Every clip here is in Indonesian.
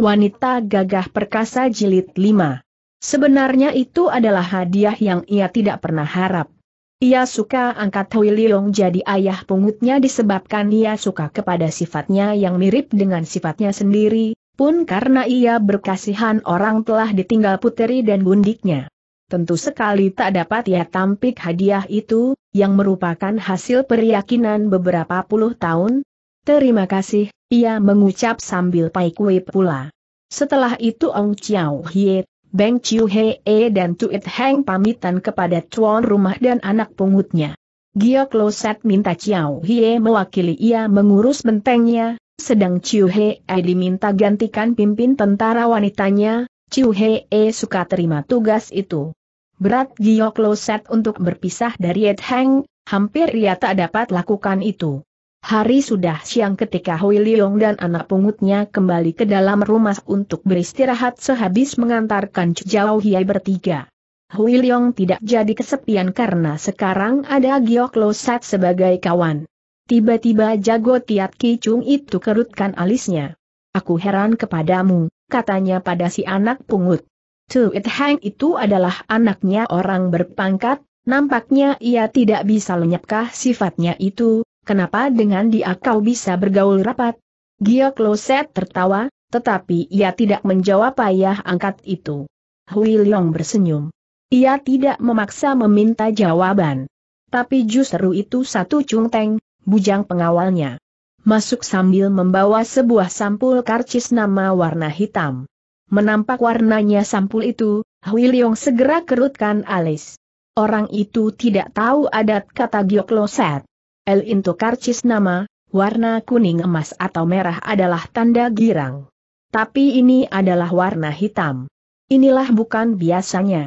Wanita Gagah Perkasa Jilid 5. Sebenarnya itu adalah hadiah yang ia tidak pernah harap. Ia suka angkat Hui Liong jadi ayah pungutnya disebabkan ia suka kepada sifatnya yang mirip dengan sifatnya sendiri, pun karena ia berkasihan orang telah ditinggal puteri dan gundiknya. Tentu sekali tak dapat ia tampik hadiah itu, yang merupakan hasil peryakinan beberapa puluh tahun, Terima kasih, ia mengucap sambil pai kue pula. Setelah itu Ong Chiao Hie, Beng Chiu Hee dan Tuit Heng pamitan kepada tuan rumah dan anak pungutnya. Giok Lo Set minta Chiao Hie mewakili ia mengurus bentengnya, sedang Chiu Hee diminta gantikan pimpin tentara wanitanya, Chiu Hee suka terima tugas itu. Berat Giok Lo Set untuk berpisah dari Ed Heng, hampir ia tak dapat lakukan itu. Hari sudah siang ketika Hui Liong dan anak pungutnya kembali ke dalam rumah untuk beristirahat sehabis mengantarkan Chujao Hiai bertiga. Hui Liong tidak jadi kesepian karena sekarang ada Giok Lo Sat sebagai kawan. Tiba-tiba jago Tiat Kicung itu kerutkan alisnya. Aku heran kepadamu, katanya pada si anak pungut. It Hang itu adalah anaknya orang berpangkat, nampaknya ia tidak bisa lenyapkah sifatnya itu, kenapa dengan dia kau bisa bergaul rapat? Gia Kloset tertawa, tetapi ia tidak menjawab ayah angkat itu. Hui Leong bersenyum. Ia tidak memaksa meminta jawaban. Tapi justru itu satu Teng, bujang pengawalnya. Masuk sambil membawa sebuah sampul karcis nama warna hitam. Menampak warnanya sampul itu, Hui Leong segera kerutkan alis. Orang itu tidak tahu adat kata Kloset. El Intokarcis nama, warna kuning emas atau merah adalah tanda girang. Tapi ini adalah warna hitam. Inilah bukan biasanya.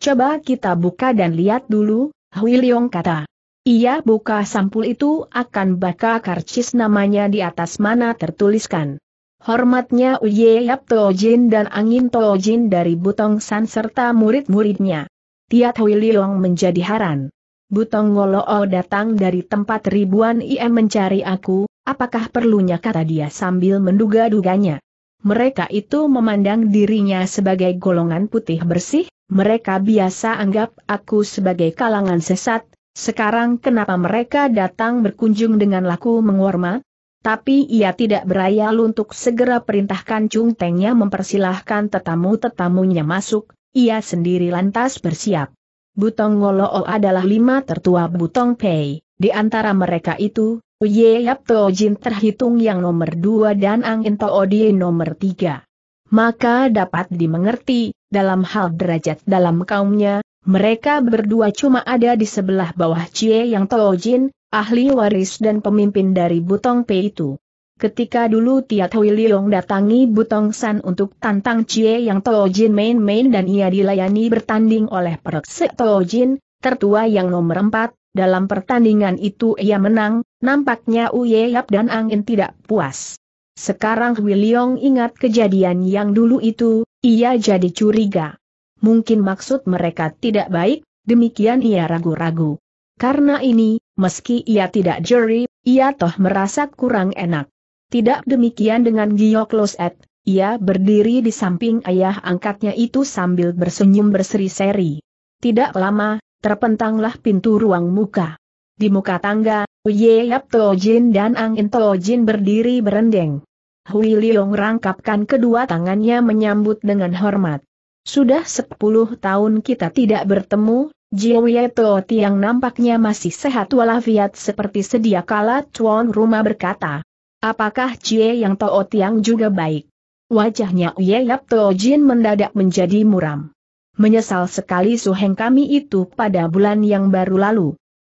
Coba kita buka dan lihat dulu, Hui Leong kata. Ia buka sampul itu akan baka karcis namanya di atas mana tertuliskan. Hormatnya Uye Yap Tojin dan Angin Tojin dari Butong San serta murid-muridnya. Tiat Hui Leong menjadi haran. Butong o oh, datang dari tempat ribuan IM mencari aku, apakah perlunya kata dia sambil menduga-duganya. Mereka itu memandang dirinya sebagai golongan putih bersih, mereka biasa anggap aku sebagai kalangan sesat, sekarang kenapa mereka datang berkunjung dengan laku menghormat? Tapi ia tidak berayal untuk segera perintahkan Chung Tengnya mempersilahkan tetamu-tetamunya masuk, ia sendiri lantas bersiap. Butong Ngoloo adalah lima tertua Butong Pei, di antara mereka itu, Uye Yap Toh Jin terhitung yang nomor dua dan Angin Toh Odi nomor tiga. Maka dapat dimengerti, dalam hal derajat dalam kaumnya, mereka berdua cuma ada di sebelah bawah Cie Yang Toh Jin, ahli waris dan pemimpin dari Butong Pei itu. Ketika dulu Tia Tui Liong datangi Butong San untuk tantang Cie Yang Tojin main-main dan ia dilayani bertanding oleh Perkse Tojin, tertua yang nomor 4, dalam pertandingan itu ia menang, nampaknya Uye Yap dan Angin tidak puas. Sekarang Wiliong ingat kejadian yang dulu itu, ia jadi curiga. Mungkin maksud mereka tidak baik, demikian ia ragu-ragu. Karena ini, meski ia tidak jeri, ia toh merasa kurang enak. Tidak demikian dengan Giyok Loset, ia berdiri di samping ayah angkatnya itu sambil bersenyum berseri-seri. Tidak lama, terpentanglah pintu ruang muka. Di muka tangga, Uye Yap Tojin dan Angin Tojin berdiri berendeng. Hui Liong rangkapkan kedua tangannya menyambut dengan hormat. Sudah sepuluh tahun kita tidak bertemu, Jiwieto yang nampaknya masih sehat walafiat seperti sedia kala Chuan rumah berkata. Apakah Cie Yang Tao Tiang juga baik? Wajahnya Uye Yap Tao Jin mendadak menjadi muram. Menyesal sekali suheng kami itu pada bulan yang baru lalu.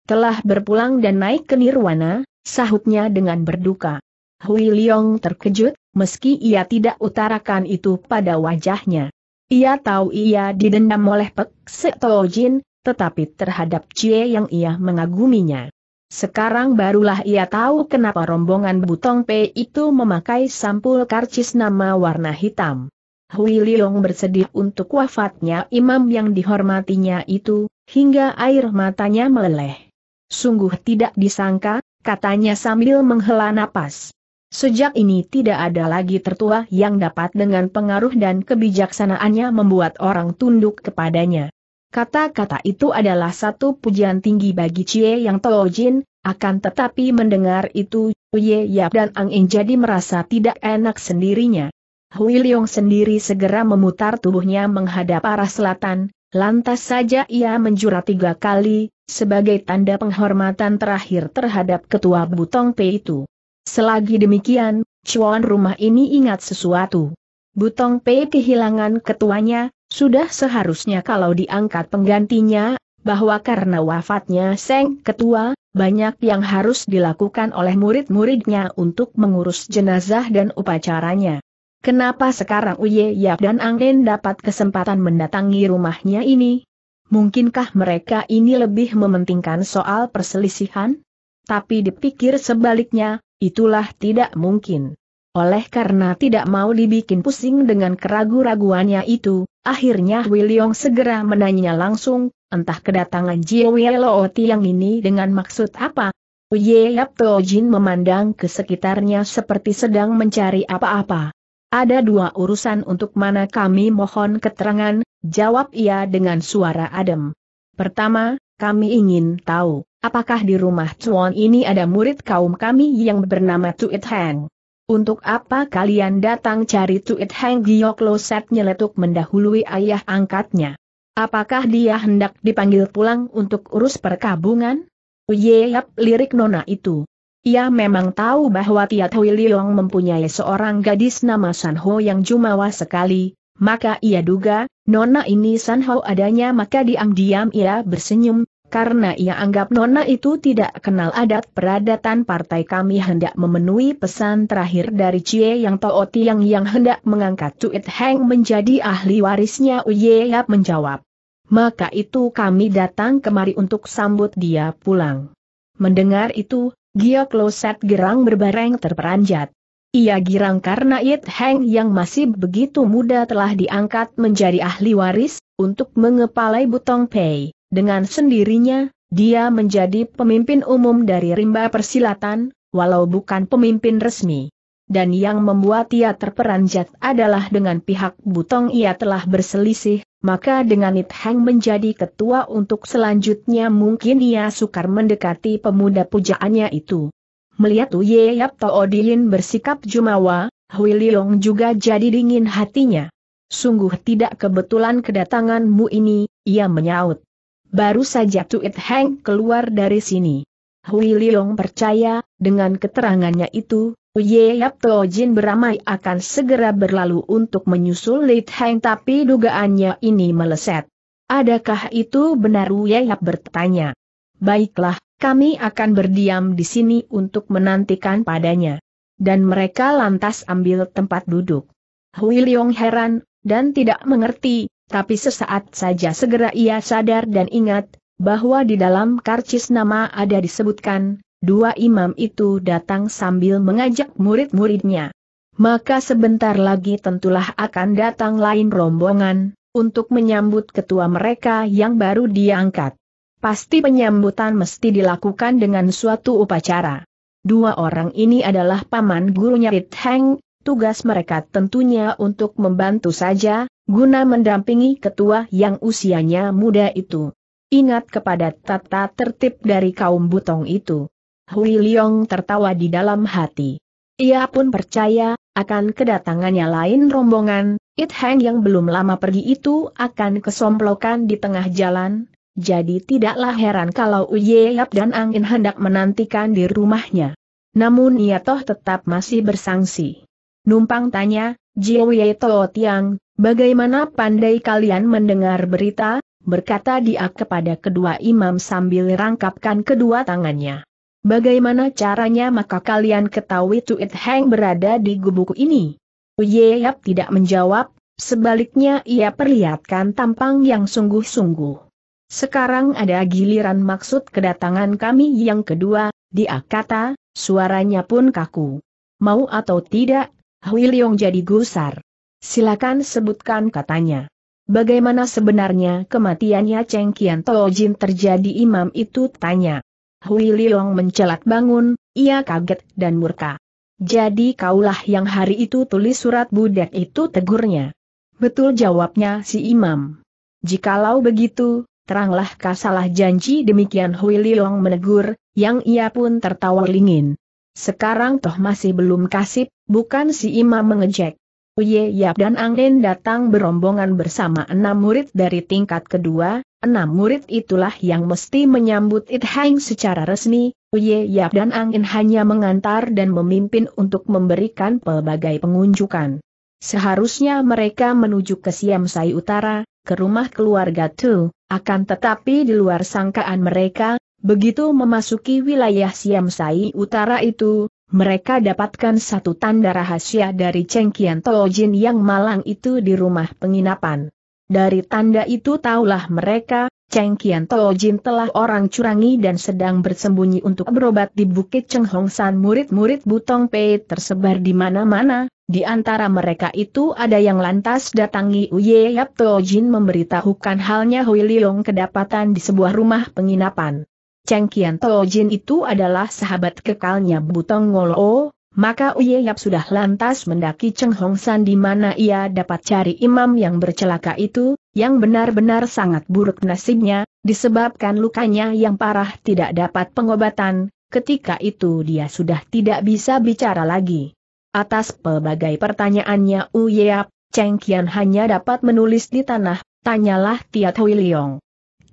Telah berpulang dan naik ke Nirwana, sahutnya dengan berduka. Hui Liong terkejut, meski ia tidak utarakan itu pada wajahnya. Ia tahu ia didendam oleh Pek Se Tao Jin, tetapi terhadap Cie yang ia mengaguminya. Sekarang barulah ia tahu kenapa rombongan Butong P itu memakai sampul karcis nama warna hitam. Hui Liong bersedih untuk wafatnya imam yang dihormatinya itu, hingga air matanya meleleh. Sungguh tidak disangka, katanya sambil menghela napas. Sejak ini tidak ada lagi tertua yang dapat dengan pengaruh dan kebijaksanaannya membuat orang tunduk kepadanya. Kata-kata itu adalah satu pujian tinggi bagi Cie Yang Toojin, akan tetapi mendengar itu, Ye Yap dan Ang In jadi merasa tidak enak sendirinya. Hui Leong sendiri segera memutar tubuhnya menghadap arah selatan, lantas saja ia menjura tiga kali, sebagai tanda penghormatan terakhir terhadap ketua Butong Pei itu. Selagi demikian, cuan rumah ini ingat sesuatu. Butong Pei kehilangan ketuanya, sudah seharusnya kalau diangkat penggantinya, bahwa karena wafatnya Seng Ketua, banyak yang harus dilakukan oleh murid-muridnya untuk mengurus jenazah dan upacaranya. Kenapa sekarang Uye Yap dan Angin dapat kesempatan mendatangi rumahnya ini? Mungkinkah mereka ini lebih mementingkan soal perselisihan? Tapi dipikir sebaliknya, itulah tidak mungkin. Oleh karena tidak mau dibikin pusing dengan keragu-raguannya itu, akhirnya William segera menanya langsung, entah kedatangan Jiwelooti yang ini dengan maksud apa. Uye Yapto Jin memandang ke sekitarnya seperti sedang mencari apa-apa. Ada dua urusan untuk mana kami mohon keterangan, jawab ia dengan suara adem. Pertama, kami ingin tahu, apakah di rumah Chuan ini ada murid kaum kami yang bernama Tuit Heng? Untuk apa kalian datang cari Tuit Heng Giok Set nyeletuk mendahului ayah angkatnya? Apakah dia hendak dipanggil pulang untuk urus perkabungan? Oh, yap lirik nona itu. Ia memang tahu bahwa Tia Hui Leong mempunyai seorang gadis nama San Ho yang jumawa sekali, maka ia duga, nona ini San Ho adanya maka diam-diam ia bersenyum, karena ia anggap Nona itu tidak kenal adat peradatan partai kami hendak memenuhi pesan terakhir dari Cie Yang Too Tiang yang hendak mengangkat Tuit Heng menjadi ahli warisnya Uye Yap menjawab. Maka itu kami datang kemari untuk sambut dia pulang. Mendengar itu, Gia Kloset Gerang berbareng terperanjat. Ia girang karena It Heng yang masih begitu muda telah diangkat menjadi ahli waris, untuk mengepalai Butong Pei. Dengan sendirinya, dia menjadi pemimpin umum dari rimba persilatan, walau bukan pemimpin resmi. Dan yang membuat ia terperanjat adalah dengan pihak Butong ia telah berselisih, maka dengan It Hang menjadi ketua untuk selanjutnya mungkin ia sukar mendekati pemuda pujaannya itu. Melihat Uye Yap Toodin bersikap jumawa, Hui Leong juga jadi dingin hatinya. Sungguh tidak kebetulan kedatanganmu ini, ia menyaut. Baru saja Tuit Heng keluar dari sini. Hui Liong percaya, dengan keterangannya itu, Uye Yap Tojin beramai akan segera berlalu untuk menyusul Lit Heng tapi dugaannya ini meleset. Adakah itu benar Uye Yap bertanya? Baiklah, kami akan berdiam di sini untuk menantikan padanya. Dan mereka lantas ambil tempat duduk. Hui Liong heran, dan tidak mengerti, tapi sesaat saja segera ia sadar dan ingat, bahwa di dalam karcis nama ada disebutkan, dua imam itu datang sambil mengajak murid-muridnya. Maka sebentar lagi tentulah akan datang lain rombongan, untuk menyambut ketua mereka yang baru diangkat. Pasti penyambutan mesti dilakukan dengan suatu upacara. Dua orang ini adalah paman gurunya Rit Heng, tugas mereka tentunya untuk membantu saja, guna mendampingi ketua yang usianya muda itu. Ingat kepada tata tertib dari kaum butong itu. Hui Liong tertawa di dalam hati. Ia pun percaya, akan kedatangannya lain rombongan, It Hang yang belum lama pergi itu akan kesomplokan di tengah jalan, jadi tidaklah heran kalau Uye Yap dan Angin hendak menantikan di rumahnya. Namun ia toh tetap masih bersangsi. Numpang tanya, Jiwe Tuo Tiang, bagaimana pandai kalian mendengar berita? Berkata dia kepada kedua imam sambil rangkapkan kedua tangannya. Bagaimana caranya maka kalian ketahui Tuit Heng berada di gubuk ini? Uye Yap tidak menjawab, sebaliknya ia perlihatkan tampang yang sungguh-sungguh. Sekarang ada giliran maksud kedatangan kami yang kedua, dia kata, suaranya pun kaku. Mau atau tidak, Hui Leong jadi gusar. Silakan sebutkan katanya. Bagaimana sebenarnya kematiannya Cheng Kian Tojin terjadi imam itu tanya. Hui Leong mencelat bangun, ia kaget dan murka. Jadi kaulah yang hari itu tulis surat budak itu tegurnya. Betul jawabnya si imam. Jikalau begitu, teranglah kasalah janji demikian Hui Leong menegur, yang ia pun tertawa lingin. Sekarang toh masih belum kasih bukan si imam mengejek. Uye oh Yap iya, dan Angden datang berombongan bersama enam murid dari tingkat kedua, enam murid itulah yang mesti menyambut It Hang secara resmi, Uye oh Yap iya, dan Angin hanya mengantar dan memimpin untuk memberikan pelbagai pengunjukan. Seharusnya mereka menuju ke Siam Sai Utara, ke rumah keluarga Tu, akan tetapi di luar sangkaan mereka, Begitu memasuki wilayah Siam Sai utara itu, mereka dapatkan satu tanda rahasia dari Cheng Qian Tojin yang malang itu di rumah penginapan. Dari tanda itu taulah mereka, Cheng Qian Tojin telah orang curangi dan sedang bersembunyi untuk berobat di Bukit Cheng Hong San. Murid-murid Butong Pei tersebar di mana-mana, di antara mereka itu ada yang lantas datangi Uye Yap Tojin memberitahukan halnya Hui Liong kedapatan di sebuah rumah penginapan. Cheng Kian Tojin itu adalah sahabat kekalnya Butong Ngolo, maka Uye Yap sudah lantas mendaki Cheng Hong San di mana ia dapat cari imam yang bercelaka itu, yang benar-benar sangat buruk nasibnya, disebabkan lukanya yang parah tidak dapat pengobatan, ketika itu dia sudah tidak bisa bicara lagi. Atas pelbagai pertanyaannya Uye Yap, Cheng Kian hanya dapat menulis di tanah, tanyalah Tia Tui Liong.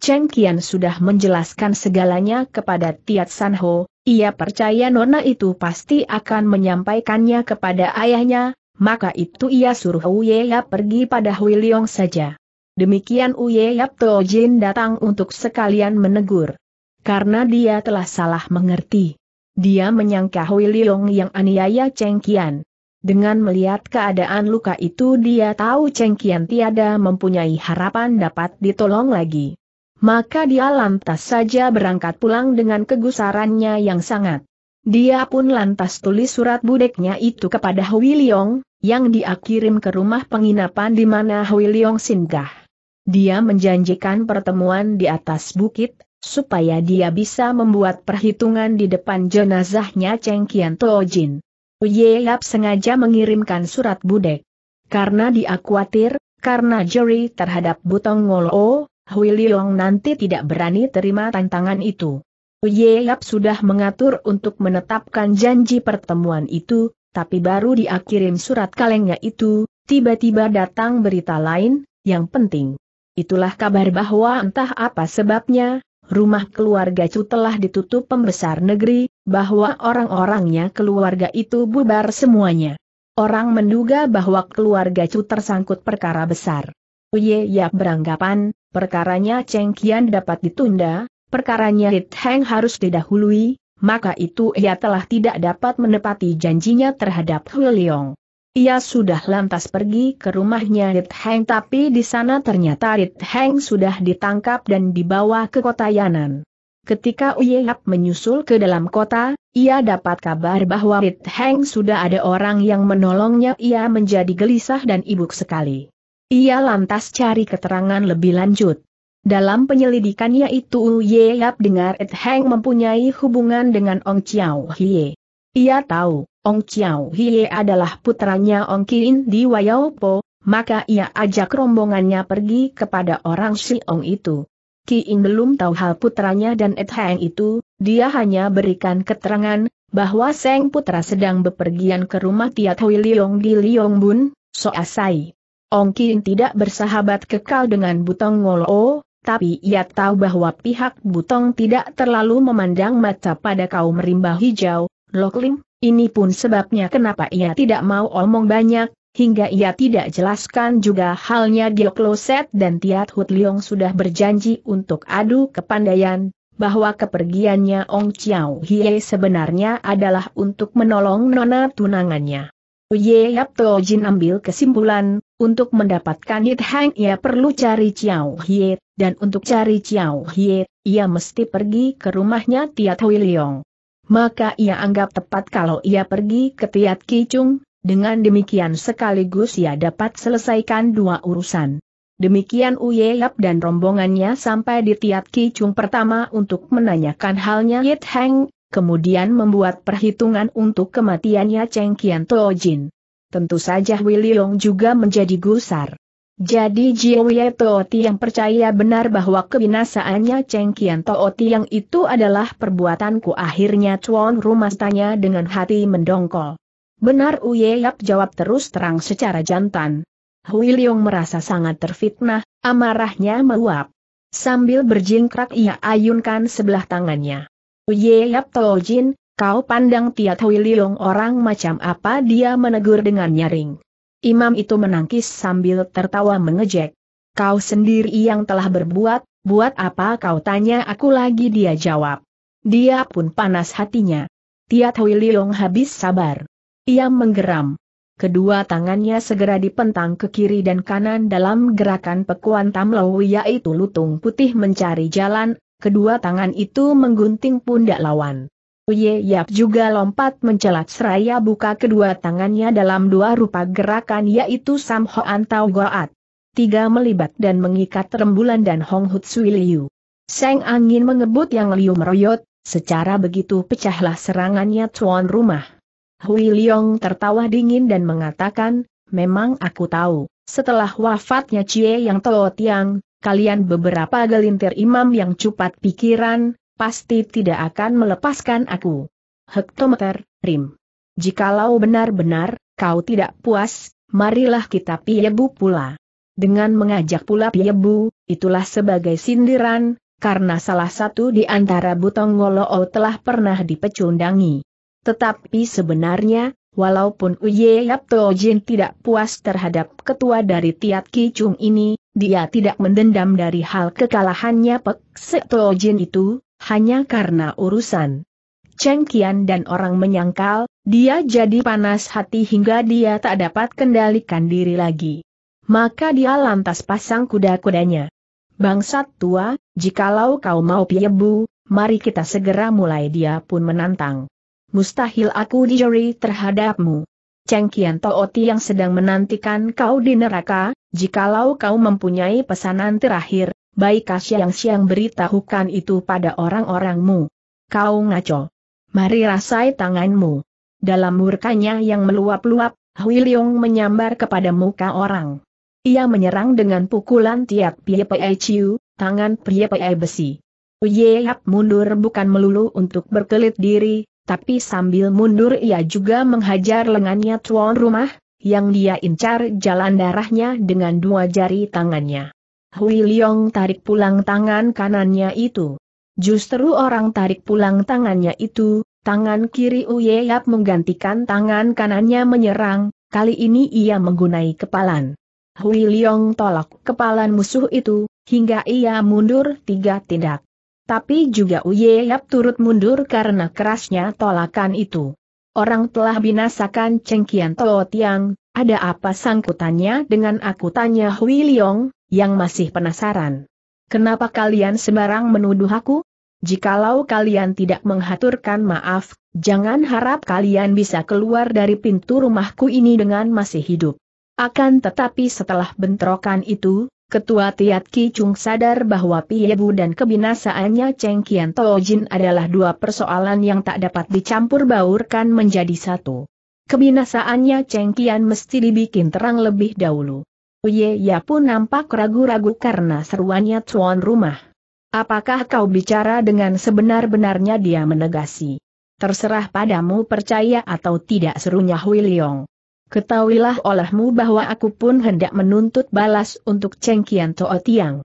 Cheng Qian sudah menjelaskan segalanya kepada Tiat San Ho, ia percaya nona itu pasti akan menyampaikannya kepada ayahnya, maka itu ia suruh Uye Yap pergi pada Hui Leong saja. Demikian Uye Yap Jin datang untuk sekalian menegur. Karena dia telah salah mengerti. Dia menyangka Hui Leong yang aniaya Cheng Qian. Dengan melihat keadaan luka itu dia tahu Cheng Qian tiada mempunyai harapan dapat ditolong lagi maka dia lantas saja berangkat pulang dengan kegusarannya yang sangat. Dia pun lantas tulis surat budeknya itu kepada Hui Liong, yang dia kirim ke rumah penginapan di mana Hui Liong singgah. Dia menjanjikan pertemuan di atas bukit, supaya dia bisa membuat perhitungan di depan jenazahnya Cheng Kian Jin. Uye Yap sengaja mengirimkan surat budek. Karena dia khawatir, karena juri terhadap Butong Ngolo, Hui Liong nanti tidak berani terima tantangan itu. Uye Yap sudah mengatur untuk menetapkan janji pertemuan itu, tapi baru diakirim surat kalengnya itu, tiba-tiba datang berita lain, yang penting. Itulah kabar bahwa entah apa sebabnya, rumah keluarga Chu telah ditutup pembesar negeri, bahwa orang-orangnya keluarga itu bubar semuanya. Orang menduga bahwa keluarga Chu tersangkut perkara besar. Uye Yap beranggapan, perkaranya Cheng Qian dapat ditunda, perkaranya Rit Heng harus didahului, maka itu ia telah tidak dapat menepati janjinya terhadap Hu Leong. Ia sudah lantas pergi ke rumahnya Rit Heng tapi di sana ternyata Rit Heng sudah ditangkap dan dibawa ke kota Yanan. Ketika Uye Yap menyusul ke dalam kota, ia dapat kabar bahwa Rit Heng sudah ada orang yang menolongnya ia menjadi gelisah dan ibuk sekali. Ia lantas cari keterangan lebih lanjut. Dalam penyelidikannya itu U Ye Yap dengar Ed Heng mempunyai hubungan dengan Ong Chiao Hie. Ia tahu, Ong Chiao Hie adalah putranya Ong Kiin di Wayao Po, maka ia ajak rombongannya pergi kepada orang si Ong itu. Kiin belum tahu hal putranya dan Ed Heng itu, dia hanya berikan keterangan, bahwa Seng Putra sedang bepergian ke rumah Tiat Hui Liong di Liong Bun, Soasai. Ong Kin tidak bersahabat kekal dengan Butong Ngolo, oh, tapi ia tahu bahwa pihak Butong tidak terlalu memandang mata pada kaum rimba hijau, Lok Lim, ini pun sebabnya kenapa ia tidak mau omong banyak, hingga ia tidak jelaskan juga halnya Diokloset dan Tiat Hut Liong sudah berjanji untuk adu kepandaian, bahwa kepergiannya Ong Chiao Hie sebenarnya adalah untuk menolong nona tunangannya. Uye Yap Tojin ambil kesimpulan, untuk mendapatkan Yit Hang ia perlu cari Chiao Hie, dan untuk cari Chiao Hie, ia mesti pergi ke rumahnya Tiat Hui Leong. Maka ia anggap tepat kalau ia pergi ke Tiat Kicung, dengan demikian sekaligus ia dapat selesaikan dua urusan. Demikian Uye Yap dan rombongannya sampai di Tiat Kicung pertama untuk menanyakan halnya Yit Heng, kemudian membuat perhitungan untuk kematiannya Cheng Kian Tojin. Tentu saja Wiliong juga menjadi gusar. Jadi Jiwie Tooti yang percaya benar bahwa kebinasaannya Cheng Kian Tooti yang itu adalah perbuatanku akhirnya Chuan Rumas tanya dengan hati mendongkol. Benar Uye Yap jawab terus terang secara jantan. Hui Leong merasa sangat terfitnah, amarahnya meluap. Sambil berjingkrak ia ayunkan sebelah tangannya. Uye Yap Tojin, Kau pandang Tia Hui Liong orang macam apa dia menegur dengan nyaring. Imam itu menangkis sambil tertawa mengejek. Kau sendiri yang telah berbuat, buat apa kau tanya aku lagi dia jawab. Dia pun panas hatinya. Tia Hui Liong habis sabar. Ia menggeram. Kedua tangannya segera dipentang ke kiri dan kanan dalam gerakan pekuan tamlau yaitu lutung putih mencari jalan, kedua tangan itu menggunting pundak lawan. Uye Yap juga lompat mencelat seraya buka kedua tangannya dalam dua rupa gerakan yaitu Sam Hoan Antau Goat. Tiga melibat dan mengikat rembulan dan Hong Hut Sui Liu. Seng angin mengebut yang Liu meroyot, secara begitu pecahlah serangannya tuan rumah. Hui Liong tertawa dingin dan mengatakan, memang aku tahu, setelah wafatnya Cie Yang Tao Tiang, kalian beberapa gelintir imam yang cupat pikiran, pasti tidak akan melepaskan aku. Hektometer, Rim. Jikalau benar-benar, kau tidak puas, marilah kita piyebu pula. Dengan mengajak pula piyebu, itulah sebagai sindiran, karena salah satu di antara Butong Ngoloo telah pernah dipecundangi. Tetapi sebenarnya, walaupun Uye Yap Jin tidak puas terhadap ketua dari Tiat Kicung ini, dia tidak mendendam dari hal kekalahannya Pek Se Jin itu, hanya karena urusan. Cheng Qian dan orang menyangkal, dia jadi panas hati hingga dia tak dapat kendalikan diri lagi. Maka dia lantas pasang kuda-kudanya. Bangsat tua, jikalau kau mau piyebu, mari kita segera mulai dia pun menantang. Mustahil aku dijeri terhadapmu. Cheng Qian Tooti yang sedang menantikan kau di neraka, jikalau kau mempunyai pesanan terakhir, Baik kasih yang siang beritahukan itu pada orang-orangmu. Kau ngaco. Mari rasai tanganmu. Dalam murkanya yang meluap-luap, Hui Leong menyambar kepada muka orang. Ia menyerang dengan pukulan tiap Pie ciu, tangan Pie besi. Uyehap mundur bukan melulu untuk berkelit diri, tapi sambil mundur ia juga menghajar lengannya tuan rumah, yang dia incar jalan darahnya dengan dua jari tangannya. Hui Leong tarik pulang tangan kanannya itu. Justru orang tarik pulang tangannya itu, tangan kiri Uye Yap menggantikan tangan kanannya menyerang, kali ini ia menggunai kepalan. Hui Leong tolak kepalan musuh itu, hingga ia mundur tiga tindak. Tapi juga Uye Yap turut mundur karena kerasnya tolakan itu. Orang telah binasakan Cengkian Tao Toh Tiang, ada apa sangkutannya dengan aku tanya Hui Leong, yang masih penasaran. Kenapa kalian sembarang menuduh aku? Jikalau kalian tidak menghaturkan maaf, jangan harap kalian bisa keluar dari pintu rumahku ini dengan masih hidup. Akan tetapi setelah bentrokan itu, Ketua Tiat Ki Chung sadar bahwa Piebu dan kebinasaannya Cheng Kian Tojin adalah dua persoalan yang tak dapat dicampur baurkan menjadi satu. Kebinasaannya Cheng Kian mesti dibikin terang lebih dahulu. Uye ya pun nampak ragu-ragu karena seruannya tuan rumah. Apakah kau bicara dengan sebenar-benarnya dia menegasi? Terserah padamu percaya atau tidak serunya Hui Leong. Ketahuilah olehmu bahwa aku pun hendak menuntut balas untuk cengkian Tootiang. Tiang.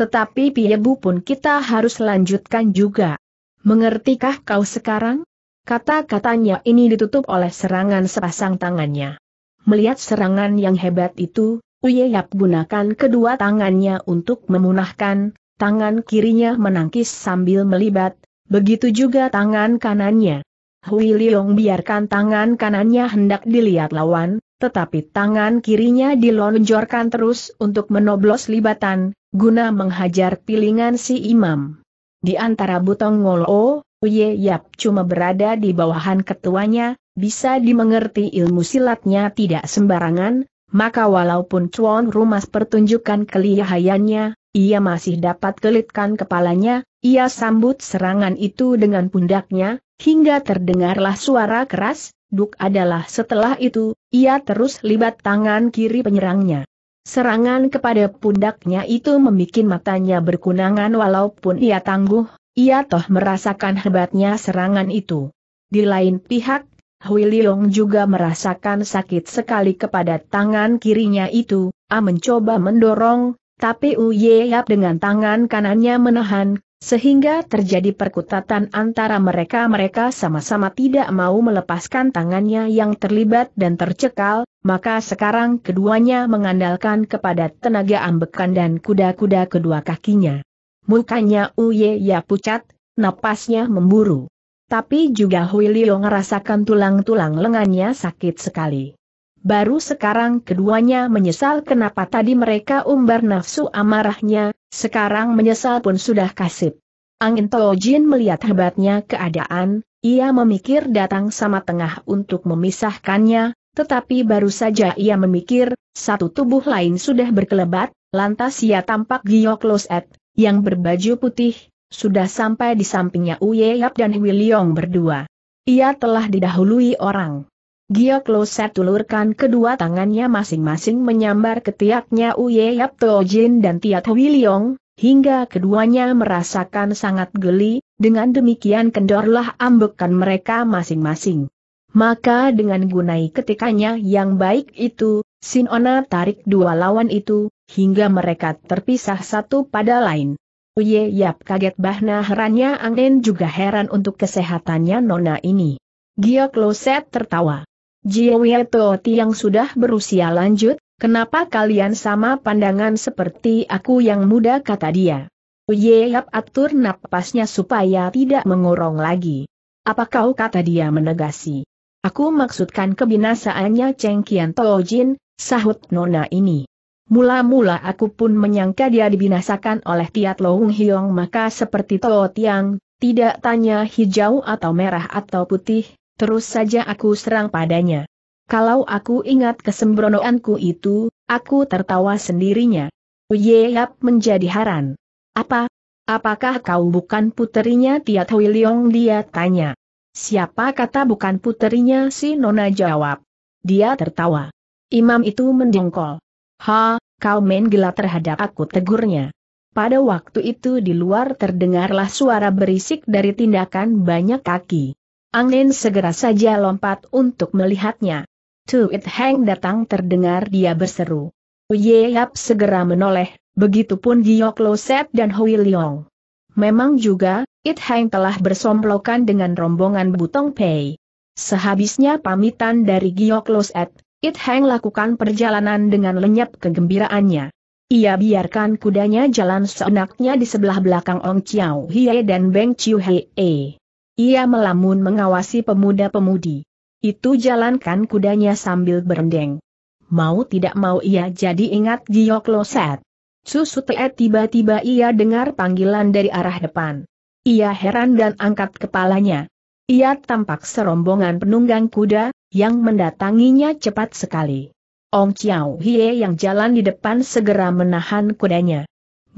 Tetapi piyebu pun kita harus lanjutkan juga. Mengertikah kau sekarang? Kata-katanya ini ditutup oleh serangan sepasang tangannya. Melihat serangan yang hebat itu, Yap gunakan kedua tangannya untuk memunahkan, tangan kirinya menangkis sambil melibat, begitu juga tangan kanannya. Hui Liong biarkan tangan kanannya hendak dilihat lawan, tetapi tangan kirinya dilonjorkan terus untuk menoblos libatan, guna menghajar pilingan si imam. Di antara butong ngolo, Uye Yap cuma berada di bawahan ketuanya, bisa dimengerti ilmu silatnya tidak sembarangan, maka walaupun Chuan Rumas pertunjukan kelihayannya, ia masih dapat kelitkan kepalanya, ia sambut serangan itu dengan pundaknya, hingga terdengarlah suara keras, duk adalah setelah itu, ia terus libat tangan kiri penyerangnya. Serangan kepada pundaknya itu membuat matanya berkunangan walaupun ia tangguh, ia toh merasakan hebatnya serangan itu. Di lain pihak, Hui Liong juga merasakan sakit sekali kepada tangan kirinya itu, A mencoba mendorong, tapi Uye Yap dengan tangan kanannya menahan, sehingga terjadi perkutatan antara mereka-mereka sama-sama tidak mau melepaskan tangannya yang terlibat dan tercekal, maka sekarang keduanya mengandalkan kepada tenaga ambekan dan kuda-kuda kedua kakinya. Mukanya Uye Yap pucat, napasnya memburu. Tapi juga Hui Liu ngerasakan tulang-tulang lengannya sakit sekali. Baru sekarang keduanya menyesal kenapa tadi mereka umbar nafsu amarahnya, sekarang menyesal pun sudah kasip. Angin Tojin melihat hebatnya keadaan, ia memikir datang sama tengah untuk memisahkannya, tetapi baru saja ia memikir, satu tubuh lain sudah berkelebat, lantas ia tampak Gioklosat yang berbaju putih, sudah sampai di sampingnya Uye Yap dan Wiliong berdua. Ia telah didahului orang. Gio Kloset tulurkan kedua tangannya masing-masing menyambar ketiaknya Uye Yap Tojin dan Tiat Wiliong, hingga keduanya merasakan sangat geli, dengan demikian kendorlah ambekan mereka masing-masing. Maka dengan gunai ketikanya yang baik itu, Sinona tarik dua lawan itu, hingga mereka terpisah satu pada lain. Uye Yap kaget bahna herannya Angin juga heran untuk kesehatannya nona ini. Gio Kloset tertawa. Jiwe Tooti yang sudah berusia lanjut, kenapa kalian sama pandangan seperti aku yang muda kata dia. Uye Yap atur napasnya supaya tidak mengorong lagi. Apa kau kata dia menegasi? Aku maksudkan kebinasaannya Cheng Kian Tojin, sahut nona ini. Mula-mula aku pun menyangka dia dibinasakan oleh Tiat Lohung Hiong maka seperti Tao Tiang, tidak tanya hijau atau merah atau putih, terus saja aku serang padanya. Kalau aku ingat kesembronoanku itu, aku tertawa sendirinya. Yap menjadi haran. Apa? Apakah kau bukan puterinya Tiat Hui Leong dia tanya. Siapa kata bukan puterinya si Nona jawab. Dia tertawa. Imam itu mendengkol. Ha, kau main gila terhadap aku tegurnya. Pada waktu itu di luar terdengarlah suara berisik dari tindakan banyak kaki. Angin segera saja lompat untuk melihatnya. It Heng datang terdengar dia berseru. Uye Yap segera menoleh, begitupun Giyok Lo Set dan Hui Leong. Memang juga, It Heng telah bersomplokan dengan rombongan Butong Pei. Sehabisnya pamitan dari Lo Set, It Heng lakukan perjalanan dengan lenyap kegembiraannya. Ia biarkan kudanya jalan seenaknya di sebelah belakang Ong Chiao Hie dan Beng Chiu Hie. Ia melamun mengawasi pemuda-pemudi. Itu jalankan kudanya sambil berendeng. Mau tidak mau ia jadi ingat Giok Loset. Susu Tee tiba-tiba ia dengar panggilan dari arah depan. Ia heran dan angkat kepalanya. Ia tampak serombongan penunggang kuda, yang mendatanginya cepat sekali. Ong Chiao Hie yang jalan di depan segera menahan kudanya.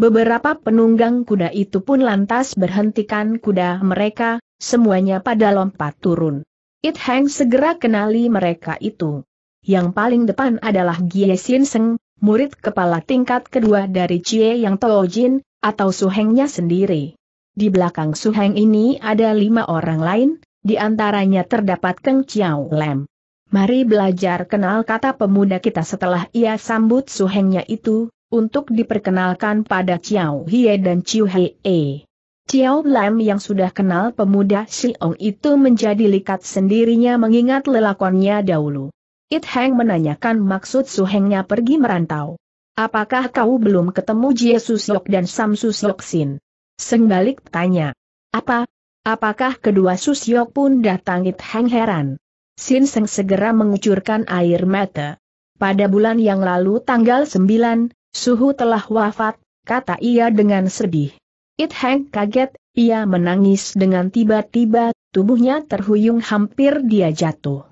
Beberapa penunggang kuda itu pun lantas berhentikan kuda mereka, semuanya pada lompat turun. It Hang segera kenali mereka itu. Yang paling depan adalah Gie Sin Seng, murid kepala tingkat kedua dari Chie Yang Tao Jin, atau suhengnya sendiri. Di belakang Su Heng ini ada lima orang lain, di antaranya terdapat Keng Chiao Lem. Mari belajar kenal kata pemuda kita setelah ia sambut Su Hengnya itu, untuk diperkenalkan pada Chiao Hie dan Chiu Hee. Chiao Lam yang sudah kenal pemuda Si Ong itu menjadi likat sendirinya mengingat lelakonnya dahulu. It Heng menanyakan maksud Su Hengnya pergi merantau. Apakah kau belum ketemu Jesus Susyok dan Sam Susyok Sin? Seng balik tanya. Apa? Apakah kedua susio pun datang It hang heran? Sin Seng segera mengucurkan air mata. Pada bulan yang lalu tanggal 9, Suhu telah wafat, kata ia dengan sedih. It Heng kaget, ia menangis dengan tiba-tiba, tubuhnya terhuyung hampir dia jatuh.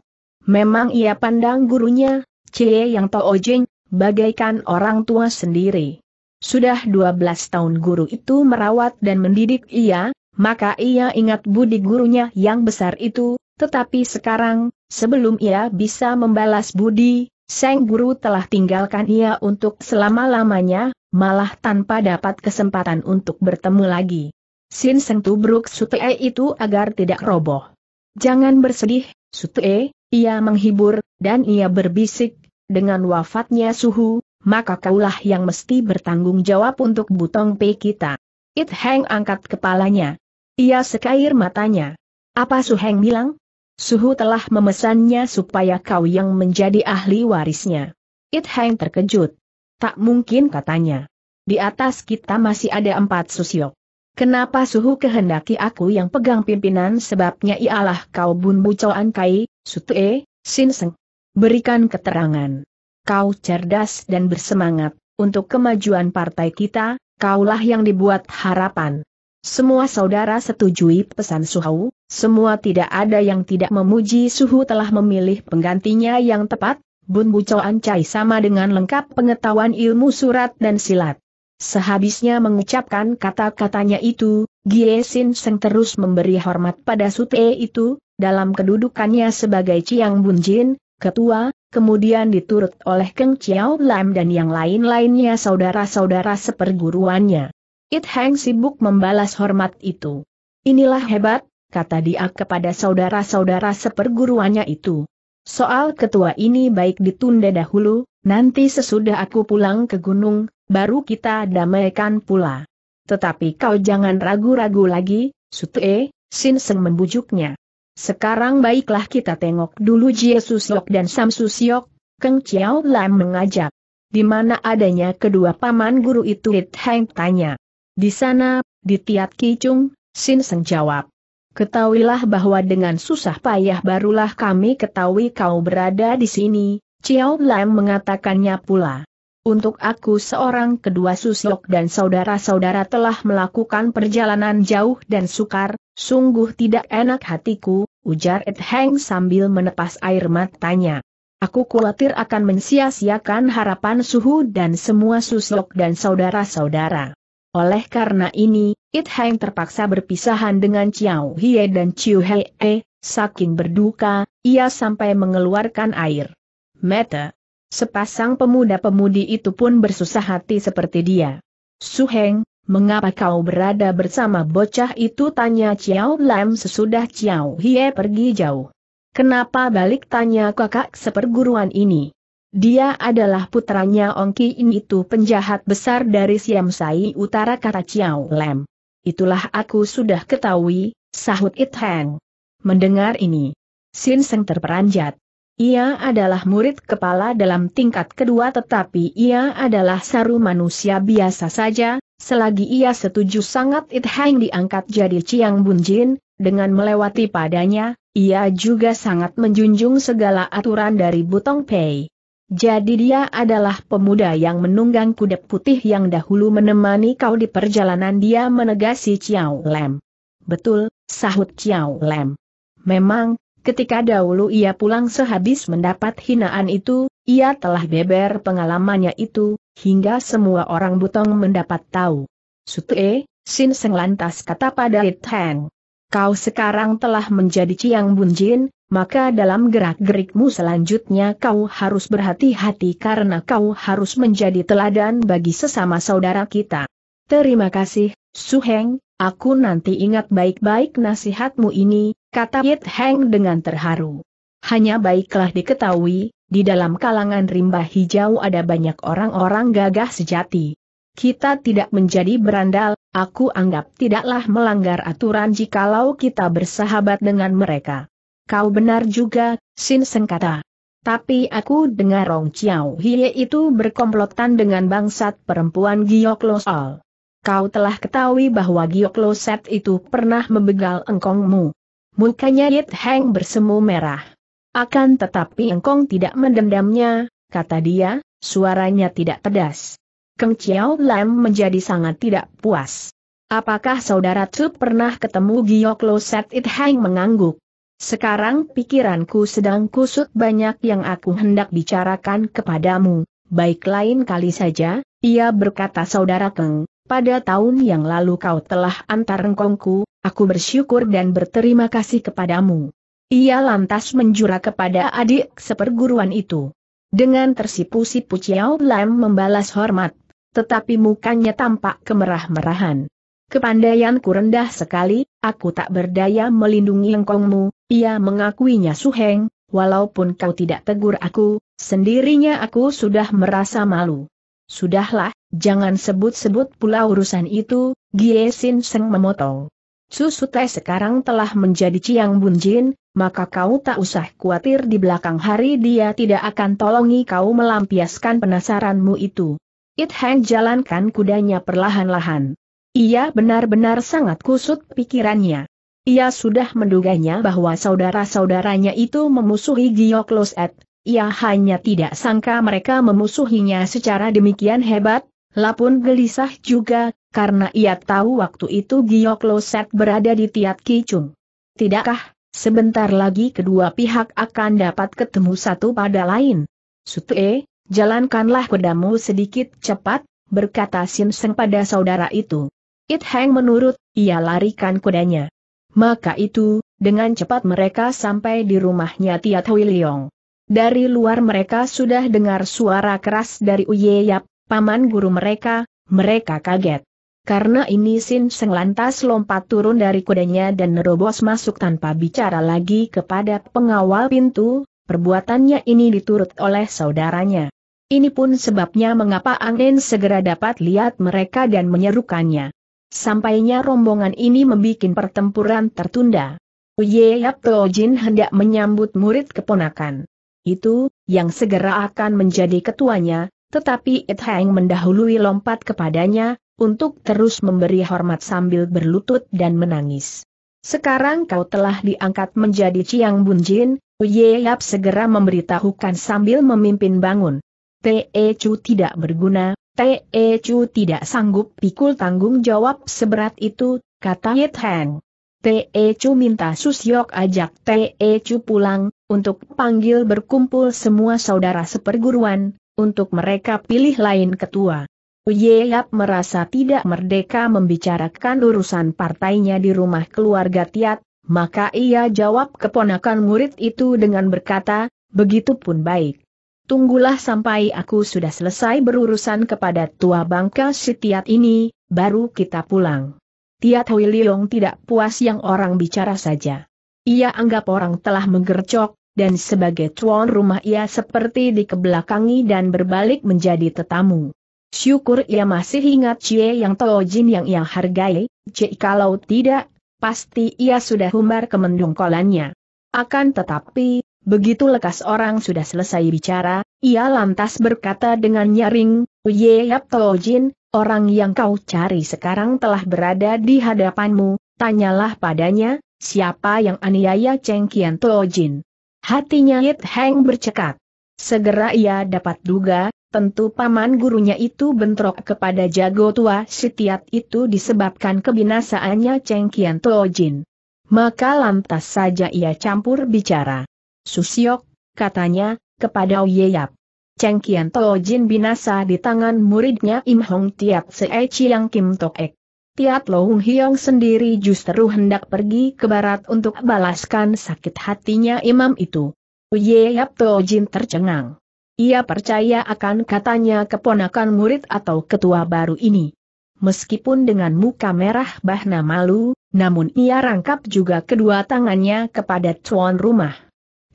Memang ia pandang gurunya, Cie Yang ojeng, bagaikan orang tua sendiri. Sudah 12 tahun guru itu merawat dan mendidik ia, maka ia ingat budi gurunya yang besar itu, tetapi sekarang, sebelum ia bisa membalas budi, Sang Guru telah tinggalkan ia untuk selama-lamanya, malah tanpa dapat kesempatan untuk bertemu lagi. Sin Seng Tubruk Sute itu agar tidak roboh. Jangan bersedih, Sute, ia menghibur, dan ia berbisik, dengan wafatnya Suhu, maka kaulah yang mesti bertanggung jawab untuk butong pe kita. It Heng angkat kepalanya. Ia sekair matanya. Apa Su Heng bilang? Suhu telah memesannya supaya kau yang menjadi ahli warisnya. It Heng terkejut. Tak mungkin katanya. Di atas kita masih ada empat susiok. Kenapa suhu kehendaki aku yang pegang pimpinan sebabnya ialah kau bun bucoan kai, sutue, sinseng. Berikan keterangan kau cerdas dan bersemangat, untuk kemajuan partai kita, kaulah yang dibuat harapan. Semua saudara setujui pesan Suhu, semua tidak ada yang tidak memuji Suhu telah memilih penggantinya yang tepat, Bun Buco Ancai sama dengan lengkap pengetahuan ilmu surat dan silat. Sehabisnya mengucapkan kata-katanya itu, Giesin Seng terus memberi hormat pada Sute itu, dalam kedudukannya sebagai Chiang Bunjin, ketua, kemudian diturut oleh Keng Chiao Lam dan yang lain-lainnya saudara-saudara seperguruannya. It Hang sibuk membalas hormat itu. Inilah hebat, kata dia kepada saudara-saudara seperguruannya itu. Soal ketua ini baik ditunda dahulu, nanti sesudah aku pulang ke gunung, baru kita damaikan pula. Tetapi kau jangan ragu-ragu lagi, Sutue, Sin Seng membujuknya. Sekarang baiklah kita tengok dulu Jie Susiok dan Sam Susiok, Keng Chiao Lam mengajak. Di mana adanya kedua paman guru itu It Heng tanya. Di sana, di Tiat Kicung, Sin Seng jawab. Ketahuilah bahwa dengan susah payah barulah kami ketahui kau berada di sini, Chiao Lam mengatakannya pula. Untuk aku seorang kedua suslok dan saudara-saudara telah melakukan perjalanan jauh dan sukar, sungguh tidak enak hatiku, ujar Ed Heng sambil menepas air matanya. Aku khawatir akan mensia-siakan harapan suhu dan semua suslok dan saudara-saudara. Oleh karena ini, It Heng terpaksa berpisahan dengan Chiao Hie dan Chiu Hei, saking berduka, ia sampai mengeluarkan air. Meta. Sepasang pemuda-pemudi itu pun bersusah hati seperti dia. Suheng, mengapa kau berada bersama bocah itu? Tanya Chiao Lam sesudah Chiao Hie pergi jauh. Kenapa balik tanya kakak seperguruan ini? Dia adalah putranya Ongki In itu penjahat besar dari Siam Sai Utara kata Chiao Lam. Itulah aku sudah ketahui, sahut It Heng. Mendengar ini, Sin Seng terperanjat. Ia adalah murid kepala dalam tingkat kedua tetapi ia adalah saru manusia biasa saja, selagi ia setuju sangat It Hang diangkat jadi Chiang Bunjin, dengan melewati padanya, ia juga sangat menjunjung segala aturan dari Butong Pei. Jadi dia adalah pemuda yang menunggang kuda putih yang dahulu menemani kau di perjalanan dia menegasi Chiao Lem. Betul, sahut Chiao Lem. Memang, Ketika dahulu ia pulang sehabis mendapat hinaan itu, ia telah beber pengalamannya itu, hingga semua orang butong mendapat tahu. Sutue, Sin Seng lantas kata pada It Hang. Kau sekarang telah menjadi Ciang Bunjin, maka dalam gerak-gerikmu selanjutnya kau harus berhati-hati karena kau harus menjadi teladan bagi sesama saudara kita. Terima kasih, Su Heng, aku nanti ingat baik-baik nasihatmu ini, kata Yit Heng dengan terharu. Hanya baiklah diketahui, di dalam kalangan rimba hijau ada banyak orang-orang gagah sejati. Kita tidak menjadi berandal, aku anggap tidaklah melanggar aturan jikalau kita bersahabat dengan mereka. Kau benar juga, Sin Seng kata. Tapi aku dengar Rong Chiao Hie itu berkomplotan dengan bangsat perempuan Giok Lo Sol. Kau telah ketahui bahwa Giok Lo Set itu pernah membegal engkongmu. Mukanya Yit Heng bersemu merah. Akan tetapi Engkong tidak mendendamnya, kata dia, suaranya tidak pedas. Keng Chiao Lam menjadi sangat tidak puas. Apakah saudara Tsu pernah ketemu Giyok Lo Set It Heng mengangguk? Sekarang pikiranku sedang kusut banyak yang aku hendak bicarakan kepadamu, baik lain kali saja, ia berkata saudara Keng, pada tahun yang lalu kau telah antar engkongku, aku bersyukur dan berterima kasih kepadamu. Ia lantas menjura kepada adik seperguruan itu. Dengan tersipu-sipu Chiao Lam membalas hormat, tetapi mukanya tampak kemerah-merahan. Kepandaianku rendah sekali, aku tak berdaya melindungi engkongmu, ia mengakuinya Suheng, walaupun kau tidak tegur aku, sendirinya aku sudah merasa malu. Sudahlah, jangan sebut-sebut pula urusan itu, Gie Sin Seng memotong. Susute sekarang telah menjadi Ciang Bunjin, maka kau tak usah khawatir di belakang hari dia tidak akan tolongi kau melampiaskan penasaranmu itu. It Hang jalankan kudanya perlahan-lahan. Ia benar-benar sangat kusut pikirannya. Ia sudah menduganya bahwa saudara-saudaranya itu memusuhi Gioklos Ed. ia hanya tidak sangka mereka memusuhinya secara demikian hebat, Lapun gelisah juga, karena ia tahu waktu itu Giok Loset berada di Tiat Kicung. Tidakkah, sebentar lagi kedua pihak akan dapat ketemu satu pada lain? Sute, jalankanlah pedamu sedikit cepat, berkata sin Seng pada saudara itu. It Heng menurut, ia larikan kudanya. Maka itu, dengan cepat mereka sampai di rumahnya Tiat Leong. Dari luar mereka sudah dengar suara keras dari Uye Yap, paman guru mereka, mereka kaget. Karena ini Sin Seng lantas lompat turun dari kudanya dan nerobos masuk tanpa bicara lagi kepada pengawal pintu, perbuatannya ini diturut oleh saudaranya. Ini pun sebabnya mengapa Angin segera dapat lihat mereka dan menyerukannya. Sampainya rombongan ini membuat pertempuran tertunda. Uye Yap Jin hendak menyambut murid keponakan. Itu, yang segera akan menjadi ketuanya, tetapi It Heng mendahului lompat kepadanya, untuk terus memberi hormat sambil berlutut dan menangis. Sekarang kau telah diangkat menjadi Ciang Bunjin, Uye Yap segera memberitahukan sambil memimpin bangun. Te e Chu tidak berguna, Te e Chu tidak sanggup pikul tanggung jawab seberat itu, kata It Heng. Te e Chu minta Susyok ajak Te Chu pulang, untuk panggil berkumpul semua saudara seperguruan, untuk mereka pilih lain ketua. Yap merasa tidak merdeka membicarakan urusan partainya di rumah keluarga Tiat, maka ia jawab keponakan murid itu dengan berkata, begitupun baik. Tunggulah sampai aku sudah selesai berurusan kepada tua bangka si Tiat ini, baru kita pulang. Tiat Hui Leong tidak puas yang orang bicara saja. Ia anggap orang telah menggercok, dan sebagai tuan rumah ia seperti dikebelakangi dan berbalik menjadi tetamu. Syukur ia masih ingat Cie yang Tojin yang ia hargai, Cie kalau tidak, pasti ia sudah humbar ke mendongkolannya. Akan tetapi, begitu lekas orang sudah selesai bicara, ia lantas berkata dengan nyaring, Uye Yap Tojin, orang yang kau cari sekarang telah berada di hadapanmu, tanyalah padanya, siapa yang aniaya Cheng Kian Tojin. Hatinya Yit Heng bercekak. Segera ia dapat duga, tentu paman gurunya itu bentrok kepada jago tua setiap itu disebabkan kebinasaannya Cheng Kian Jin. Maka lantas saja ia campur bicara. Susiok, katanya, kepada Yap. Cheng Kian Jin binasa di tangan muridnya Im Hong Tiap Se Chiang Kim Tok Ek. Tiat Lohung Hiong sendiri justru hendak pergi ke barat untuk balaskan sakit hatinya imam itu. Uye Yap Toh Jin tercengang. Ia percaya akan katanya keponakan murid atau ketua baru ini. Meskipun dengan muka merah bahna malu, namun ia rangkap juga kedua tangannya kepada tuan rumah.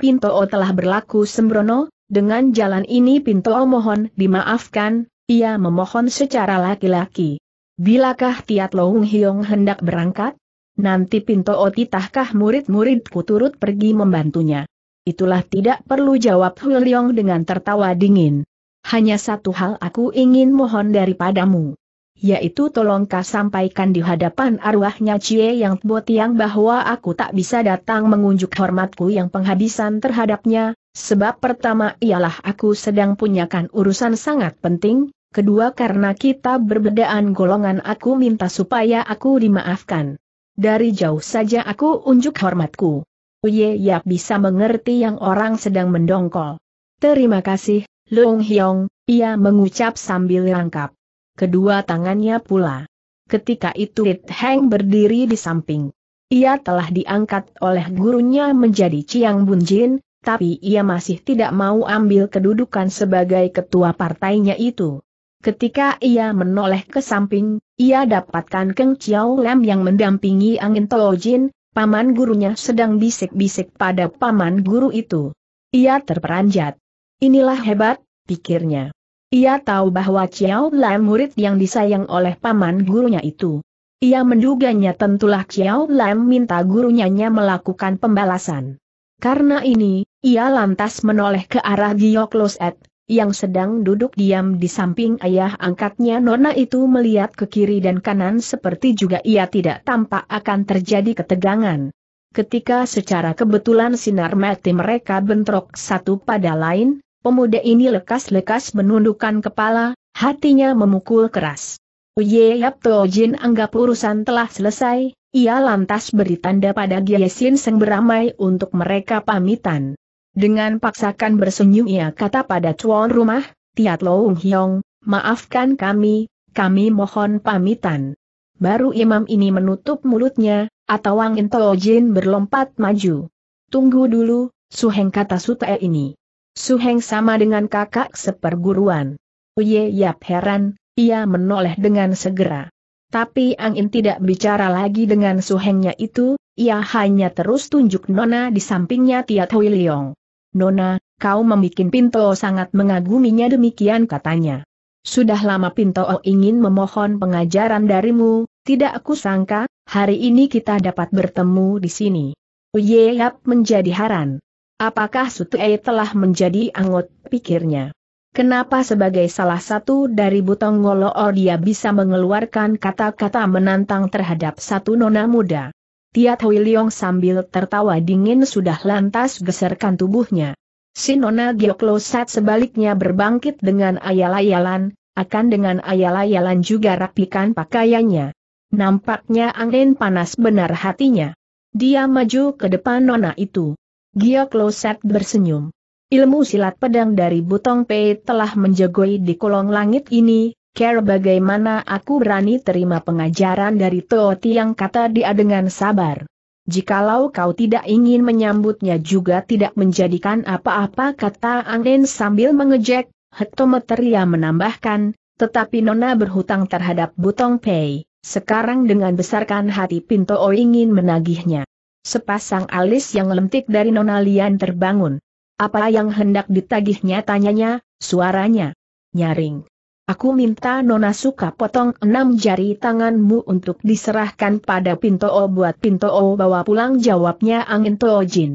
Pinto telah berlaku sembrono, dengan jalan ini Pinto mohon dimaafkan, ia memohon secara laki-laki. Bilakah Tiat Long Hiong hendak berangkat? Nanti Pinto Otitahkah murid-muridku turut pergi membantunya? Itulah tidak perlu jawab Huliong dengan tertawa dingin. Hanya satu hal aku ingin mohon daripadamu. Yaitu tolongkah sampaikan di hadapan arwahnya Cie Yang Botiang bahwa aku tak bisa datang mengunjuk hormatku yang penghabisan terhadapnya, sebab pertama ialah aku sedang punyakan urusan sangat penting, kedua karena kita berbedaan golongan aku minta supaya aku dimaafkan. Dari jauh saja aku unjuk hormatku. Uye ya bisa mengerti yang orang sedang mendongkol. Terima kasih, Long Hyong, ia mengucap sambil rangkap. Kedua tangannya pula. Ketika itu It Heng berdiri di samping. Ia telah diangkat oleh gurunya menjadi Chiang Jin, tapi ia masih tidak mau ambil kedudukan sebagai ketua partainya itu. Ketika ia menoleh ke samping, ia dapatkan Keng Chiao Lam yang mendampingi angin Tojin, paman gurunya sedang bisik-bisik pada paman guru itu. Ia terperanjat. Inilah hebat, pikirnya. Ia tahu bahwa Chiao Lam murid yang disayang oleh paman gurunya itu. Ia menduganya tentulah Chiao Lam minta gurunya melakukan pembalasan. Karena ini, ia lantas menoleh ke arah loset yang sedang duduk diam di samping ayah angkatnya Nona itu melihat ke kiri dan kanan seperti juga ia tidak tampak akan terjadi ketegangan. Ketika secara kebetulan sinar mati mereka bentrok satu pada lain, pemuda ini lekas-lekas menundukkan kepala, hatinya memukul keras. Uye Yap Jin anggap urusan telah selesai, ia lantas beri tanda pada Gye Sin Seng beramai untuk mereka pamitan. Dengan paksakan bersenyum ia kata pada tuan rumah, Tiat Loong Hiong, maafkan kami, kami mohon pamitan. Baru imam ini menutup mulutnya, atau angin jin berlompat maju. Tunggu dulu, Suheng kata Sutae ini. Suheng sama dengan kakak seperguruan. Uye Yap heran, ia menoleh dengan segera. Tapi angin tidak bicara lagi dengan Suhengnya itu, ia hanya terus tunjuk nona di sampingnya Tiat Hui Leong. Nona, kau membuat Pinto sangat mengaguminya demikian katanya. Sudah lama Pinto ingin memohon pengajaran darimu, tidak aku sangka, hari ini kita dapat bertemu di sini. Uyeyap menjadi haran. Apakah Sutue telah menjadi angot pikirnya? Kenapa sebagai salah satu dari Butong ngolo dia bisa mengeluarkan kata-kata menantang terhadap satu nona muda? Tia Tui Leong sambil tertawa dingin sudah lantas geserkan tubuhnya. Sinona Gyoklosat sebaliknya berbangkit dengan ayal-ayalan, akan dengan ayal-ayalan juga rapikan pakaiannya. Nampaknya angin panas benar hatinya. Dia maju ke depan nona itu. Gyoklosat bersenyum. Ilmu silat pedang dari Butong Pei telah menjagoi di kolong langit ini, Care bagaimana aku berani terima pengajaran dari Toti yang kata dia dengan sabar. Jikalau kau tidak ingin menyambutnya juga tidak menjadikan apa-apa kata Angin sambil mengejek, Hektometeria menambahkan, tetapi Nona berhutang terhadap Butong Pei, sekarang dengan besarkan hati Pinto O ingin menagihnya. Sepasang alis yang lentik dari Nona Lian terbangun. Apa yang hendak ditagihnya tanyanya, suaranya nyaring. Aku minta Nona Suka potong enam jari tanganmu untuk diserahkan pada Pinto O buat Pinto O bawa pulang jawabnya Angin Jin.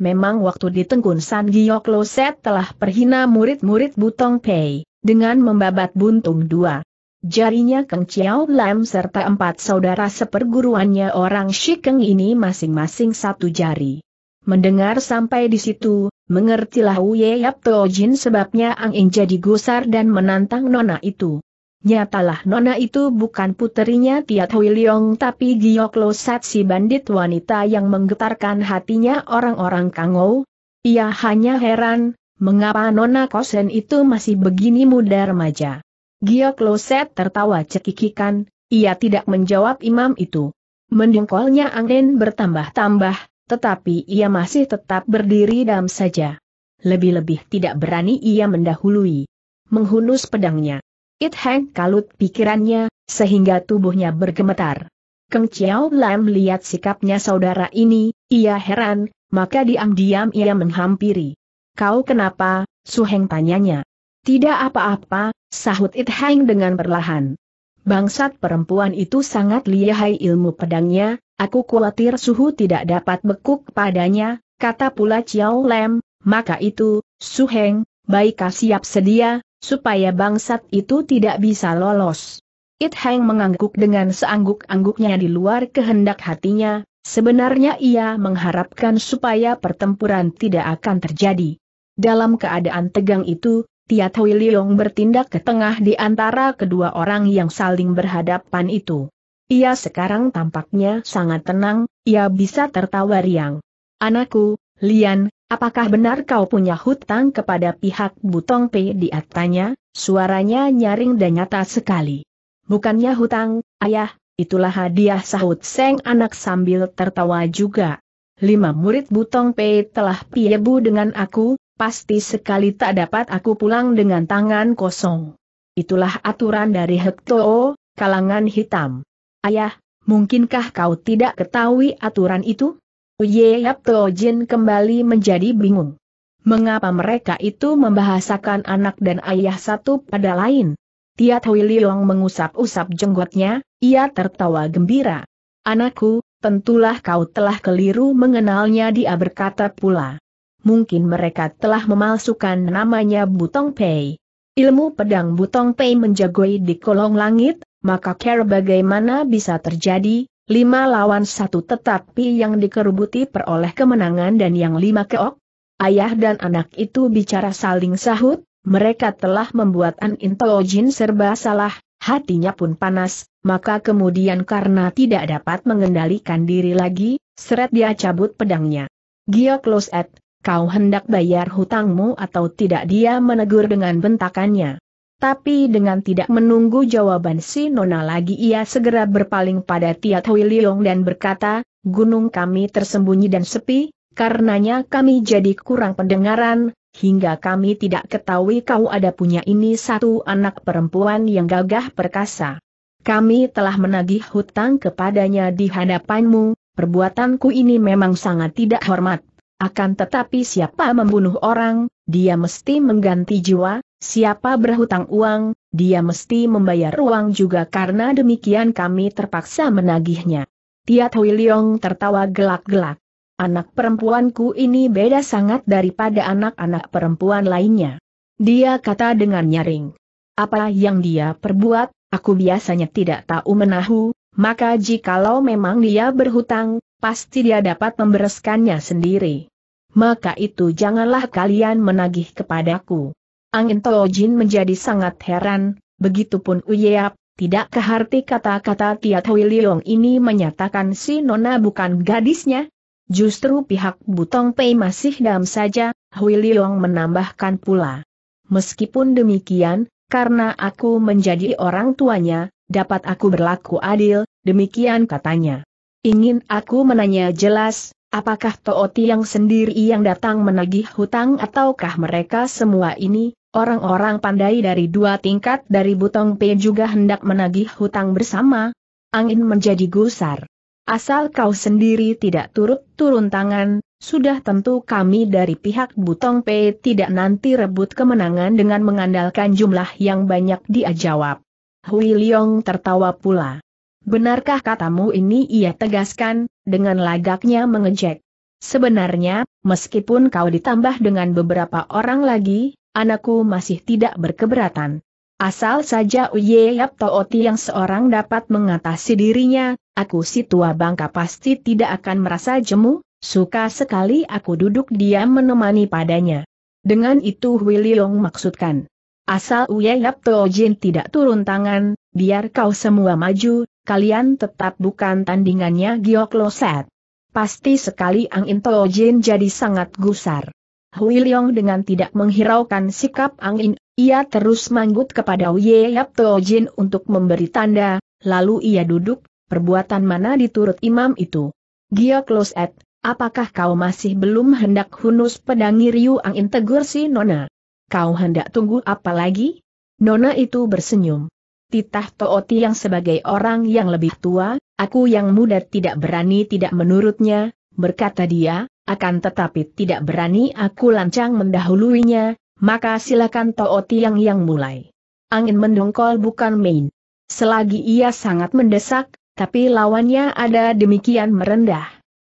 Memang waktu di Tengkun San Giok Loset telah perhina murid-murid Butong Pei, dengan membabat buntung dua. Jarinya Keng Chiao Lam serta empat saudara seperguruannya orang Shikeng ini masing-masing satu jari. Mendengar sampai di situ, Mengertilah Wye Yap Jin sebabnya angin jadi gusar dan menantang nona itu. Nyatalah nona itu bukan puterinya Tiat Hui Leong tapi Gioklo si bandit wanita yang menggetarkan hatinya orang-orang Kangou. Ia hanya heran, mengapa nona Kosen itu masih begini muda remaja. Gioklo Set tertawa cekikikan, ia tidak menjawab imam itu. Mendengkolnya angin bertambah-tambah, tetapi ia masih tetap berdiri dalam saja. Lebih-lebih tidak berani ia mendahului. Menghunus pedangnya. It Hang kalut pikirannya, sehingga tubuhnya bergemetar. Keng Chiao Lam lihat sikapnya saudara ini, ia heran, maka diam-diam ia menghampiri. Kau kenapa? Su Heng tanyanya. Tidak apa-apa, sahut It Hang dengan perlahan. Bangsat perempuan itu sangat lihai ilmu pedangnya, Aku khawatir suhu tidak dapat bekuk padanya, kata pula Chiao Lem, maka itu, Su Heng, baiklah siap sedia, supaya bangsat itu tidak bisa lolos. It Heng mengangguk dengan seangguk-angguknya di luar kehendak hatinya, sebenarnya ia mengharapkan supaya pertempuran tidak akan terjadi. Dalam keadaan tegang itu, Tia Hui Leong bertindak ke tengah di antara kedua orang yang saling berhadapan itu. Ia sekarang tampaknya sangat tenang, ia bisa tertawa riang. Anakku, Lian, apakah benar kau punya hutang kepada pihak Butong P? di tanya, suaranya nyaring dan nyata sekali. Bukannya hutang, ayah, itulah hadiah sahut Seng anak sambil tertawa juga. Lima murid Butong P telah piebu dengan aku, pasti sekali tak dapat aku pulang dengan tangan kosong. Itulah aturan dari Hektoo, kalangan hitam. Ayah, mungkinkah kau tidak ketahui aturan itu? Yap Tojin kembali menjadi bingung. Mengapa mereka itu membahasakan anak dan ayah satu pada lain? Tiat Hui Liong mengusap-usap jenggotnya, ia tertawa gembira. Anakku, tentulah kau telah keliru mengenalnya dia berkata pula. Mungkin mereka telah memalsukan namanya Butong Pei. Ilmu pedang Butong Pei menjagoi di kolong langit, maka care bagaimana bisa terjadi, lima lawan satu tetapi yang dikerubuti peroleh kemenangan dan yang lima keok? Ayah dan anak itu bicara saling sahut, mereka telah membuat An Intojin serba salah, hatinya pun panas, maka kemudian karena tidak dapat mengendalikan diri lagi, seret dia cabut pedangnya. Gio at, kau hendak bayar hutangmu atau tidak dia menegur dengan bentakannya. Tapi dengan tidak menunggu jawaban si Nona lagi ia segera berpaling pada Tiat Hui dan berkata, gunung kami tersembunyi dan sepi, karenanya kami jadi kurang pendengaran, hingga kami tidak ketahui kau ada punya ini satu anak perempuan yang gagah perkasa. Kami telah menagih hutang kepadanya di hadapanmu, perbuatanku ini memang sangat tidak hormat. Akan tetapi siapa membunuh orang, dia mesti mengganti jiwa, Siapa berhutang uang, dia mesti membayar uang juga karena demikian kami terpaksa menagihnya. Tiat Hui Leong tertawa gelak-gelak. Anak perempuanku ini beda sangat daripada anak-anak perempuan lainnya. Dia kata dengan nyaring. Apa yang dia perbuat, aku biasanya tidak tahu menahu, maka jikalau memang dia berhutang, pasti dia dapat membereskannya sendiri. Maka itu janganlah kalian menagih kepadaku. Angin Tojin menjadi sangat heran, begitupun Uyeap, tidak keharti kata-kata Tiat Hui Leong ini menyatakan si Nona bukan gadisnya. Justru pihak Butong Pei masih dam saja, Hui Leong menambahkan pula. Meskipun demikian, karena aku menjadi orang tuanya, dapat aku berlaku adil, demikian katanya. Ingin aku menanya jelas, apakah Tooti yang sendiri yang datang menagih hutang ataukah mereka semua ini, Orang-orang pandai dari dua tingkat dari Butong P juga hendak menagih hutang bersama. Angin menjadi gusar. Asal kau sendiri tidak turut turun tangan, sudah tentu kami dari pihak Butong P tidak nanti rebut kemenangan dengan mengandalkan jumlah yang banyak dia jawab. Hui Leong tertawa pula. Benarkah katamu ini ia tegaskan, dengan lagaknya mengejek. Sebenarnya, meskipun kau ditambah dengan beberapa orang lagi, anakku masih tidak berkeberatan. Asal saja Uye Yap Tooti yang seorang dapat mengatasi dirinya, aku si tua bangka pasti tidak akan merasa jemu, suka sekali aku duduk diam menemani padanya. Dengan itu Wiliong maksudkan. Asal Uye Yap Toojin tidak turun tangan, biar kau semua maju, kalian tetap bukan tandingannya Giok Loset. Pasti sekali angin Intojin jadi sangat gusar. Hui Leong dengan tidak menghiraukan sikap angin, ia terus manggut kepada Wye Yap Tuo Jin untuk memberi tanda, lalu ia duduk, perbuatan mana diturut imam itu. Gia close at. apakah kau masih belum hendak hunus pedangi Ryu Angin tegur si Nona? Kau hendak tunggu apa lagi? Nona itu bersenyum. Titah Tooti yang sebagai orang yang lebih tua, aku yang muda tidak berani tidak menurutnya, berkata dia, akan tetapi tidak berani aku lancang mendahuluinya, maka silakan Tooti Tiang yang mulai. Angin mendongkol bukan main. Selagi ia sangat mendesak, tapi lawannya ada demikian merendah.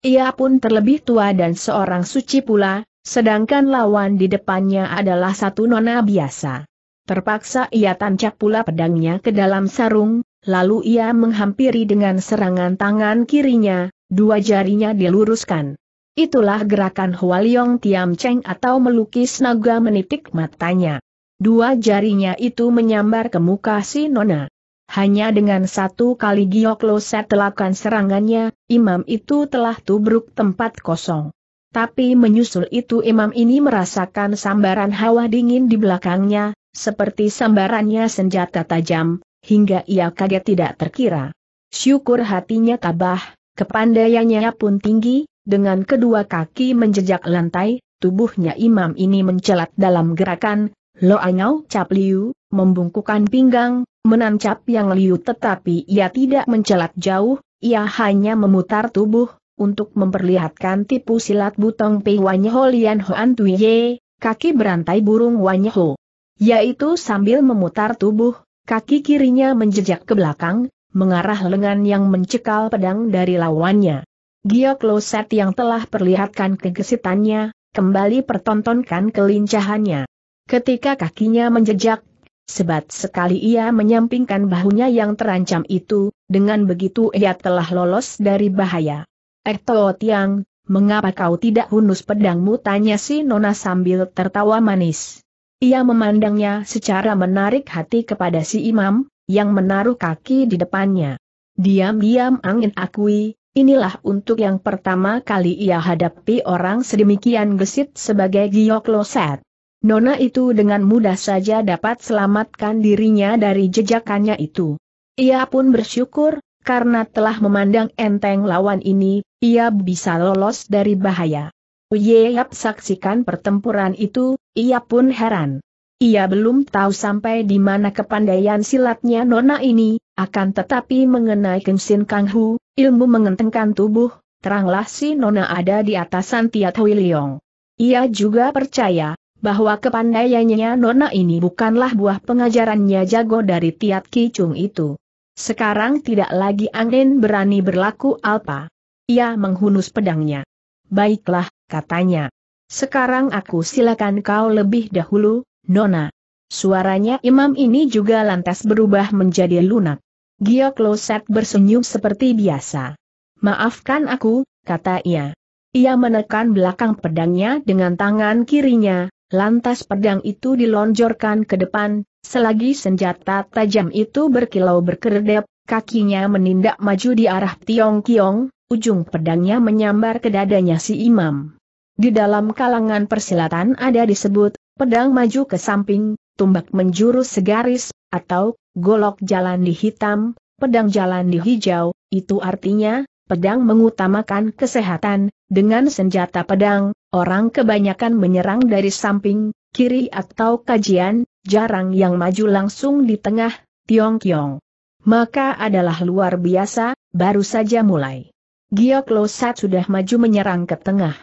Ia pun terlebih tua dan seorang suci pula, sedangkan lawan di depannya adalah satu nona biasa. Terpaksa ia tancap pula pedangnya ke dalam sarung, lalu ia menghampiri dengan serangan tangan kirinya, dua jarinya diluruskan. Itulah gerakan Hualiong Tiam Cheng atau melukis naga menitik matanya. Dua jarinya itu menyambar ke muka si Nona. Hanya dengan satu kali Giokloset telakan serangannya, imam itu telah tubruk tempat kosong. Tapi menyusul itu imam ini merasakan sambaran hawa dingin di belakangnya, seperti sambarannya senjata tajam, hingga ia kaget tidak terkira. Syukur hatinya tabah, kepandaiannya pun tinggi, dengan kedua kaki menjejak lantai, tubuhnya imam ini mencelat dalam gerakan, Lo angau, Cap Liu, membungkukan pinggang, menancap yang Liu tetapi ia tidak mencelat jauh, ia hanya memutar tubuh, untuk memperlihatkan tipu silat butong Pei Wanyeho Lian Hoan ye, kaki berantai burung Wanyeho. Yaitu sambil memutar tubuh, kaki kirinya menjejak ke belakang, mengarah lengan yang mencekal pedang dari lawannya. Diokloset yang telah perlihatkan kegesitannya, kembali pertontonkan kelincahannya. Ketika kakinya menjejak, sebat sekali ia menyampingkan bahunya yang terancam itu, dengan begitu ia telah lolos dari bahaya. Eh Tiang, mengapa kau tidak hunus pedangmu tanya si Nona sambil tertawa manis. Ia memandangnya secara menarik hati kepada si imam, yang menaruh kaki di depannya. Diam-diam angin akui, Inilah untuk yang pertama kali ia hadapi orang sedemikian gesit sebagai Giok Loset. Nona itu dengan mudah saja dapat selamatkan dirinya dari jejakannya itu. Ia pun bersyukur, karena telah memandang enteng lawan ini, ia bisa lolos dari bahaya. Uyeyap saksikan pertempuran itu, ia pun heran. Ia belum tahu sampai di mana kepandaian silatnya Nona ini, akan tetapi mengenai Kengsin Kang Hu, Ilmu mengentengkan tubuh, teranglah si Nona ada di atasan Tiat Hui Liong. Ia juga percaya, bahwa kepandaiannya Nona ini bukanlah buah pengajarannya jago dari Tiat Kicung itu. Sekarang tidak lagi Angin berani berlaku alpa. Ia menghunus pedangnya. Baiklah, katanya. Sekarang aku silakan kau lebih dahulu, Nona. Suaranya imam ini juga lantas berubah menjadi lunak. Giok Loset bersenyum seperti biasa. Maafkan aku, kata ia. Ia menekan belakang pedangnya dengan tangan kirinya, lantas pedang itu dilonjorkan ke depan, selagi senjata tajam itu berkilau berkeredep, kakinya menindak maju di arah Tiong Kiong, ujung pedangnya menyambar ke dadanya si imam. Di dalam kalangan persilatan ada disebut, pedang maju ke samping, tumbak menjurus segaris, atau golok jalan di hitam, pedang jalan di hijau, itu artinya, pedang mengutamakan kesehatan, dengan senjata pedang, orang kebanyakan menyerang dari samping, kiri atau kajian, jarang yang maju langsung di tengah, Tiong Kiong. Maka adalah luar biasa, baru saja mulai. Giok Lo sudah maju menyerang ke tengah.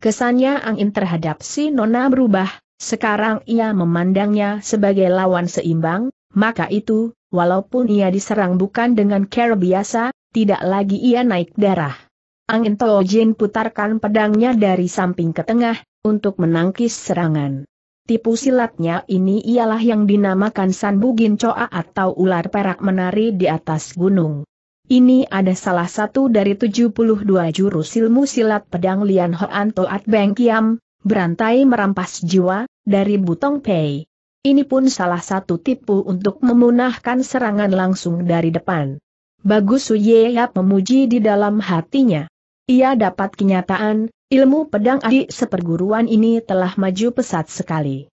Kesannya angin terhadap si Nona berubah, sekarang ia memandangnya sebagai lawan seimbang, maka itu, walaupun ia diserang bukan dengan care biasa, tidak lagi ia naik darah. Angin Tojin putarkan pedangnya dari samping ke tengah, untuk menangkis serangan. Tipu silatnya ini ialah yang dinamakan Sanbugin Coa atau ular perak menari di atas gunung. Ini ada salah satu dari 72 jurus ilmu silat pedang Lian Hoan Toat Beng Kiam, berantai merampas jiwa, dari Butong Pei. Ini pun salah satu tipu untuk memunahkan serangan langsung dari depan. Bagus Suye Yap memuji di dalam hatinya. Ia dapat kenyataan, ilmu pedang adik seperguruan ini telah maju pesat sekali.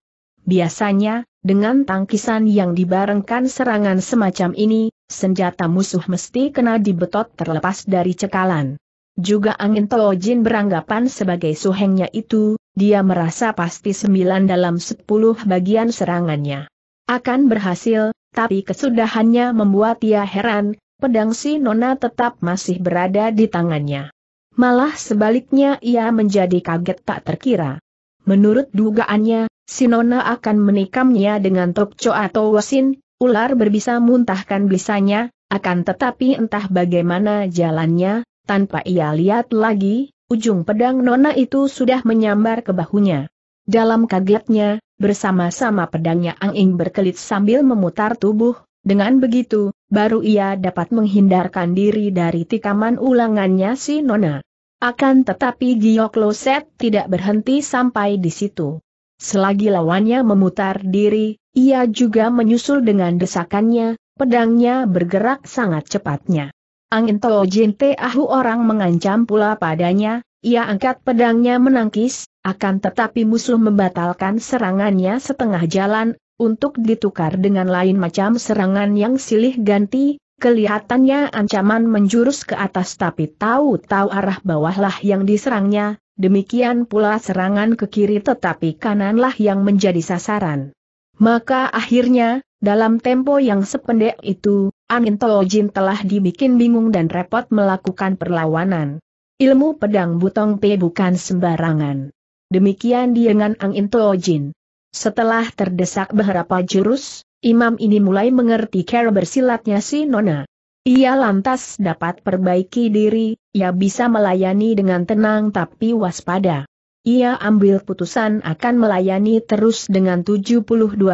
Biasanya, dengan tangkisan yang dibarengkan serangan semacam ini, senjata musuh mesti kena dibetot terlepas dari cekalan. Juga angin Tojin beranggapan sebagai suhengnya itu, dia merasa pasti sembilan dalam sepuluh bagian serangannya. Akan berhasil, tapi kesudahannya membuat ia heran, pedang si Nona tetap masih berada di tangannya. Malah sebaliknya ia menjadi kaget tak terkira. Menurut dugaannya, si Nona akan menikamnya dengan tokco atau wasin, ular berbisa muntahkan bisanya, akan tetapi entah bagaimana jalannya, tanpa ia lihat lagi, ujung pedang Nona itu sudah menyambar ke bahunya. Dalam kagetnya, bersama-sama pedangnya Anging berkelit sambil memutar tubuh, dengan begitu, baru ia dapat menghindarkan diri dari tikaman ulangannya si Nona. Akan tetapi Loset tidak berhenti sampai di situ. Selagi lawannya memutar diri, ia juga menyusul dengan desakannya, pedangnya bergerak sangat cepatnya. Angin Tao Jin Tahu orang mengancam pula padanya, ia angkat pedangnya menangkis, akan tetapi musuh membatalkan serangannya setengah jalan, untuk ditukar dengan lain macam serangan yang silih ganti, kelihatannya ancaman menjurus ke atas tapi tahu-tahu arah bawahlah yang diserangnya, demikian pula serangan ke kiri tetapi kananlah yang menjadi sasaran. Maka akhirnya, dalam tempo yang sependek itu, Amin Jin telah dibikin bingung dan repot melakukan perlawanan. Ilmu pedang Butong Pe bukan sembarangan. Demikian diengan Angin Jin. Setelah terdesak beberapa jurus, imam ini mulai mengerti cara bersilatnya si Nona. Ia lantas dapat perbaiki diri, ia bisa melayani dengan tenang tapi waspada. Ia ambil putusan akan melayani terus dengan 72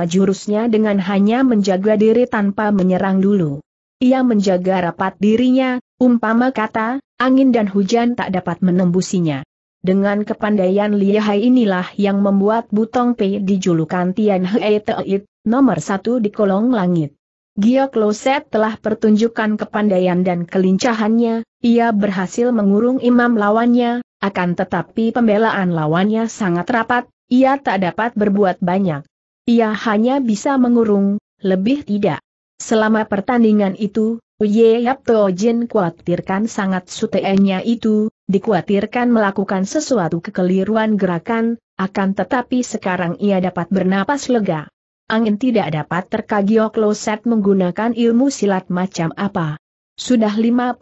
jurusnya dengan hanya menjaga diri tanpa menyerang dulu. Ia menjaga rapat dirinya, umpama kata, angin dan hujan tak dapat menembusinya. Dengan kepandaian lihai inilah yang membuat Butong Pei dijulukan Tian Hei Teit, nomor satu di kolong langit. Gia Kloset telah pertunjukkan kepandaian dan kelincahannya, ia berhasil mengurung imam lawannya, akan tetapi pembelaan lawannya sangat rapat, ia tak dapat berbuat banyak. Ia hanya bisa mengurung, lebih tidak. Selama pertandingan itu, Ye Yap To Jin khawatirkan sangat suteennya itu, dikhawatirkan melakukan sesuatu kekeliruan gerakan, akan tetapi sekarang ia dapat bernapas lega. Angin tidak dapat terkagiok Kloset menggunakan ilmu silat macam apa. Sudah 57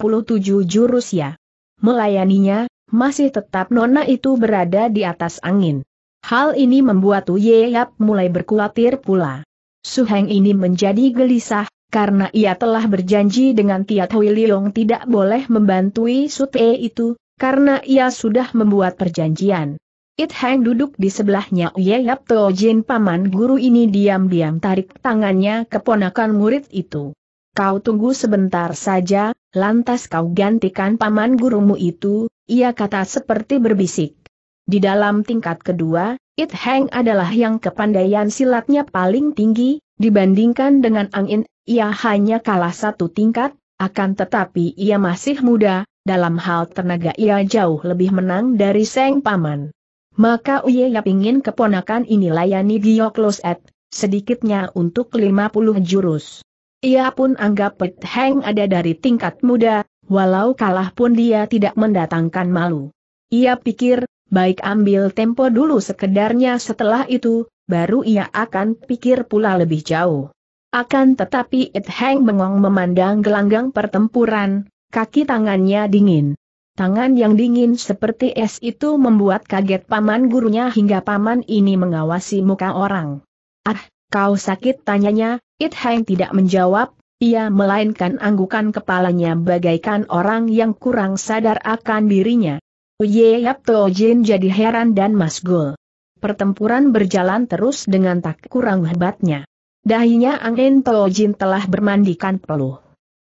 jurus ya. Melayaninya, masih tetap nona itu berada di atas angin. Hal ini membuat Uye Yap mulai berkuatir pula. Suheng ini menjadi gelisah, karena ia telah berjanji dengan Tiat Hui Liong tidak boleh membantui Sute itu, karena ia sudah membuat perjanjian. It Heng duduk di sebelahnya Uye Yap Jin paman guru ini diam-diam tarik tangannya keponakan murid itu. Kau tunggu sebentar saja, lantas kau gantikan paman gurumu itu, ia kata seperti berbisik. Di dalam tingkat kedua, It Heng adalah yang kepandaian silatnya paling tinggi, dibandingkan dengan Angin. ia hanya kalah satu tingkat, akan tetapi ia masih muda, dalam hal tenaga ia jauh lebih menang dari Seng Paman. Maka Uye Yap ingin keponakan ini layani Gioklos Ed, sedikitnya untuk 50 jurus. Ia pun anggap Pet Heng ada dari tingkat muda, walau kalah pun dia tidak mendatangkan malu. Ia pikir, baik ambil tempo dulu sekedarnya setelah itu, baru ia akan pikir pula lebih jauh. Akan tetapi Ed Heng bengong memandang gelanggang pertempuran, kaki tangannya dingin. Tangan yang dingin seperti es itu membuat kaget paman gurunya hingga paman ini mengawasi muka orang. Ah, kau sakit tanyanya, It Heng tidak menjawab, ia melainkan anggukan kepalanya bagaikan orang yang kurang sadar akan dirinya. Uye Tojin Jin jadi heran dan masgul. Pertempuran berjalan terus dengan tak kurang hebatnya. Dahinya Angin Tojin telah bermandikan peluh.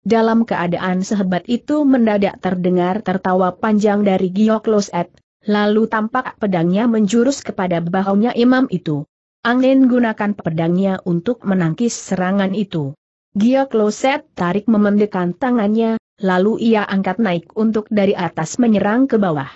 Dalam keadaan sehebat itu mendadak terdengar tertawa panjang dari Giyok Loset, lalu tampak pedangnya menjurus kepada bahunya imam itu. Angin gunakan pedangnya untuk menangkis serangan itu. Gia Kloset tarik memendekkan tangannya, lalu ia angkat naik untuk dari atas menyerang ke bawah.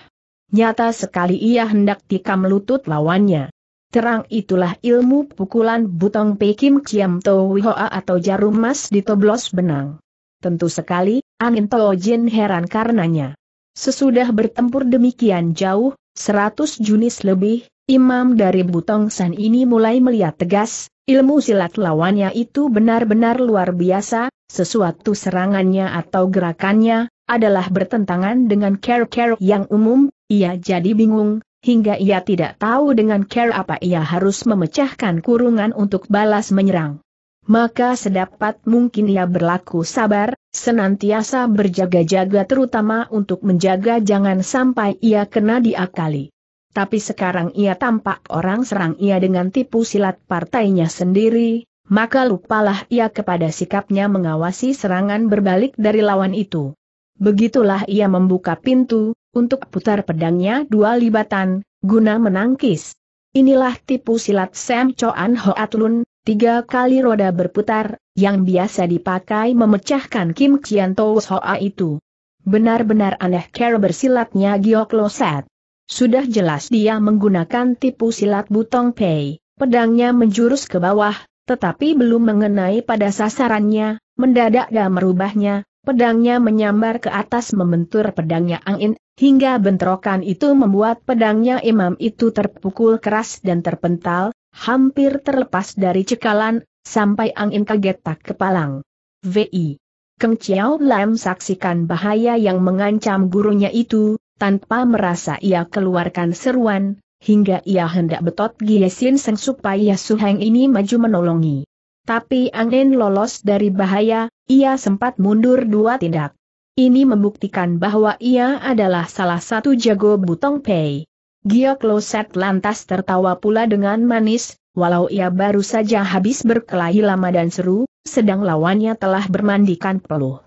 Nyata sekali ia hendak tikam lutut lawannya. Terang itulah ilmu pukulan butong Pekim Kiam To Wihoa atau jarum mas toblos benang. Tentu sekali, Angin To heran karenanya. Sesudah bertempur demikian jauh, seratus junis lebih, imam dari Butong San ini mulai melihat tegas, Ilmu silat lawannya itu benar-benar luar biasa, sesuatu serangannya atau gerakannya, adalah bertentangan dengan care-care yang umum, ia jadi bingung, hingga ia tidak tahu dengan care apa ia harus memecahkan kurungan untuk balas menyerang. Maka sedapat mungkin ia berlaku sabar, senantiasa berjaga-jaga terutama untuk menjaga jangan sampai ia kena diakali tapi sekarang ia tampak orang serang ia dengan tipu silat partainya sendiri, maka lupalah ia kepada sikapnya mengawasi serangan berbalik dari lawan itu. Begitulah ia membuka pintu, untuk putar pedangnya dua libatan, guna menangkis. Inilah tipu silat Sam Choan Lun tiga kali roda berputar, yang biasa dipakai memecahkan Kim Chiantou Hoa itu. Benar-benar aneh cara bersilatnya Giok Set. Sudah jelas dia menggunakan tipu silat Butong Pei, pedangnya menjurus ke bawah, tetapi belum mengenai pada sasarannya, mendadak dia merubahnya, pedangnya menyambar ke atas membentur pedangnya angin, hingga bentrokan itu membuat pedangnya imam itu terpukul keras dan terpental, hampir terlepas dari cekalan, sampai angin kaget tak kepalang. VI. Keng Chiao Lam saksikan bahaya yang mengancam gurunya itu, tanpa merasa ia keluarkan seruan, hingga ia hendak betot Giesin Seng supaya Suheng ini maju menolongi. Tapi Angin lolos dari bahaya, ia sempat mundur dua tindak. Ini membuktikan bahwa ia adalah salah satu jago Butong Pei. Gia Kloset lantas tertawa pula dengan manis, walau ia baru saja habis berkelahi lama dan seru, sedang lawannya telah bermandikan peluh.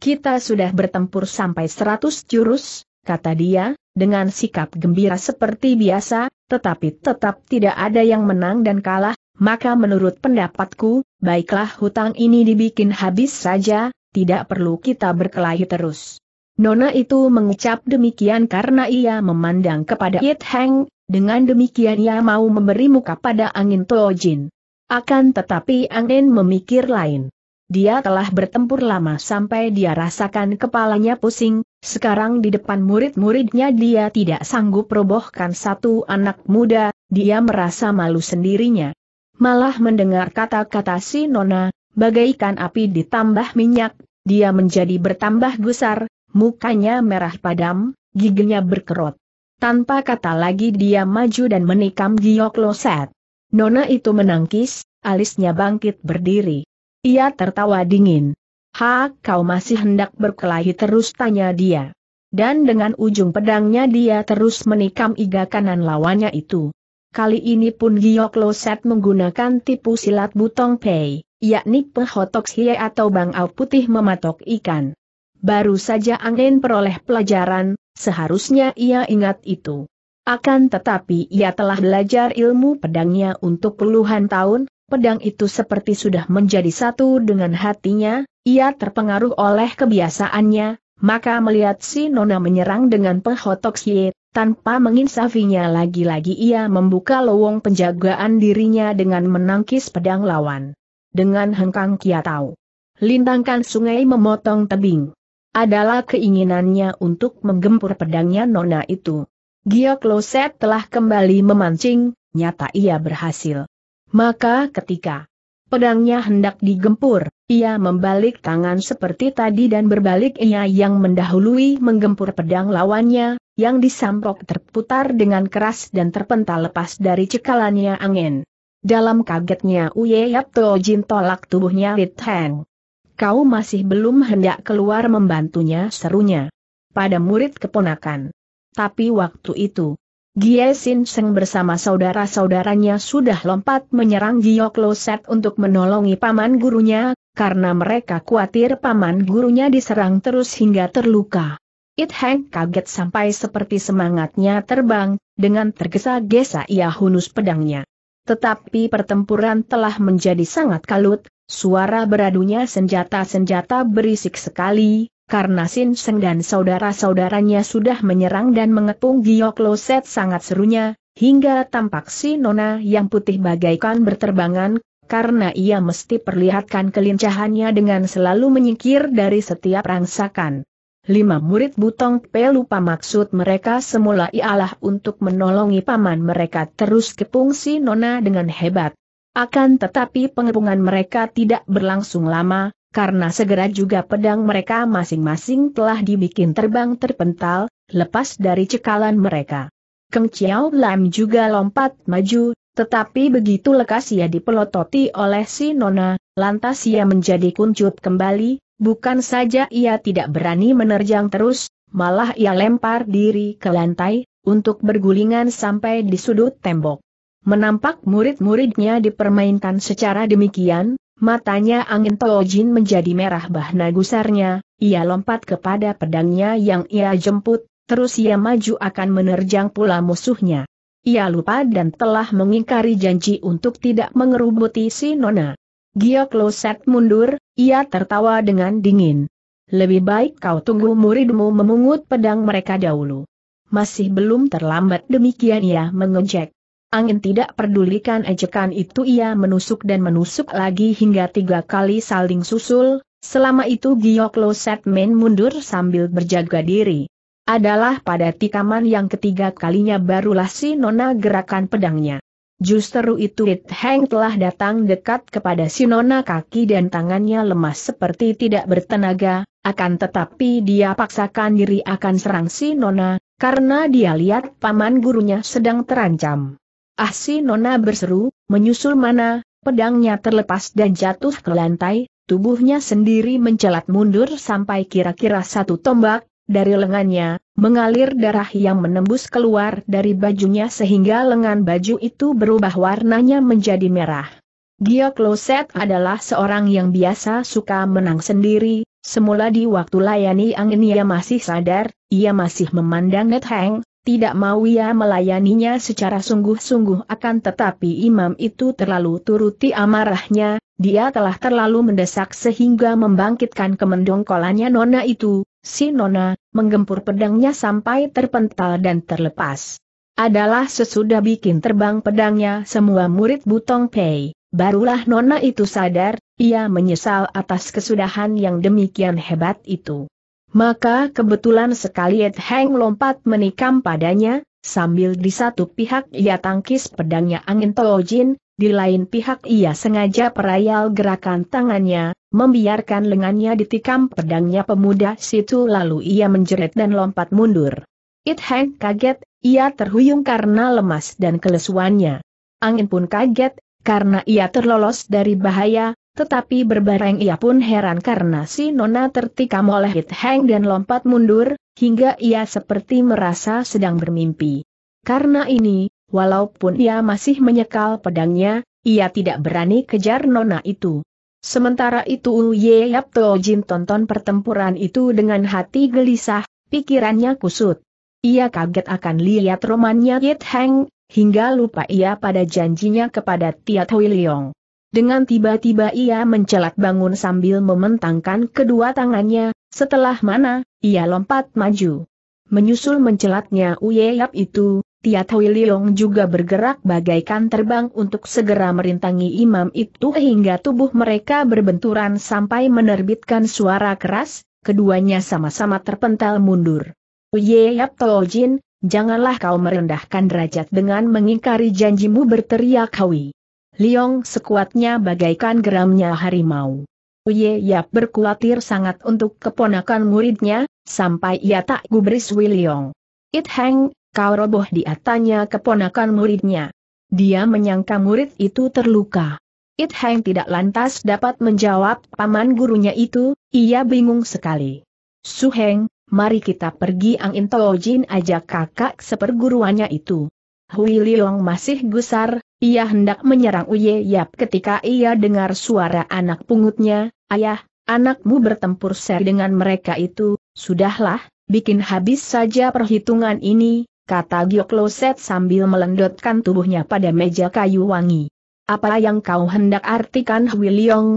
Kita sudah bertempur sampai seratus jurus, kata dia, dengan sikap gembira seperti biasa, tetapi tetap tidak ada yang menang dan kalah, maka menurut pendapatku, baiklah hutang ini dibikin habis saja, tidak perlu kita berkelahi terus. Nona itu mengucap demikian karena ia memandang kepada Yit Heng, dengan demikian ia mau memberi muka pada angin Tojin. Akan tetapi angin memikir lain. Dia telah bertempur lama sampai dia rasakan kepalanya pusing, sekarang di depan murid-muridnya dia tidak sanggup robohkan satu anak muda, dia merasa malu sendirinya. Malah mendengar kata-kata si Nona, bagaikan api ditambah minyak, dia menjadi bertambah gusar, mukanya merah padam, giginya berkerut. Tanpa kata lagi dia maju dan menikam giok loset. Nona itu menangkis, alisnya bangkit berdiri. Ia tertawa dingin. Ha, kau masih hendak berkelahi terus tanya dia. Dan dengan ujung pedangnya dia terus menikam iga kanan lawannya itu. Kali ini pun Giok Loset menggunakan tipu silat butong pei, yakni pehotok hie atau bangau putih mematok ikan. Baru saja angin peroleh pelajaran, seharusnya ia ingat itu. Akan tetapi ia telah belajar ilmu pedangnya untuk puluhan tahun, pedang itu seperti sudah menjadi satu dengan hatinya, ia terpengaruh oleh kebiasaannya, maka melihat si Nona menyerang dengan penghotok si tanpa menginsafinya lagi-lagi ia membuka lowong penjagaan dirinya dengan menangkis pedang lawan. Dengan hengkang kia tahu. Lintangkan sungai memotong tebing. Adalah keinginannya untuk menggempur pedangnya Nona itu. Gio Kloset telah kembali memancing, nyata ia berhasil. Maka ketika pedangnya hendak digempur, ia membalik tangan seperti tadi dan berbalik ia yang mendahului menggempur pedang lawannya, yang disamprok terputar dengan keras dan terpental lepas dari cekalannya angin. Dalam kagetnya Uye Yapto Jin tolak tubuhnya Lit Heng. Kau masih belum hendak keluar membantunya serunya. Pada murid keponakan. Tapi waktu itu, Gie Sin Seng bersama saudara-saudaranya sudah lompat menyerang Giyok Loset untuk menolongi paman gurunya, karena mereka khawatir paman gurunya diserang terus hingga terluka. It Heng kaget sampai seperti semangatnya terbang, dengan tergesa-gesa ia hunus pedangnya. Tetapi pertempuran telah menjadi sangat kalut, suara beradunya senjata-senjata berisik sekali, karena Sin Seng dan saudara-saudaranya sudah menyerang dan mengepung Giok Loset sangat serunya, hingga tampak si Nona yang putih bagaikan berterbangan, karena ia mesti perlihatkan kelincahannya dengan selalu menyingkir dari setiap rangsakan. Lima murid Butong pelupa maksud mereka semula ialah untuk menolongi paman mereka terus kepungsi Nona dengan hebat. Akan tetapi pengepungan mereka tidak berlangsung lama, karena segera juga pedang mereka masing-masing telah dibikin terbang terpental, lepas dari cekalan mereka. Keng Chiao Lam juga lompat maju, tetapi begitu lekas ia dipelototi oleh si Nona, lantas ia menjadi kuncup kembali, bukan saja ia tidak berani menerjang terus, malah ia lempar diri ke lantai, untuk bergulingan sampai di sudut tembok. Menampak murid-muridnya dipermainkan secara demikian, matanya angin Tojin menjadi merah bahna gusarnya, ia lompat kepada pedangnya yang ia jemput, terus ia maju akan menerjang pula musuhnya. Ia lupa dan telah mengingkari janji untuk tidak mengerubuti si Nona. Gio Kloset mundur, ia tertawa dengan dingin. Lebih baik kau tunggu muridmu memungut pedang mereka dahulu. Masih belum terlambat demikian ia mengejek. Angin tidak pedulikan ejekan itu ia menusuk dan menusuk lagi hingga tiga kali saling susul, selama itu kloset main mundur sambil berjaga diri adalah pada tikaman yang ketiga kalinya barulah si Nona gerakan pedangnya. Justru itu It Heng telah datang dekat kepada si Nona kaki dan tangannya lemas seperti tidak bertenaga, akan tetapi dia paksakan diri akan serang si Nona, karena dia lihat paman gurunya sedang terancam. Ah si Nona berseru, menyusul mana, pedangnya terlepas dan jatuh ke lantai, tubuhnya sendiri mencelat mundur sampai kira-kira satu tombak, dari lengannya, mengalir darah yang menembus keluar dari bajunya sehingga lengan baju itu berubah warnanya menjadi merah. Gio Closet adalah seorang yang biasa suka menang sendiri, semula di waktu layani angin ia masih sadar, ia masih memandang Net Hang, tidak mau ia melayaninya secara sungguh-sungguh akan tetapi imam itu terlalu turuti amarahnya, dia telah terlalu mendesak sehingga membangkitkan kemendongkolannya nona itu, si Nona, menggempur pedangnya sampai terpental dan terlepas. Adalah sesudah bikin terbang pedangnya semua murid Butong Pei, barulah Nona itu sadar, ia menyesal atas kesudahan yang demikian hebat itu. Maka kebetulan sekali Ed Heng lompat menikam padanya, sambil di satu pihak ia tangkis pedangnya angin Tojin, di lain pihak ia sengaja perayal gerakan tangannya, membiarkan lengannya ditikam pedangnya pemuda situ lalu ia menjerit dan lompat mundur. It Heng kaget, ia terhuyung karena lemas dan kelesuannya. Angin pun kaget, karena ia terlolos dari bahaya, tetapi berbareng ia pun heran karena si Nona tertikam oleh It Heng dan lompat mundur, hingga ia seperti merasa sedang bermimpi. Karena ini, Walaupun ia masih menyekal pedangnya, ia tidak berani kejar nona itu. Sementara itu Uye Yap Jin tonton pertempuran itu dengan hati gelisah, pikirannya kusut. Ia kaget akan lihat romannya Yit Heng, hingga lupa ia pada janjinya kepada Tiat Hui Leong. Dengan tiba-tiba ia mencelat bangun sambil mementangkan kedua tangannya, setelah mana, ia lompat maju. Menyusul mencelatnya Uye Yap itu, Tia Tui Leong juga bergerak bagaikan terbang untuk segera merintangi imam itu hingga tubuh mereka berbenturan sampai menerbitkan suara keras, keduanya sama-sama terpental mundur. Uye Yap Jin, janganlah kau merendahkan derajat dengan mengingkari janjimu berteriak Hawi. Liong sekuatnya bagaikan geramnya harimau. Uye Yap berkuatir sangat untuk keponakan muridnya, sampai ia tak gubris Wiliong. It Hang. Kau roboh diatanya keponakan muridnya. Dia menyangka murid itu terluka. It Heng tidak lantas dapat menjawab paman gurunya itu, ia bingung sekali. Su Heng, mari kita pergi Ang In Jin ajak kakak seperguruannya itu. Hui Liong masih gusar, ia hendak menyerang Uye Yap ketika ia dengar suara anak pungutnya, ayah, anakmu bertempur seri dengan mereka itu, sudahlah, bikin habis saja perhitungan ini, kata loset sambil melendotkan tubuhnya pada meja kayu wangi. Apa yang kau hendak artikan Hui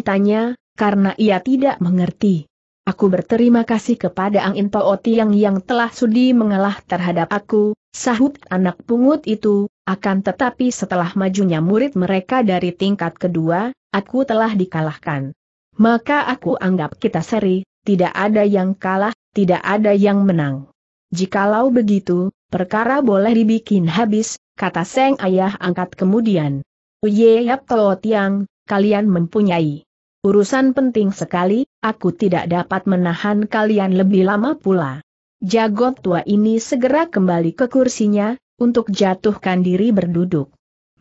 tanya, karena ia tidak mengerti. Aku berterima kasih kepada angin Into Tiang yang telah sudi mengalah terhadap aku, sahut anak pungut itu, akan tetapi setelah majunya murid mereka dari tingkat kedua, aku telah dikalahkan. Maka aku anggap kita seri, tidak ada yang kalah, tidak ada yang menang. Jikalau begitu, Perkara boleh dibikin habis, kata Seng Ayah angkat kemudian. Uye Yap Toh Tiang, kalian mempunyai urusan penting sekali, aku tidak dapat menahan kalian lebih lama pula. Jagot tua ini segera kembali ke kursinya, untuk jatuhkan diri berduduk.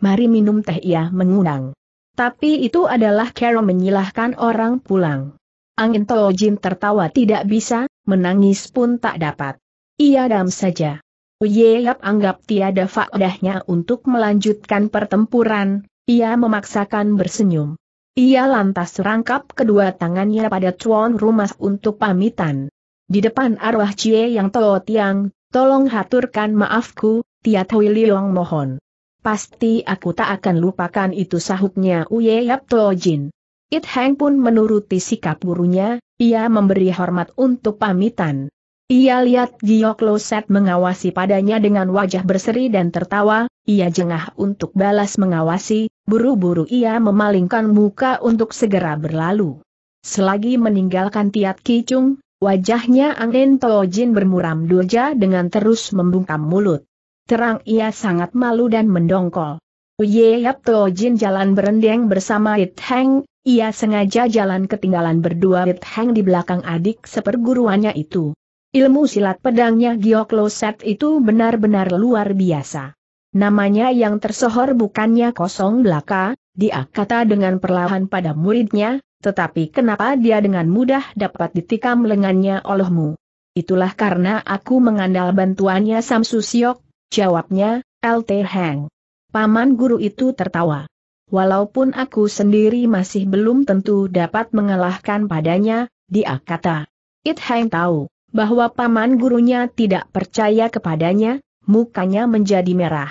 Mari minum teh ia mengundang. Tapi itu adalah Carol menyilahkan orang pulang. Angin Tojin tertawa tidak bisa, menangis pun tak dapat. Ia dam saja. Yap anggap tiada faedahnya untuk melanjutkan pertempuran, ia memaksakan bersenyum. Ia lantas rangkap kedua tangannya pada tuan rumah untuk pamitan. Di depan arwah Cie yang Teo Tiang, tolong haturkan maafku, Tiat Hui Liong mohon. Pasti aku tak akan lupakan itu sahutnya Uye Yap Jin. It Heng pun menuruti sikap gurunya, ia memberi hormat untuk pamitan. Ia lihat Giok Loset mengawasi padanya dengan wajah berseri dan tertawa, ia jengah untuk balas mengawasi, buru-buru ia memalingkan muka untuk segera berlalu. Selagi meninggalkan Tiat Kicung, wajahnya Angin Tojin bermuram doja dengan terus membungkam mulut. Terang ia sangat malu dan mendongkol. Yap Tojin jalan berendeng bersama It Heng, ia sengaja jalan ketinggalan berdua It Heng di belakang adik seperguruannya itu. Ilmu silat pedangnya Giokloset itu benar-benar luar biasa. Namanya yang tersohor bukannya kosong belaka, dia kata dengan perlahan pada muridnya, tetapi kenapa dia dengan mudah dapat ditikam lengannya olehmu? Itulah karena aku mengandal bantuannya Samsu Siok, jawabnya, LT Heng. Paman guru itu tertawa. Walaupun aku sendiri masih belum tentu dapat mengalahkan padanya, dia kata. It Heng tahu bahwa paman gurunya tidak percaya kepadanya, mukanya menjadi merah.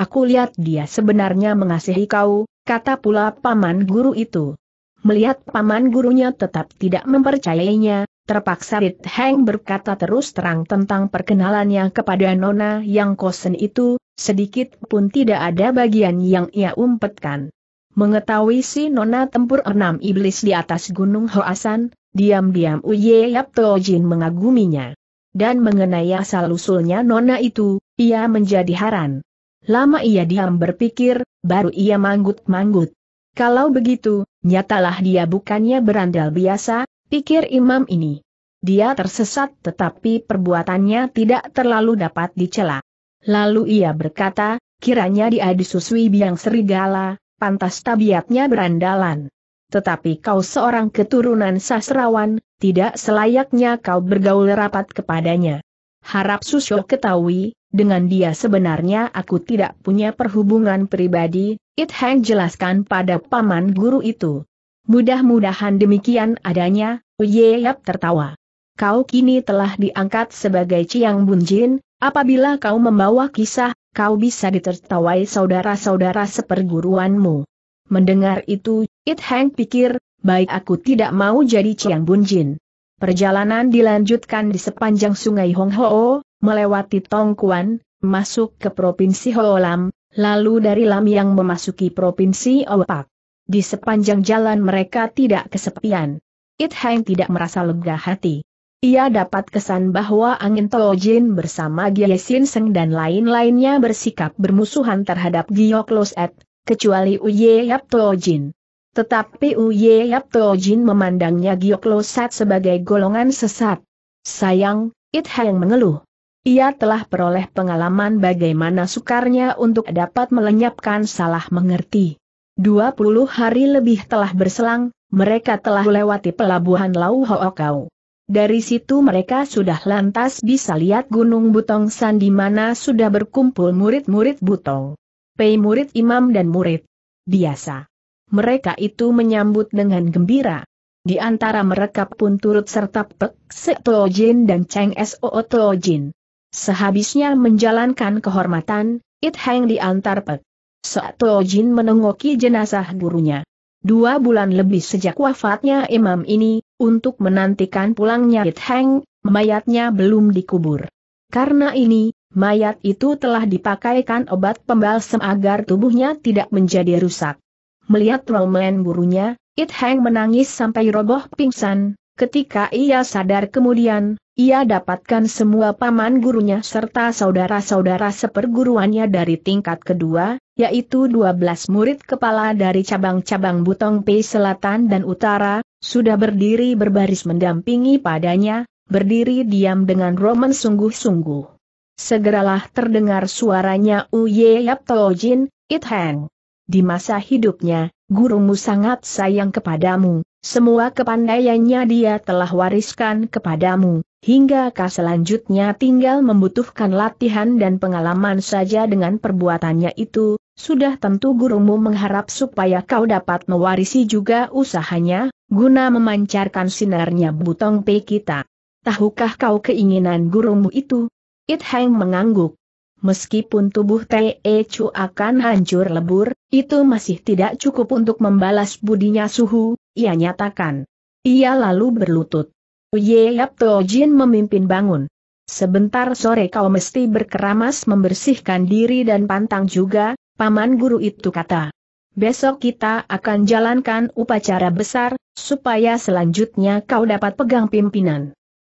Aku lihat dia sebenarnya mengasihi kau, kata pula paman guru itu. Melihat paman gurunya tetap tidak mempercayainya, terpaksa Rit Heng berkata terus terang tentang perkenalannya kepada Nona yang kosen itu, sedikit pun tidak ada bagian yang ia umpetkan. Mengetahui si Nona tempur enam iblis di atas Gunung Hoasan, Diam-diam Uye Yap Tojin mengaguminya. Dan mengenai asal-usulnya nona itu, ia menjadi haran. Lama ia diam berpikir, baru ia manggut-manggut. Kalau begitu, nyatalah dia bukannya berandal biasa, pikir imam ini. Dia tersesat tetapi perbuatannya tidak terlalu dapat dicela. Lalu ia berkata, kiranya dia disusui biang serigala, pantas tabiatnya berandalan tetapi kau seorang keturunan sastrawan, tidak selayaknya kau bergaul rapat kepadanya. Harap Susyo ketahui, dengan dia sebenarnya aku tidak punya perhubungan pribadi, It Hang jelaskan pada paman guru itu. Mudah-mudahan demikian adanya, Uye Yap tertawa. Kau kini telah diangkat sebagai Ciang Bunjin, apabila kau membawa kisah, kau bisa ditertawai saudara-saudara seperguruanmu. Mendengar itu, It Hang pikir, baik aku tidak mau jadi Chiang Bun Jin. Perjalanan dilanjutkan di sepanjang sungai Hong Ho, melewati Tong Tongkuan, masuk ke Provinsi Lam, lalu dari Lam yang memasuki Provinsi Opak. Di sepanjang jalan mereka tidak kesepian. It Hang tidak merasa lega hati. Ia dapat kesan bahwa angin Tojin bersama Gye Sin Seng dan lain-lainnya bersikap bermusuhan terhadap Giok Loset, kecuali Uye Yap Tojin. Tetapi Uye Yap Tojin memandangnya Giok Losat sebagai golongan sesat. Sayang, It Hang mengeluh. Ia telah peroleh pengalaman bagaimana sukarnya untuk dapat melenyapkan salah mengerti. 20 hari lebih telah berselang, mereka telah lewati pelabuhan Lau Hookau. Dari situ mereka sudah lantas bisa lihat Gunung Butong San di mana sudah berkumpul murid-murid Butong. Pei murid imam dan murid biasa mereka itu menyambut dengan gembira. Di antara mereka pun turut serta Pek Seto Jin dan Cheng Soo To Jin. Sehabisnya menjalankan kehormatan, It Heng diantar Pek Seto Jin menengoki jenazah gurunya. Dua bulan lebih sejak wafatnya imam ini, untuk menantikan pulangnya It Heng, mayatnya belum dikubur. Karena ini, mayat itu telah dipakaikan obat pembalsem agar tubuhnya tidak menjadi rusak. Melihat Roman gurunya, It Hang menangis sampai roboh pingsan, ketika ia sadar kemudian, ia dapatkan semua paman gurunya serta saudara-saudara seperguruannya dari tingkat kedua, yaitu 12 murid kepala dari cabang-cabang Butong Pei Selatan dan Utara, sudah berdiri berbaris mendampingi padanya, berdiri diam dengan Roman sungguh-sungguh. Segeralah terdengar suaranya Uye Yap Tojin, It Hang. Di masa hidupnya, gurumu sangat sayang kepadamu, semua kepandaiannya dia telah wariskan kepadamu, hingga kah selanjutnya tinggal membutuhkan latihan dan pengalaman saja dengan perbuatannya itu, sudah tentu gurumu mengharap supaya kau dapat mewarisi juga usahanya, guna memancarkan sinarnya butong pe kita. Tahukah kau keinginan gurumu itu? It Hang mengangguk, Meskipun tubuh Te Chu akan hancur lebur, itu masih tidak cukup untuk membalas budinya suhu, ia nyatakan. Ia lalu berlutut. Uye Yap Jin memimpin bangun. Sebentar sore kau mesti berkeramas membersihkan diri dan pantang juga, paman guru itu kata. Besok kita akan jalankan upacara besar, supaya selanjutnya kau dapat pegang pimpinan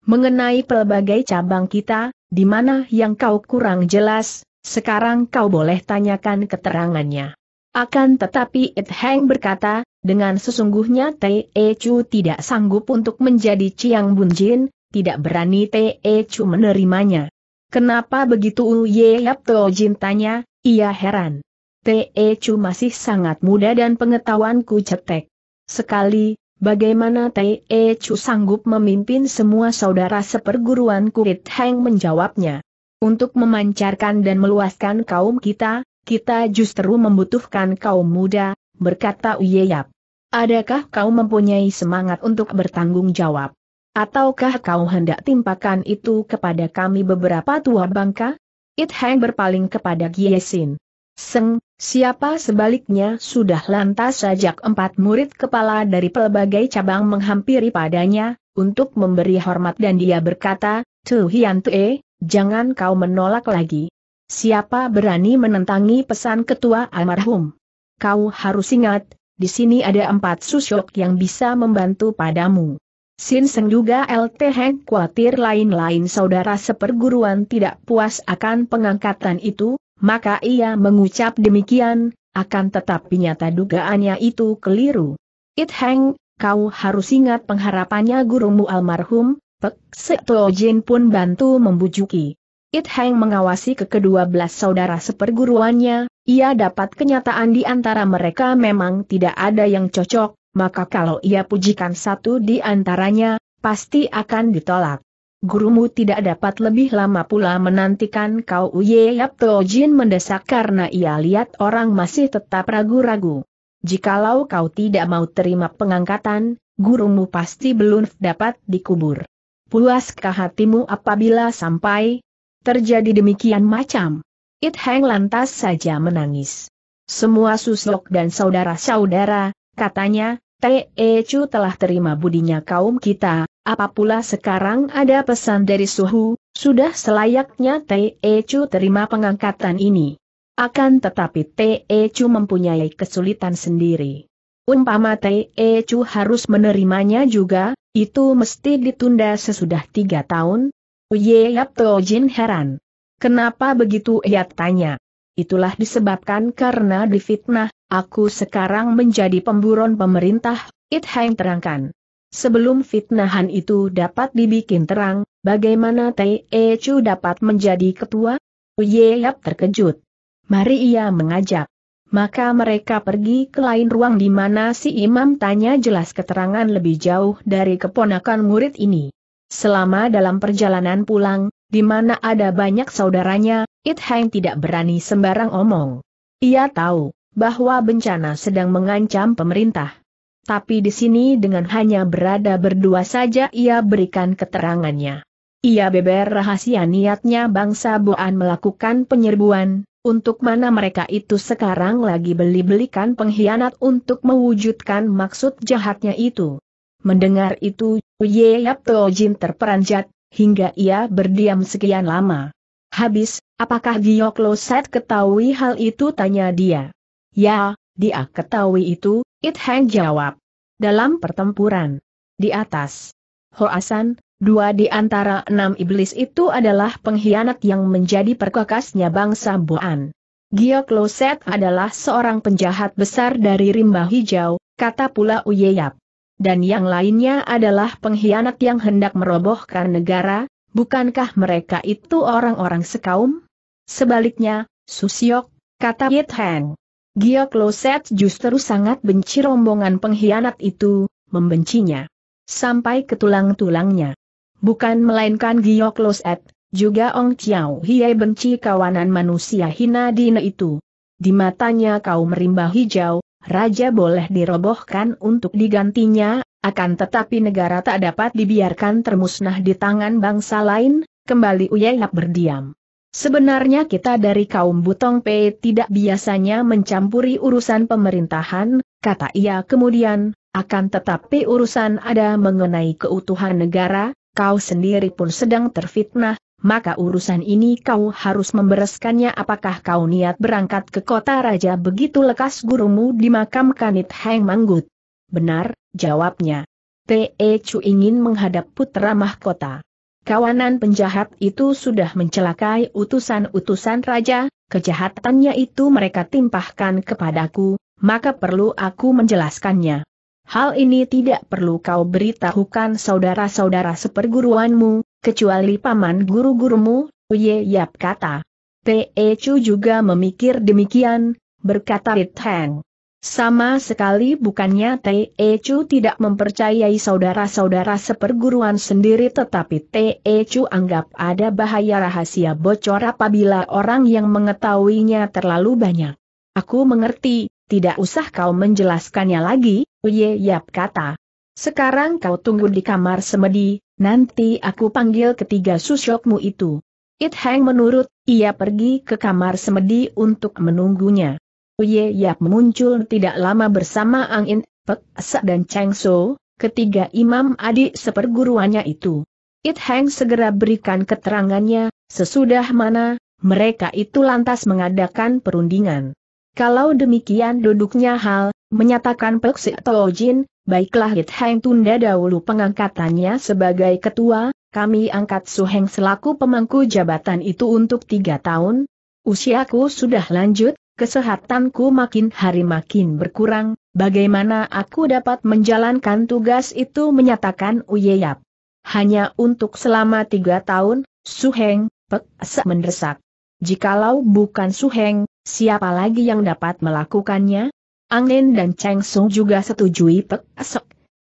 mengenai pelbagai cabang kita, di mana yang kau kurang jelas, sekarang kau boleh tanyakan keterangannya. Akan tetapi It Heng berkata, dengan sesungguhnya Te Chu tidak sanggup untuk menjadi Chiang Bunjin, tidak berani Te Chu menerimanya. Kenapa begitu U Yap Jin tanya, ia heran. Te Chu masih sangat muda dan pengetahuanku cetek. Sekali, Bagaimana Tai e Chu sanggup memimpin semua saudara seperguruan Kurit Heng menjawabnya. Untuk memancarkan dan meluaskan kaum kita, kita justru membutuhkan kaum muda, berkata Uyeyap. Adakah kau mempunyai semangat untuk bertanggung jawab? Ataukah kau hendak timpakan itu kepada kami beberapa tua bangka? It Heng berpaling kepada Giesin. Seng, Siapa sebaliknya sudah lantas sajak empat murid kepala dari pelbagai cabang menghampiri padanya, untuk memberi hormat dan dia berkata, Tu Hian Tue, jangan kau menolak lagi. Siapa berani menentangi pesan ketua almarhum? Kau harus ingat, di sini ada empat susyok yang bisa membantu padamu. Sin Seng juga LT Heng khawatir lain-lain saudara seperguruan tidak puas akan pengangkatan itu, maka ia mengucap demikian, akan tetapi nyata dugaannya itu keliru. It Heng, kau harus ingat pengharapannya gurumu almarhum, Pek Jin pun bantu membujuki. It Heng mengawasi ke kedua belas saudara seperguruannya, ia dapat kenyataan di antara mereka memang tidak ada yang cocok, maka kalau ia pujikan satu di antaranya, pasti akan ditolak gurumu tidak dapat lebih lama pula menantikan kau Uye Yapto Jin mendesak karena ia lihat orang masih tetap ragu-ragu. Jikalau kau tidak mau terima pengangkatan, gurumu pasti belum dapat dikubur. Puaskah hatimu apabila sampai terjadi demikian macam? It Heng lantas saja menangis. Semua suslok dan saudara-saudara, katanya, T.E. Chu telah terima budinya kaum kita, apa pula sekarang ada pesan dari Suhu, sudah selayaknya Te Chu terima pengangkatan ini. Akan tetapi Te Chu mempunyai kesulitan sendiri. Umpama e Chu harus menerimanya juga, itu mesti ditunda sesudah tiga tahun. Uye Yap Tojin heran. Kenapa begitu ia tanya? Itulah disebabkan karena difitnah, aku sekarang menjadi pemburon pemerintah, It Hang terangkan. Sebelum fitnahan itu dapat dibikin terang, bagaimana Tei e Chu dapat menjadi ketua? Uye Yap terkejut. Mari ia mengajak. Maka mereka pergi ke lain ruang di mana si imam tanya jelas keterangan lebih jauh dari keponakan murid ini. Selama dalam perjalanan pulang, di mana ada banyak saudaranya, It Heng tidak berani sembarang omong. Ia tahu bahwa bencana sedang mengancam pemerintah tapi di sini dengan hanya berada berdua saja ia berikan keterangannya. Ia beber rahasia niatnya bangsa Boan melakukan penyerbuan, untuk mana mereka itu sekarang lagi beli-belikan pengkhianat untuk mewujudkan maksud jahatnya itu. Mendengar itu, Ye Yap Jin terperanjat, hingga ia berdiam sekian lama. Habis, apakah Giyok Loset ketahui hal itu tanya dia. Ya, dia ketahui itu, It Hang jawab. Dalam pertempuran. Di atas. Hoasan, dua di antara enam iblis itu adalah pengkhianat yang menjadi perkakasnya bangsa Boan. Gio Kloset adalah seorang penjahat besar dari rimba hijau, kata pula Uyeyap. Dan yang lainnya adalah pengkhianat yang hendak merobohkan negara, bukankah mereka itu orang-orang sekaum? Sebaliknya, Susiok, kata Yit Heng. Giok Kloset justru sangat benci rombongan pengkhianat itu, membencinya. Sampai ke tulang-tulangnya. Bukan melainkan Giok Kloset, juga Ong Chiao Hiei benci kawanan manusia hina dina itu. Di matanya kau merimba hijau, raja boleh dirobohkan untuk digantinya, akan tetapi negara tak dapat dibiarkan termusnah di tangan bangsa lain, kembali Uyeyap berdiam. Sebenarnya kita dari kaum Butong Pei tidak biasanya mencampuri urusan pemerintahan, kata ia kemudian, akan tetapi urusan ada mengenai keutuhan negara, kau sendiri pun sedang terfitnah, maka urusan ini kau harus membereskannya apakah kau niat berangkat ke kota raja begitu lekas gurumu dimakamkan It Heng Manggut. Benar, jawabnya. Te Chu ingin menghadap putra mahkota. Kawanan penjahat itu sudah mencelakai utusan-utusan raja, kejahatannya itu mereka timpahkan kepadaku, maka perlu aku menjelaskannya. Hal ini tidak perlu kau beritahukan saudara-saudara seperguruanmu, kecuali paman guru-gurumu, Uye Yap kata. Pe Chu juga memikir demikian, berkata Rit Heng. Sama sekali bukannya Te Chu tidak mempercayai saudara-saudara seperguruan sendiri tetapi Te Chu anggap ada bahaya rahasia bocor apabila orang yang mengetahuinya terlalu banyak. Aku mengerti, tidak usah kau menjelaskannya lagi, Uye Yap kata. Sekarang kau tunggu di kamar semedi, nanti aku panggil ketiga susyokmu itu. It Hang menurut, ia pergi ke kamar semedi untuk menunggunya. Uye Yap muncul tidak lama bersama Angin In, Pek Sa dan Cheng So, ketiga imam adik seperguruannya itu. It Heng segera berikan keterangannya, sesudah mana, mereka itu lantas mengadakan perundingan. Kalau demikian duduknya hal, menyatakan Pek Si Jin, baiklah It Heng tunda dahulu pengangkatannya sebagai ketua, kami angkat Su Heng selaku pemangku jabatan itu untuk tiga tahun, usiaku sudah lanjut, kesehatanku makin hari makin berkurang, bagaimana aku dapat menjalankan tugas itu menyatakan Uyeyap. Hanya untuk selama tiga tahun, Suheng, Pek mendesak. Jikalau bukan Suheng, siapa lagi yang dapat melakukannya? Angin dan Cheng Sung juga setujui Pek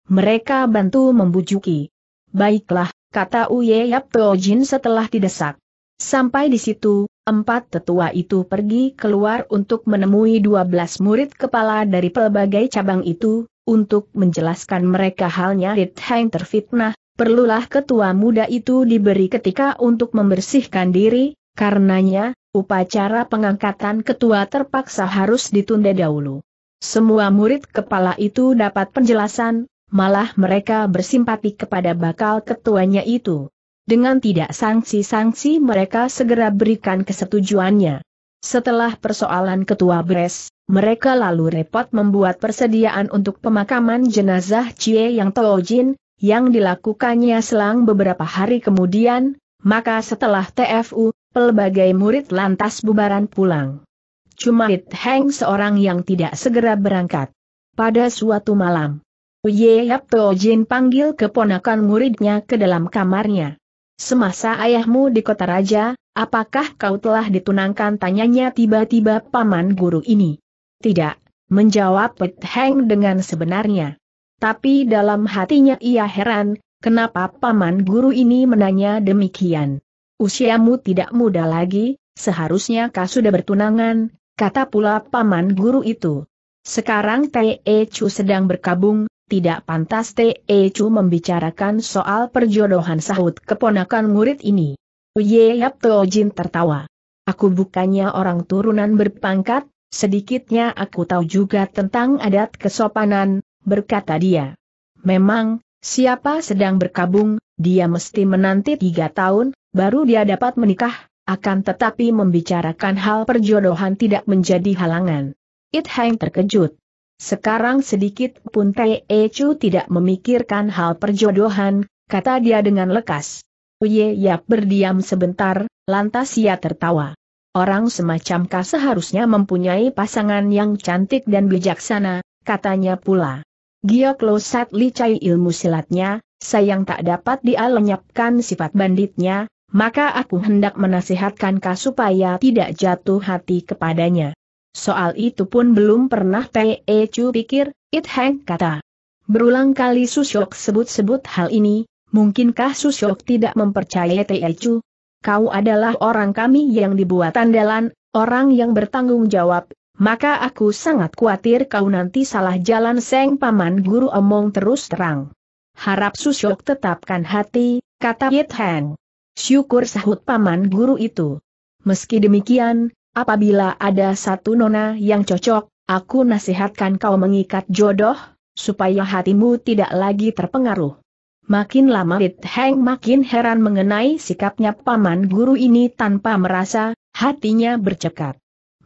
Mereka bantu membujuki. Baiklah, kata Uye Yap Tojin setelah didesak. Sampai di situ, empat tetua itu pergi keluar untuk menemui dua belas murid kepala dari pelbagai cabang itu, untuk menjelaskan mereka halnya Rit Heng terfitnah, perlulah ketua muda itu diberi ketika untuk membersihkan diri, karenanya, upacara pengangkatan ketua terpaksa harus ditunda dahulu. Semua murid kepala itu dapat penjelasan, malah mereka bersimpati kepada bakal ketuanya itu. Dengan tidak sanksi-sanksi mereka segera berikan kesetujuannya. Setelah persoalan ketua Bres, mereka lalu repot membuat persediaan untuk pemakaman jenazah Cie Yang Tojin, yang dilakukannya selang beberapa hari kemudian, maka setelah TFU, pelbagai murid lantas bubaran pulang. Cuma It Heng seorang yang tidak segera berangkat. Pada suatu malam, Uye Yap Tojin panggil keponakan muridnya ke dalam kamarnya. Semasa ayahmu di kota raja, apakah kau telah ditunangkan tanyanya tiba-tiba paman guru ini? Tidak, menjawab Pet Heng dengan sebenarnya. Tapi dalam hatinya ia heran, kenapa paman guru ini menanya demikian? Usiamu tidak muda lagi, seharusnya kau sudah bertunangan, kata pula paman guru itu. Sekarang Te Chu sedang berkabung, tidak pantas Te Chu membicarakan soal perjodohan sahut keponakan murid ini. Uye Yap Jin tertawa. Aku bukannya orang turunan berpangkat, sedikitnya aku tahu juga tentang adat kesopanan, berkata dia. Memang, siapa sedang berkabung, dia mesti menanti tiga tahun, baru dia dapat menikah, akan tetapi membicarakan hal perjodohan tidak menjadi halangan. It Hang terkejut. Sekarang sedikit pun Tei Chu tidak memikirkan hal perjodohan, kata dia dengan lekas. Uye Yap berdiam sebentar, lantas ia tertawa. Orang semacam kah seharusnya mempunyai pasangan yang cantik dan bijaksana, katanya pula. Giok Klo Sat Li Chai ilmu silatnya, sayang tak dapat dia lenyapkan sifat banditnya, maka aku hendak menasihatkan kau supaya tidak jatuh hati kepadanya. Soal itu pun belum pernah Tei Chu pikir, It Heng kata. Berulang kali Susyok sebut-sebut hal ini, mungkinkah Susyok tidak mempercayai Tei Chu? Kau adalah orang kami yang dibuat andalan, orang yang bertanggung jawab, maka aku sangat khawatir kau nanti salah jalan Seng Paman Guru omong terus terang. Harap Susyok tetapkan hati, kata It Heng. Syukur sahut Paman Guru itu. Meski demikian, apabila ada satu nona yang cocok, aku nasihatkan kau mengikat jodoh, supaya hatimu tidak lagi terpengaruh. Makin lama Rit Heng makin heran mengenai sikapnya paman guru ini tanpa merasa, hatinya bercekat.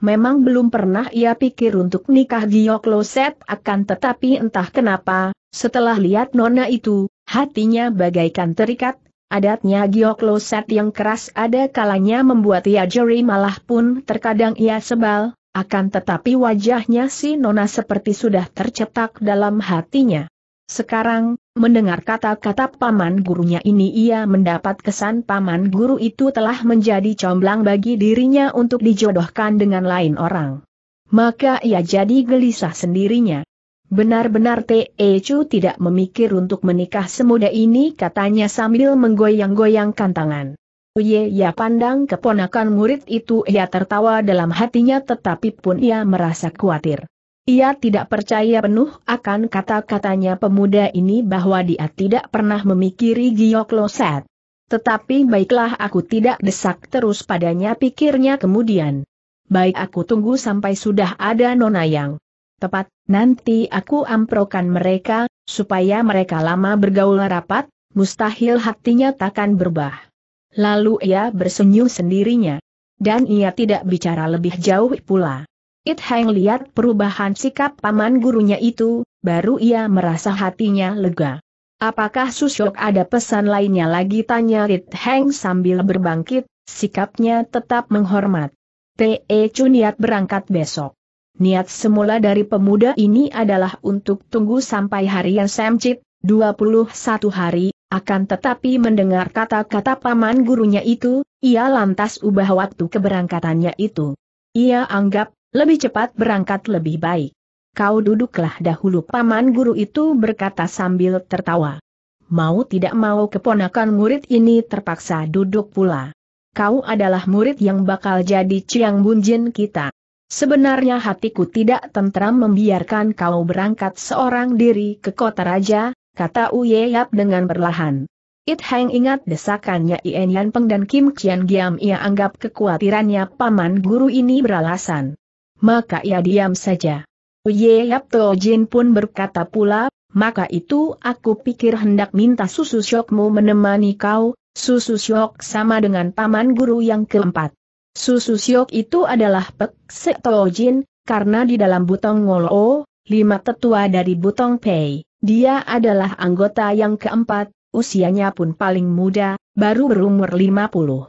Memang belum pernah ia pikir untuk nikah Giok Loset akan tetapi entah kenapa, setelah lihat nona itu, hatinya bagaikan terikat, Adatnya Gioklo Set yang keras ada kalanya membuat ia jeri malah pun terkadang ia sebal, akan tetapi wajahnya si Nona seperti sudah tercetak dalam hatinya. Sekarang, mendengar kata-kata paman gurunya ini ia mendapat kesan paman guru itu telah menjadi comblang bagi dirinya untuk dijodohkan dengan lain orang. Maka ia jadi gelisah sendirinya. Benar-benar T.E. Chu tidak memikir untuk menikah semuda ini katanya sambil menggoyang-goyangkan tangan. Uye ya pandang keponakan murid itu ia tertawa dalam hatinya tetapi pun ia merasa khawatir. Ia tidak percaya penuh akan kata-katanya pemuda ini bahwa dia tidak pernah memikiri Giok Loset. Tetapi baiklah aku tidak desak terus padanya pikirnya kemudian. Baik aku tunggu sampai sudah ada nona yang Tepat, nanti aku amprokan mereka, supaya mereka lama bergaul rapat, mustahil hatinya takkan berubah. Lalu ia bersenyum sendirinya. Dan ia tidak bicara lebih jauh pula. It Heng lihat perubahan sikap paman gurunya itu, baru ia merasa hatinya lega. Apakah Susyok ada pesan lainnya lagi tanya It Heng sambil berbangkit, sikapnya tetap menghormat. T.E. Chuniat berangkat besok niat semula dari pemuda ini adalah untuk tunggu sampai hari yang semcit, 21 hari, akan tetapi mendengar kata-kata paman gurunya itu, ia lantas ubah waktu keberangkatannya itu. Ia anggap, lebih cepat berangkat lebih baik. Kau duduklah dahulu paman guru itu berkata sambil tertawa. Mau tidak mau keponakan murid ini terpaksa duduk pula. Kau adalah murid yang bakal jadi Ciang Bunjin kita. Sebenarnya hatiku tidak tentram membiarkan kau berangkat seorang diri ke kota raja, kata Uye Yap dengan perlahan. It Hang ingat desakannya Ien Yan Peng dan Kim Kian Giam ia anggap kekhawatirannya paman guru ini beralasan. Maka ia diam saja. Uye Uyeyap Tojin pun berkata pula, maka itu aku pikir hendak minta susu syokmu menemani kau, susu syok sama dengan paman guru yang keempat. Susu siok itu adalah Pek Setojin, karena di dalam Butong Ngolo, lima tetua dari Butong Pei, dia adalah anggota yang keempat, usianya pun paling muda, baru berumur lima puluh.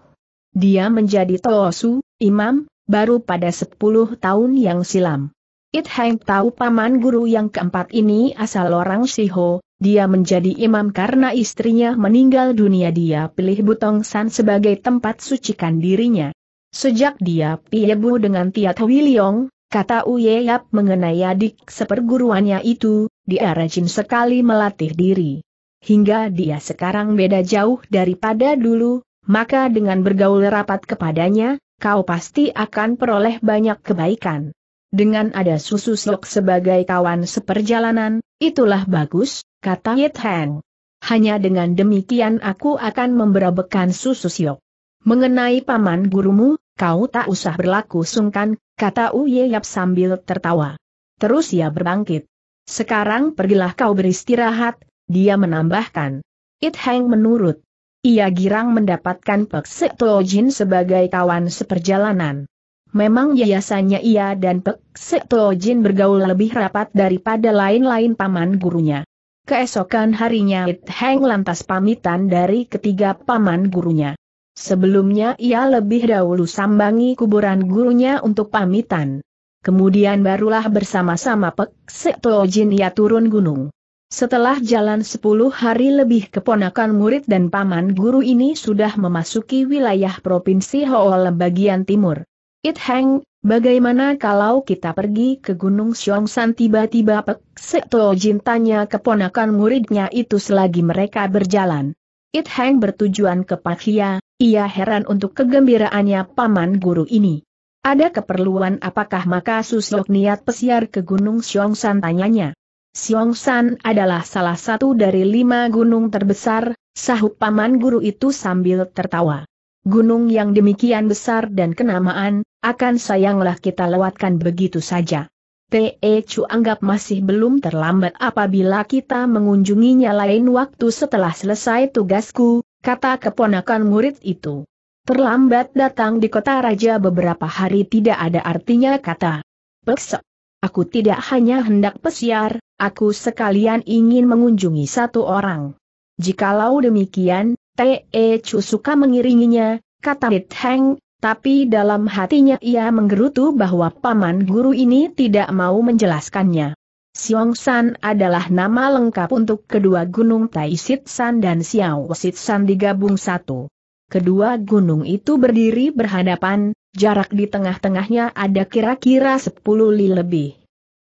Dia menjadi Toosu, imam, baru pada sepuluh tahun yang silam. It Hang tahu paman guru yang keempat ini asal orang Siho, dia menjadi imam karena istrinya meninggal dunia dia pilih Butong San sebagai tempat sucikan dirinya. Sejak dia piyebu dengan Tiat Wiliong, kata Uye Yap mengenai adik seperguruannya itu, dia rajin sekali melatih diri. Hingga dia sekarang beda jauh daripada dulu, maka dengan bergaul rapat kepadanya, kau pasti akan peroleh banyak kebaikan. Dengan ada Susu Sok sebagai kawan seperjalanan, itulah bagus, kata Yit Heng. Hanya dengan demikian aku akan memberabekan Susu Siok. Mengenai paman gurumu, Kau tak usah berlaku sungkan, kata Uye Yap sambil tertawa. Terus ia berbangkit. Sekarang pergilah kau beristirahat, dia menambahkan. It Heng menurut. Ia girang mendapatkan Pek Sek Jin sebagai kawan seperjalanan. Memang biasanya ia dan Pek Sek Jin bergaul lebih rapat daripada lain-lain paman gurunya. Keesokan harinya It Heng lantas pamitan dari ketiga paman gurunya. Sebelumnya ia lebih dahulu sambangi kuburan gurunya untuk pamitan. Kemudian barulah bersama-sama Pek Setojin ia turun gunung. Setelah jalan sepuluh hari lebih keponakan murid dan paman guru ini sudah memasuki wilayah Provinsi Hoole bagian timur. It Hang, bagaimana kalau kita pergi ke Gunung Xiongsan tiba-tiba Pek Setojin tanya keponakan muridnya itu selagi mereka berjalan. It Hang bertujuan ke Hia, ia heran untuk kegembiraannya paman guru ini. Ada keperluan apakah maka Susok niat pesiar ke Gunung Xiongsan tanyanya. Xiongsan adalah salah satu dari lima gunung terbesar, sahut paman guru itu sambil tertawa. Gunung yang demikian besar dan kenamaan, akan sayanglah kita lewatkan begitu saja. Te Chu anggap masih belum terlambat apabila kita mengunjunginya lain waktu setelah selesai tugasku, kata keponakan murid itu. Terlambat datang di kota raja beberapa hari tidak ada artinya kata. besok, Aku tidak hanya hendak pesiar, aku sekalian ingin mengunjungi satu orang. Jikalau demikian, T.E. E Chu suka mengiringinya, kata Rit Heng, tapi dalam hatinya ia menggerutu bahwa paman guru ini tidak mau menjelaskannya. San adalah nama lengkap untuk kedua gunung Tai San dan Xiao Sitsan digabung satu. Kedua gunung itu berdiri berhadapan, jarak di tengah-tengahnya ada kira-kira 10 li lebih.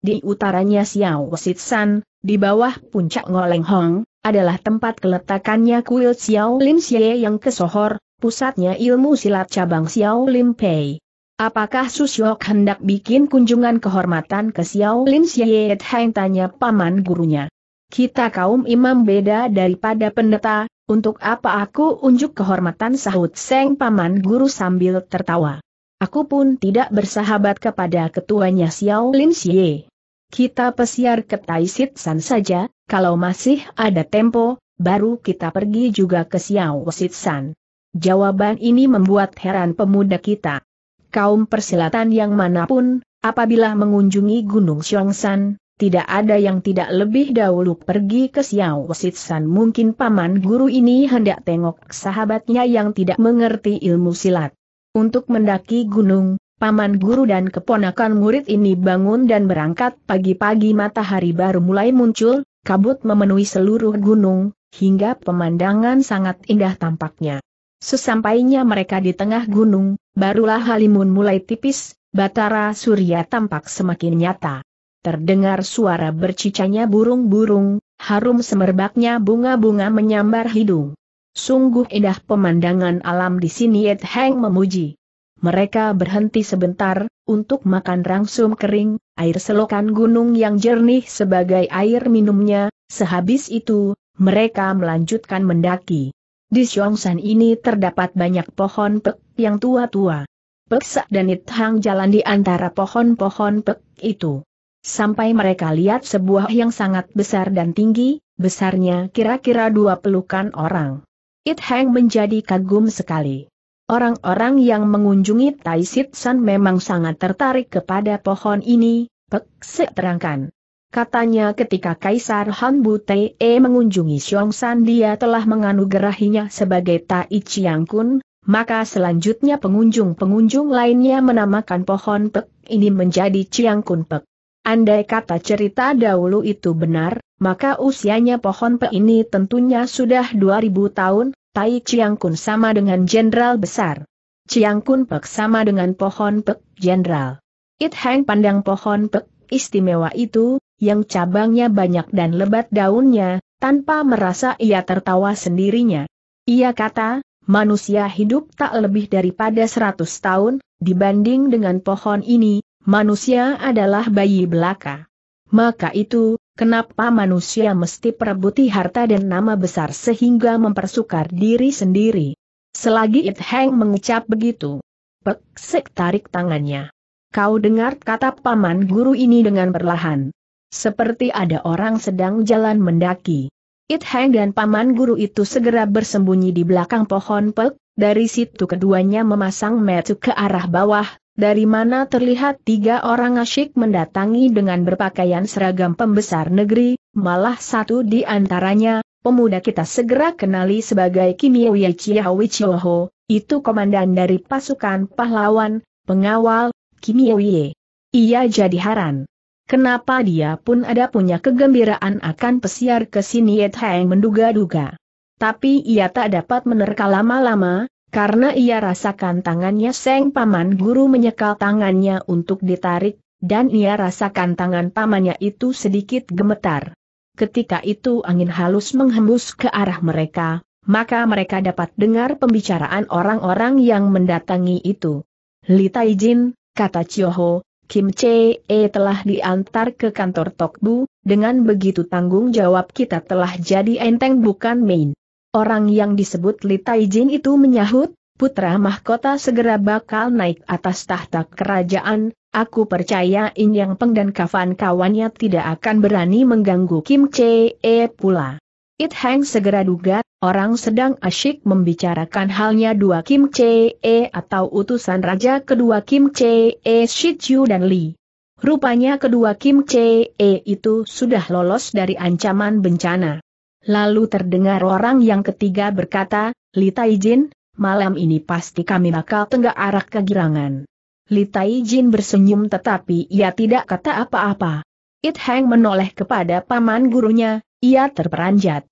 Di utaranya Xiao Sitsan, di bawah puncak Ngoleng Hong, adalah tempat keletakannya kuil Xiao Lim Xie yang kesohor, pusatnya ilmu silat cabang Xiao Lim Pei. Apakah Susyok hendak bikin kunjungan kehormatan ke Xiao Lin Xie Heng tanya paman gurunya. Kita kaum imam beda daripada pendeta, untuk apa aku unjuk kehormatan sahut Seng paman guru sambil tertawa. Aku pun tidak bersahabat kepada ketuanya Xiao Lin Xie. Kita pesiar ke Taisit San saja, kalau masih ada tempo, baru kita pergi juga ke Xiao Sit San. Jawaban ini membuat heran pemuda kita kaum persilatan yang manapun, apabila mengunjungi Gunung San, tidak ada yang tidak lebih dahulu pergi ke Xiao Sitsan. Mungkin paman guru ini hendak tengok sahabatnya yang tidak mengerti ilmu silat. Untuk mendaki gunung, paman guru dan keponakan murid ini bangun dan berangkat pagi-pagi matahari baru mulai muncul, kabut memenuhi seluruh gunung, hingga pemandangan sangat indah tampaknya. Sesampainya mereka di tengah gunung, barulah halimun mulai tipis, batara surya tampak semakin nyata. Terdengar suara bercicanya burung-burung, harum semerbaknya bunga-bunga menyambar hidung. Sungguh indah pemandangan alam di sini Yet Heng memuji. Mereka berhenti sebentar, untuk makan rangsum kering, air selokan gunung yang jernih sebagai air minumnya, sehabis itu, mereka melanjutkan mendaki. Di Siongshan ini terdapat banyak pohon pek yang tua-tua. Peksa dan Ithang jalan di antara pohon-pohon pek itu. Sampai mereka lihat sebuah yang sangat besar dan tinggi, besarnya kira-kira dua pelukan orang. It Ithang menjadi kagum sekali. Orang-orang yang mengunjungi Tai Sit San memang sangat tertarik kepada pohon ini, Pek Se terangkan. Katanya ketika Kaisar Han Butee mengunjungi San dia telah menganugerahinya sebagai Tai Chiang Kun, maka selanjutnya pengunjung-pengunjung lainnya menamakan pohon pek ini menjadi Chiang Kun Pek. Andai kata cerita dahulu itu benar, maka usianya pohon pek ini tentunya sudah 2000 tahun, Tai Chiang Kun sama dengan jenderal besar. Chiang Kun Pek sama dengan pohon pek jenderal. It Hang pandang pohon pek istimewa itu, yang cabangnya banyak dan lebat daunnya, tanpa merasa ia tertawa sendirinya. Ia kata, manusia hidup tak lebih daripada seratus tahun, dibanding dengan pohon ini, manusia adalah bayi belaka. Maka itu, kenapa manusia mesti perebuti harta dan nama besar sehingga mempersukar diri sendiri? Selagi It Heng mengucap begitu, Pek Sek tarik tangannya. Kau dengar kata paman guru ini dengan perlahan. Seperti ada orang sedang jalan mendaki. It Hang dan paman guru itu segera bersembunyi di belakang pohon pek, dari situ keduanya memasang metu ke arah bawah, dari mana terlihat tiga orang asyik mendatangi dengan berpakaian seragam pembesar negeri, malah satu di antaranya, pemuda kita segera kenali sebagai Kim Ye Chiawichoho, itu komandan dari pasukan pahlawan, pengawal, Kim Ia jadi haran. Kenapa dia pun ada punya kegembiraan akan pesiar ke sini Yet Heng menduga-duga. Tapi ia tak dapat menerka lama-lama, karena ia rasakan tangannya Seng Paman Guru menyekal tangannya untuk ditarik, dan ia rasakan tangan pamannya itu sedikit gemetar. Ketika itu angin halus menghembus ke arah mereka, maka mereka dapat dengar pembicaraan orang-orang yang mendatangi itu. Li Taijin, kata Cioho, Kim Che E telah diantar ke kantor Tokbu, dengan begitu tanggung jawab kita telah jadi enteng bukan main. Orang yang disebut Li Tai Jin itu menyahut, putra mahkota segera bakal naik atas tahta kerajaan, aku percaya In Yang Peng dan kawan-kawannya tidak akan berani mengganggu Kim Che E pula. It Hang segera duga Orang sedang asyik membicarakan halnya dua Kim Chee atau utusan raja kedua Kim Chee Shichu dan Li. Rupanya kedua Kim Chee itu sudah lolos dari ancaman bencana. Lalu terdengar orang yang ketiga berkata, Li Taijin, malam ini pasti kami bakal tenggak arah kegirangan. Li Taijin bersenyum tetapi ia tidak kata apa-apa. It Hang menoleh kepada paman gurunya, ia terperanjat.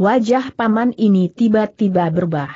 Wajah paman ini tiba-tiba berubah.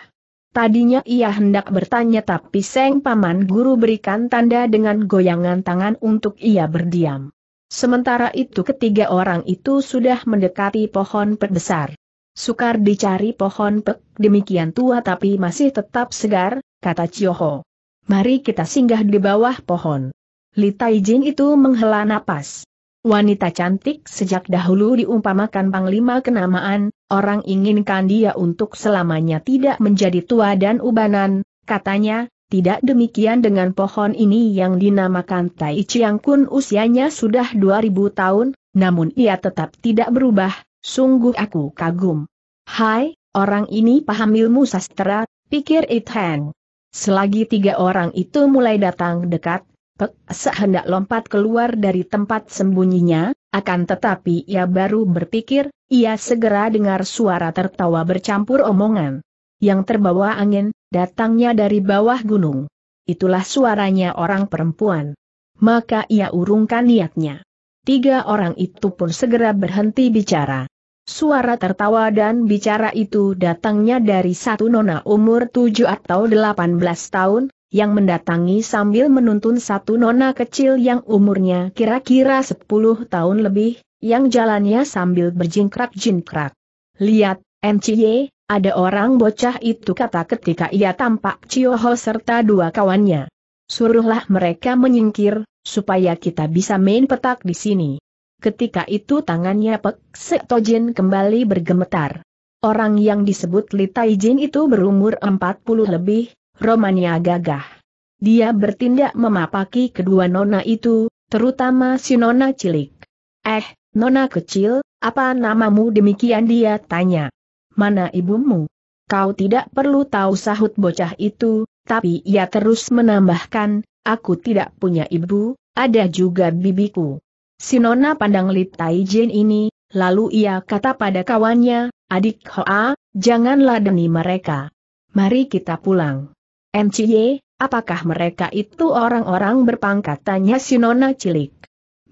Tadinya ia hendak bertanya tapi Seng Paman Guru berikan tanda dengan goyangan tangan untuk ia berdiam. Sementara itu ketiga orang itu sudah mendekati pohon pek besar. Sukar dicari pohon pek, demikian tua tapi masih tetap segar, kata Cioho. Mari kita singgah di bawah pohon. Li Taijin itu menghela napas. Wanita cantik sejak dahulu diumpamakan panglima kenamaan, orang inginkan dia untuk selamanya tidak menjadi tua dan ubanan, katanya, tidak demikian dengan pohon ini yang dinamakan Tai Chiang Kun usianya sudah 2000 tahun, namun ia tetap tidak berubah, sungguh aku kagum. Hai, orang ini paham ilmu sastra, pikir It Hang. Selagi tiga orang itu mulai datang dekat, Pek hendak lompat keluar dari tempat sembunyinya, akan tetapi ia baru berpikir, ia segera dengar suara tertawa bercampur omongan. Yang terbawa angin, datangnya dari bawah gunung. Itulah suaranya orang perempuan. Maka ia urungkan niatnya. Tiga orang itu pun segera berhenti bicara. Suara tertawa dan bicara itu datangnya dari satu nona umur tujuh atau delapan belas tahun, yang mendatangi sambil menuntun satu nona kecil yang umurnya kira-kira sepuluh tahun lebih, yang jalannya sambil berjingkrak-jingkrak. Lihat, MCY, ada orang bocah itu kata ketika ia tampak Cioho serta dua kawannya. Suruhlah mereka menyingkir, supaya kita bisa main petak di sini. Ketika itu tangannya Pek Setojin kembali bergemetar. Orang yang disebut Litaizin itu berumur 40 lebih, Romania gagah. Dia bertindak memapaki kedua nona itu, terutama si nona cilik. Eh, Nona kecil, apa namamu demikian dia tanya. Mana ibumu? Kau tidak perlu tahu sahut bocah itu, tapi ia terus menambahkan, aku tidak punya ibu, ada juga bibiku. Si Nona pandang Li Jen ini, lalu ia kata pada kawannya, adik Hoa, janganlah deni mereka. Mari kita pulang. MCY, apakah mereka itu orang-orang berpangkat tanya si Nona cilik.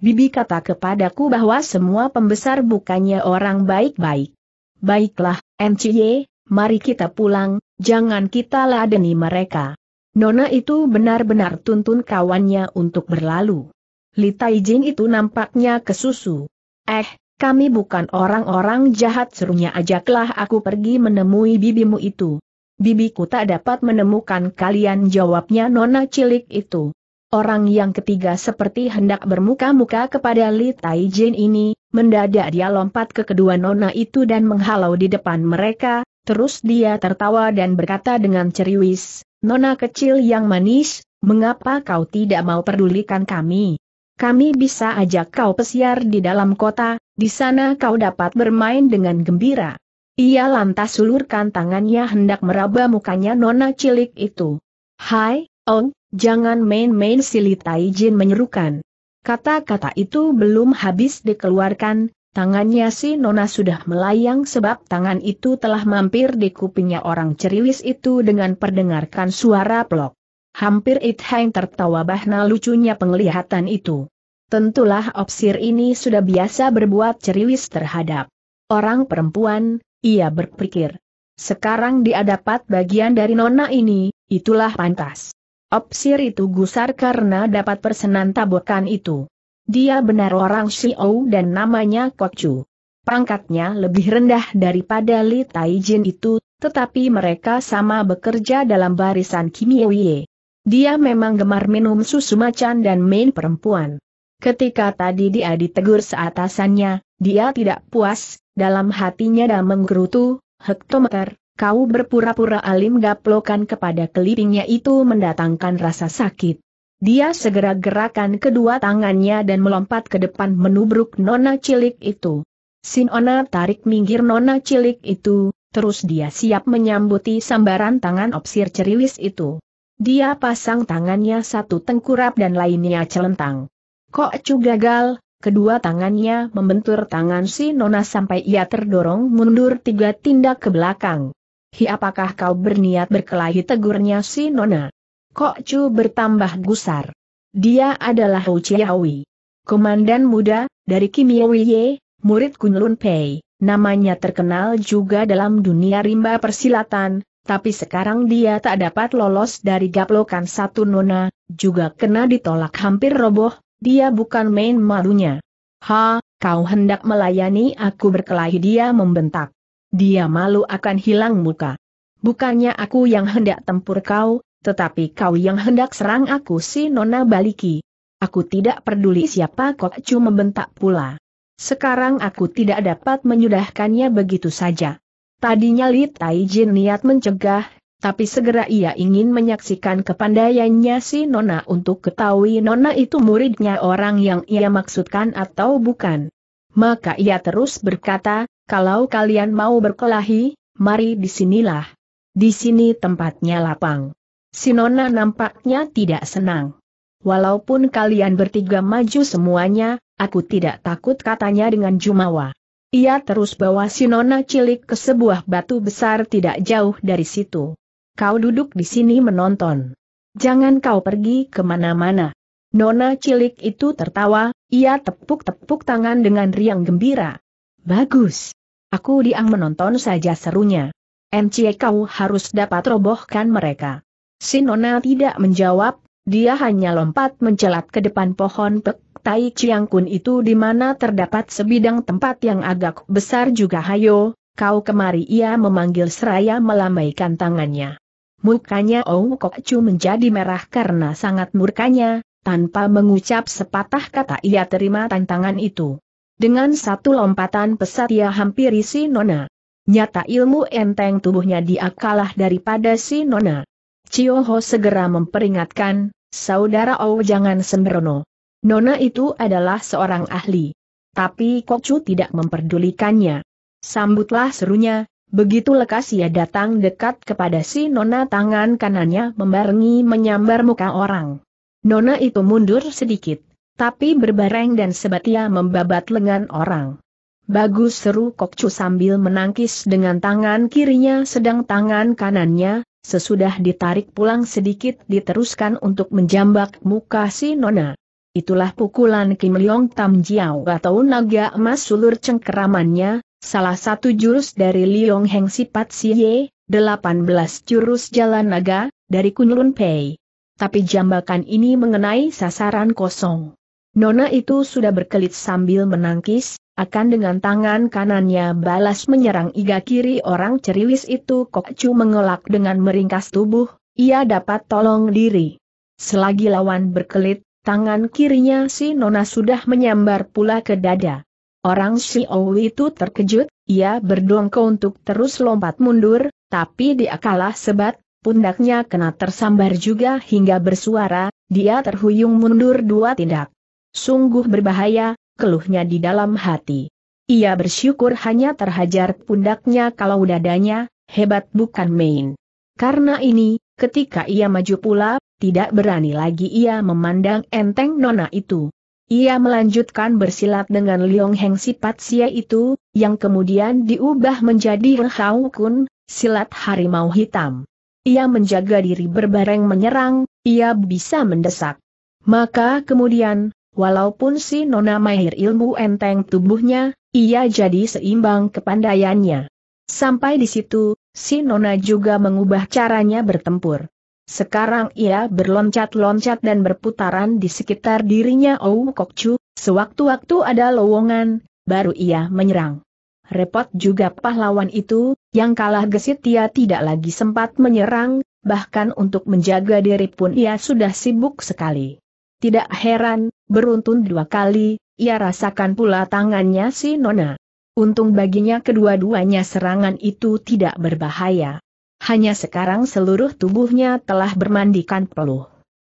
Bibi kata kepadaku bahwa semua pembesar bukannya orang baik-baik. Baiklah, NCY, mari kita pulang, jangan kita ladeni mereka. Nona itu benar-benar tuntun kawannya untuk berlalu. Li Taijin itu nampaknya kesusu. Eh, kami bukan orang-orang jahat serunya ajaklah aku pergi menemui bibimu itu. Bibiku tak dapat menemukan kalian jawabnya nona cilik itu. Orang yang ketiga seperti hendak bermuka-muka kepada Li Taijin ini, mendadak dia lompat ke kedua nona itu dan menghalau di depan mereka, terus dia tertawa dan berkata dengan ceriwis, Nona kecil yang manis, mengapa kau tidak mau pedulikan kami? Kami bisa ajak kau pesiar di dalam kota, di sana kau dapat bermain dengan gembira. Ia lantas sulurkan tangannya hendak meraba mukanya nona cilik itu. Hai, Ong, Jangan main-main tai jin menyerukan. Kata-kata itu belum habis dikeluarkan, tangannya si Nona sudah melayang sebab tangan itu telah mampir di kupingnya orang ceriwis itu dengan perdengarkan suara plok. Hampir It Hang tertawa bahna lucunya penglihatan itu. Tentulah opsir ini sudah biasa berbuat ceriwis terhadap orang perempuan, ia berpikir. Sekarang dia dapat bagian dari nona ini, itulah pantas. Opsir itu gusar karena dapat persenan tabokan itu. Dia benar orang Xiao dan namanya Kocu. Pangkatnya lebih rendah daripada Li Taijin itu, tetapi mereka sama bekerja dalam barisan Kimie. Dia memang gemar minum susu macan dan main perempuan. Ketika tadi dia ditegur seatasannya, dia tidak puas, dalam hatinya dan menggerutu, hektometer, Kau berpura-pura alim gaplokan kepada kelipingnya itu mendatangkan rasa sakit. Dia segera gerakan kedua tangannya dan melompat ke depan menubruk nona cilik itu. Sinona tarik minggir nona cilik itu, terus dia siap menyambuti sambaran tangan opsir cerilis itu. Dia pasang tangannya satu tengkurap dan lainnya celentang. Kok cu gagal, kedua tangannya membentur tangan si Nona sampai ia terdorong mundur tiga tindak ke belakang. Hi apakah kau berniat berkelahi tegurnya si Nona? Kok Chu bertambah gusar. Dia adalah Hu Chiawi. Komandan muda, dari Kim Ye, murid Kunlun Pei, namanya terkenal juga dalam dunia rimba persilatan, tapi sekarang dia tak dapat lolos dari gaplokan satu nona, juga kena ditolak hampir roboh, dia bukan main malunya. Ha, kau hendak melayani aku berkelahi dia membentak. Dia malu akan hilang muka. Bukannya aku yang hendak tempur kau, tetapi kau yang hendak serang aku si Nona Baliki. Aku tidak peduli siapa kok Kokcu membentak pula. Sekarang aku tidak dapat menyudahkannya begitu saja. Tadinya Li Taijin niat mencegah, tapi segera ia ingin menyaksikan kepandaiannya si Nona untuk ketahui Nona itu muridnya orang yang ia maksudkan atau bukan. Maka ia terus berkata, kalau kalian mau berkelahi, mari di disinilah. Di sini tempatnya lapang. Sinona nampaknya tidak senang. Walaupun kalian bertiga maju semuanya, aku tidak takut katanya dengan Jumawa. Ia terus bawa Sinona cilik ke sebuah batu besar tidak jauh dari situ. Kau duduk di sini menonton. Jangan kau pergi kemana-mana. Nona cilik itu tertawa, ia tepuk-tepuk tangan dengan riang gembira. Bagus. Aku diang menonton saja serunya. MC kau harus dapat robohkan mereka. Sinona tidak menjawab, dia hanya lompat mencelat ke depan pohon pek Tai Ciangkun itu di mana terdapat sebidang tempat yang agak besar juga hayo, kau kemari ia memanggil seraya melambaikan tangannya. Mukanya Kok Chu menjadi merah karena sangat murkanya, tanpa mengucap sepatah kata ia terima tantangan itu. Dengan satu lompatan pesat ia hampiri si Nona. Nyata ilmu enteng tubuhnya dia kalah daripada si Nona. Cioho segera memperingatkan, saudara Ou jangan sembrono. Nona itu adalah seorang ahli. Tapi kok Chu tidak memperdulikannya. Sambutlah serunya, begitu lekas ia datang dekat kepada si Nona tangan kanannya membarengi menyambar muka orang. Nona itu mundur sedikit, tapi berbareng dan sebatia membabat lengan orang. Bagus seru Kokcu sambil menangkis dengan tangan kirinya sedang tangan kanannya, sesudah ditarik pulang sedikit diteruskan untuk menjambak muka si Nona. Itulah pukulan Kim Leong Tam Jiao atau naga emas sulur cengkeramannya, salah satu jurus dari Leong Heng Sipat Ye, 18 jurus jalan naga, dari Kunlun Pei. Tapi jambakan ini mengenai sasaran kosong. Nona itu sudah berkelit sambil menangkis, akan dengan tangan kanannya balas menyerang iga kiri orang ceriwis itu Kokcu mengelak dengan meringkas tubuh, ia dapat tolong diri. Selagi lawan berkelit, tangan kirinya si Nona sudah menyambar pula ke dada. Orang si owi itu terkejut, ia berdongko untuk terus lompat mundur, tapi dia kalah sebat, pundaknya kena tersambar juga hingga bersuara, dia terhuyung mundur dua tindak. Sungguh berbahaya, keluhnya di dalam hati. Ia bersyukur hanya terhajar pundaknya kalau dadanya, hebat bukan main. Karena ini, ketika ia maju pula, tidak berani lagi ia memandang enteng nona itu. Ia melanjutkan bersilat dengan Liong Heng sifat sia itu, yang kemudian diubah menjadi Rehau Kun, silat harimau hitam. Ia menjaga diri berbareng menyerang, ia bisa mendesak. Maka kemudian, Walaupun si Nona mahir ilmu enteng tubuhnya, ia jadi seimbang kepandaiannya. Sampai di situ, si Nona juga mengubah caranya bertempur. Sekarang ia berloncat-loncat dan berputaran di sekitar dirinya Ou Kokcu, sewaktu-waktu ada lowongan, baru ia menyerang. Repot juga pahlawan itu, yang kalah gesit ia tidak lagi sempat menyerang, bahkan untuk menjaga diri pun ia sudah sibuk sekali. Tidak heran, beruntun dua kali, ia rasakan pula tangannya si Nona. Untung baginya kedua-duanya serangan itu tidak berbahaya. Hanya sekarang seluruh tubuhnya telah bermandikan peluh.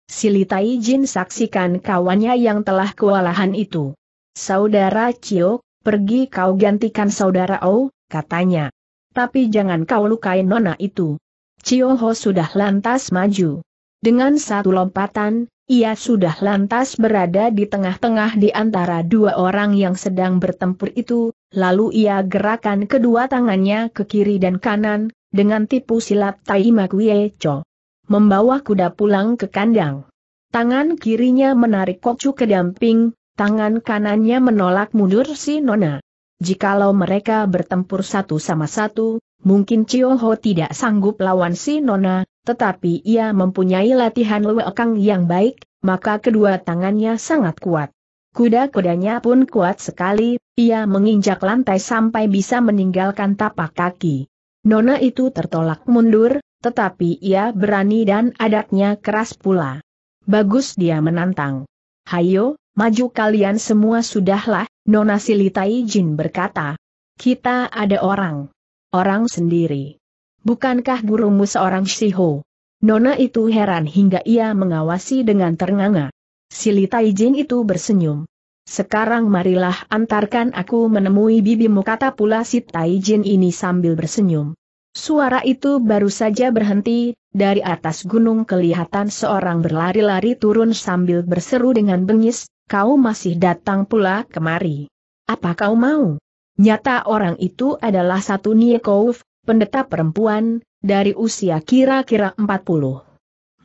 Silitai Jin saksikan kawannya yang telah kewalahan itu. Saudara Cio, pergi kau gantikan saudara O, katanya. Tapi jangan kau lukai nona itu. Cio Ho sudah lantas maju. Dengan satu lompatan, ia sudah lantas berada di tengah-tengah di antara dua orang yang sedang bertempur itu, lalu ia gerakan kedua tangannya ke kiri dan kanan, dengan tipu silat Tai Makuye Cho. Membawa kuda pulang ke kandang. Tangan kirinya menarik kokcu ke damping, tangan kanannya menolak mundur si Nona. Jikalau mereka bertempur satu sama satu, mungkin Chioho tidak sanggup lawan si Nona, tetapi ia mempunyai latihan luekang yang baik, maka kedua tangannya sangat kuat. Kuda-kudanya pun kuat sekali, ia menginjak lantai sampai bisa meninggalkan tapak kaki. Nona itu tertolak mundur, tetapi ia berani dan adatnya keras pula. Bagus dia menantang. Hayo, maju kalian semua sudahlah, Nona Silitai Jin berkata. Kita ada orang. Orang sendiri bukankah gurumu seorang Shiho? Nona itu heran hingga ia mengawasi dengan ternganga. Sili Taijin itu bersenyum. Sekarang marilah antarkan aku menemui bibimu kata pula si Taijin ini sambil bersenyum. Suara itu baru saja berhenti, dari atas gunung kelihatan seorang berlari-lari turun sambil berseru dengan bengis, kau masih datang pula kemari. Apa kau mau? Nyata orang itu adalah satu niekouf pendeta perempuan, dari usia kira-kira 40.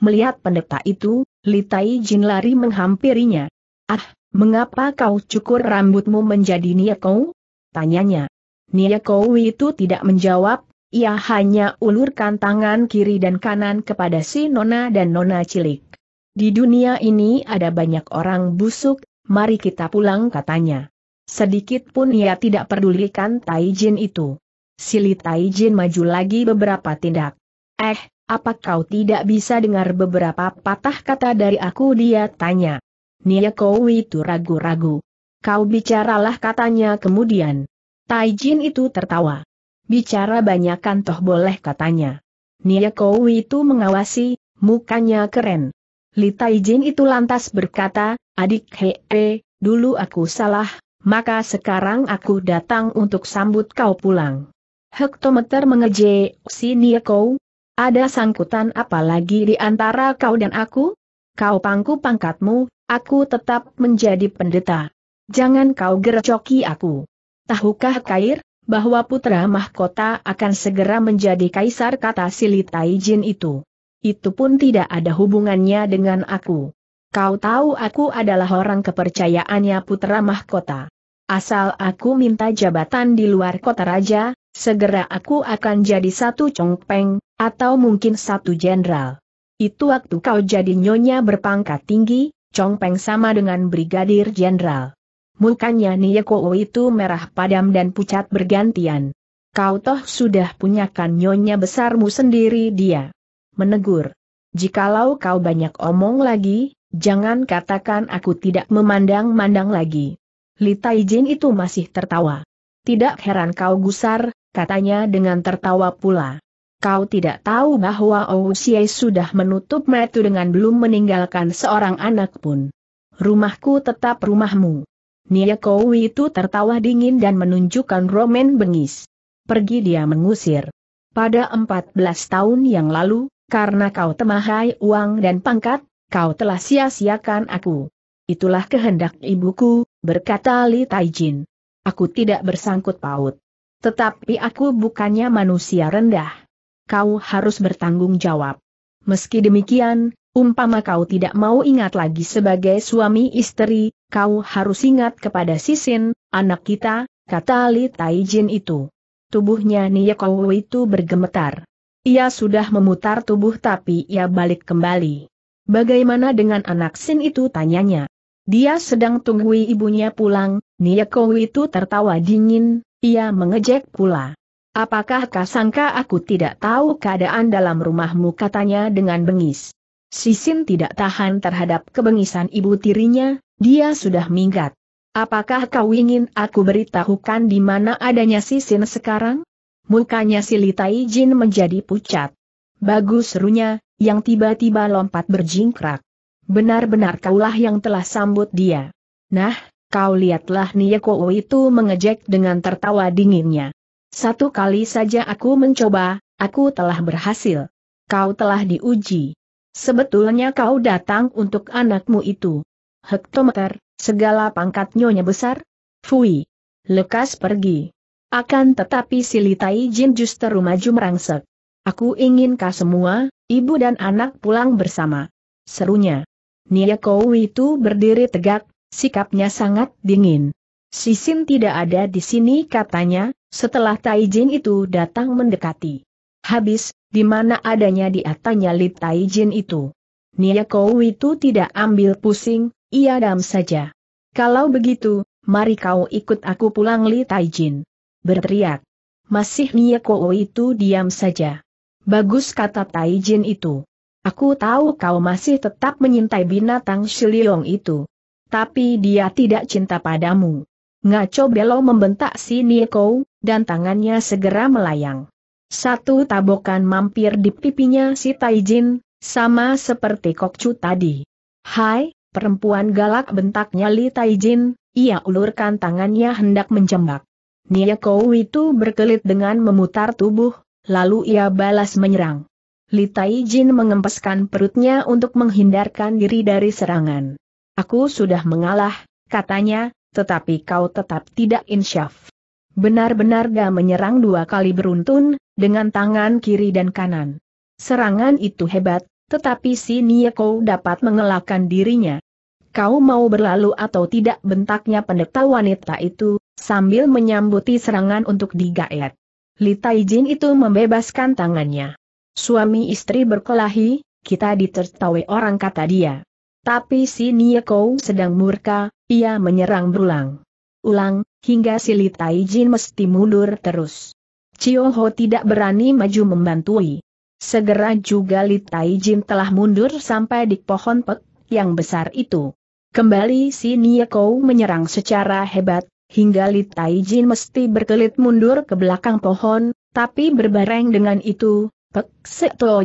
Melihat pendeta itu, Litai Jin lari menghampirinya. Ah, mengapa kau cukur rambutmu menjadi Niakou? Tanyanya. Niakou itu tidak menjawab, ia hanya ulurkan tangan kiri dan kanan kepada si Nona dan Nona cilik. Di dunia ini ada banyak orang busuk, mari kita pulang katanya. Sedikit pun ia tidak pedulikan Tai Jin itu. Sili Taijin maju lagi beberapa tindak. Eh, apa kau tidak bisa dengar beberapa patah kata dari aku dia tanya. Nia Kowi itu ragu-ragu. Kau bicaralah katanya kemudian. Taijin itu tertawa. Bicara banyakkan toh boleh katanya. Nia Kowi itu mengawasi, mukanya keren. Li Jin itu lantas berkata, adik hee, -he, dulu aku salah, maka sekarang aku datang untuk sambut kau pulang. Hektometer mengeje, sini kau? Ada sangkutan apa lagi di antara kau dan aku? Kau pangku pangkatmu, aku tetap menjadi pendeta. Jangan kau gerecoki aku. Tahukah Kair, bahwa putra mahkota akan segera menjadi kaisar kata Silitai Jin itu? Itu pun tidak ada hubungannya dengan aku. Kau tahu aku adalah orang kepercayaannya putra mahkota. Asal aku minta jabatan di luar kota raja, segera aku akan jadi satu congpeng, atau mungkin satu jenderal. Itu waktu kau jadi nyonya berpangkat tinggi, congpeng sama dengan brigadir jenderal. Mukanya Niyeko itu merah padam dan pucat bergantian. Kau toh sudah punyakan nyonya besarmu sendiri dia. Menegur. Jikalau kau banyak omong lagi, jangan katakan aku tidak memandang-mandang lagi. Li Taijin itu masih tertawa. Tidak heran kau gusar, katanya dengan tertawa pula. Kau tidak tahu bahwa Ou Xie sudah menutup metu dengan belum meninggalkan seorang anak pun. Rumahku tetap rumahmu. Nia Kowi itu tertawa dingin dan menunjukkan Roman bengis. Pergi dia mengusir. Pada 14 tahun yang lalu, karena kau temahai uang dan pangkat, kau telah sia-siakan aku. Itulah kehendak ibuku, berkata Li Taijin. Aku tidak bersangkut paut. Tetapi aku bukannya manusia rendah. Kau harus bertanggung jawab. Meski demikian, umpama kau tidak mau ingat lagi sebagai suami istri, kau harus ingat kepada Sisin, anak kita, kata Li Taijin itu. Tubuhnya Niyakowo itu bergemetar. Ia sudah memutar tubuh tapi ia balik kembali. Bagaimana dengan anak Sin itu tanyanya. Dia sedang tunggu ibunya pulang, Niyako itu tertawa dingin, ia mengejek pula. Apakah kau sangka aku tidak tahu keadaan dalam rumahmu katanya dengan bengis. Sisin tidak tahan terhadap kebengisan ibu tirinya, dia sudah minggat. Apakah kau ingin aku beritahukan di mana adanya Sisin sekarang? Mukanya si Litai Jin menjadi pucat. Bagus serunya, yang tiba-tiba lompat berjingkrak. Benar-benar kaulah yang telah sambut dia. Nah, kau lihatlah Nieko itu mengejek dengan tertawa dinginnya. Satu kali saja aku mencoba, aku telah berhasil. Kau telah diuji. Sebetulnya kau datang untuk anakmu itu. Hektometer, segala pangkat nyonya besar? Fui. Lekas pergi. Akan tetapi si Litai Jin justru maju merangsek. Aku ingin kau semua, ibu dan anak pulang bersama. Serunya. Nia Kou itu berdiri tegak, sikapnya sangat dingin. Sisin tidak ada di sini katanya, setelah Taijin itu datang mendekati. Habis, di mana adanya di atanya Li Taijin itu. Nia Kou itu tidak ambil pusing, ia dam saja. Kalau begitu, mari kau ikut aku pulang Li Taijin. Berteriak. Masih Nia Kou itu diam saja. Bagus kata Taijin itu. Aku tahu kau masih tetap menyintai binatang Shiliong itu. Tapi dia tidak cinta padamu. Ngaco Belo membentak si Nieko, dan tangannya segera melayang. Satu tabokan mampir di pipinya si Taijin, sama seperti Kokcu tadi. Hai, perempuan galak bentaknya Li Taijin, ia ulurkan tangannya hendak menjembak. Nieko itu berkelit dengan memutar tubuh, lalu ia balas menyerang. Li Tai Jin mengempeskan perutnya untuk menghindarkan diri dari serangan. Aku sudah mengalah, katanya, tetapi kau tetap tidak insyaf. Benar-benar gak menyerang dua kali beruntun, dengan tangan kiri dan kanan. Serangan itu hebat, tetapi si Nieko dapat mengelakkan dirinya. Kau mau berlalu atau tidak bentaknya pendeta wanita itu, sambil menyambuti serangan untuk digaet. Li Jin itu membebaskan tangannya. Suami istri berkelahi, kita ditertawai orang kata dia. Tapi si Nieko sedang murka, ia menyerang berulang. Ulang, hingga si Litai Jin mesti mundur terus. Ho tidak berani maju membantui. Segera juga Litai Jin telah mundur sampai di pohon pek yang besar itu. Kembali si Nieko menyerang secara hebat, hingga Litai Jin mesti berkelit mundur ke belakang pohon, tapi berbareng dengan itu, Pek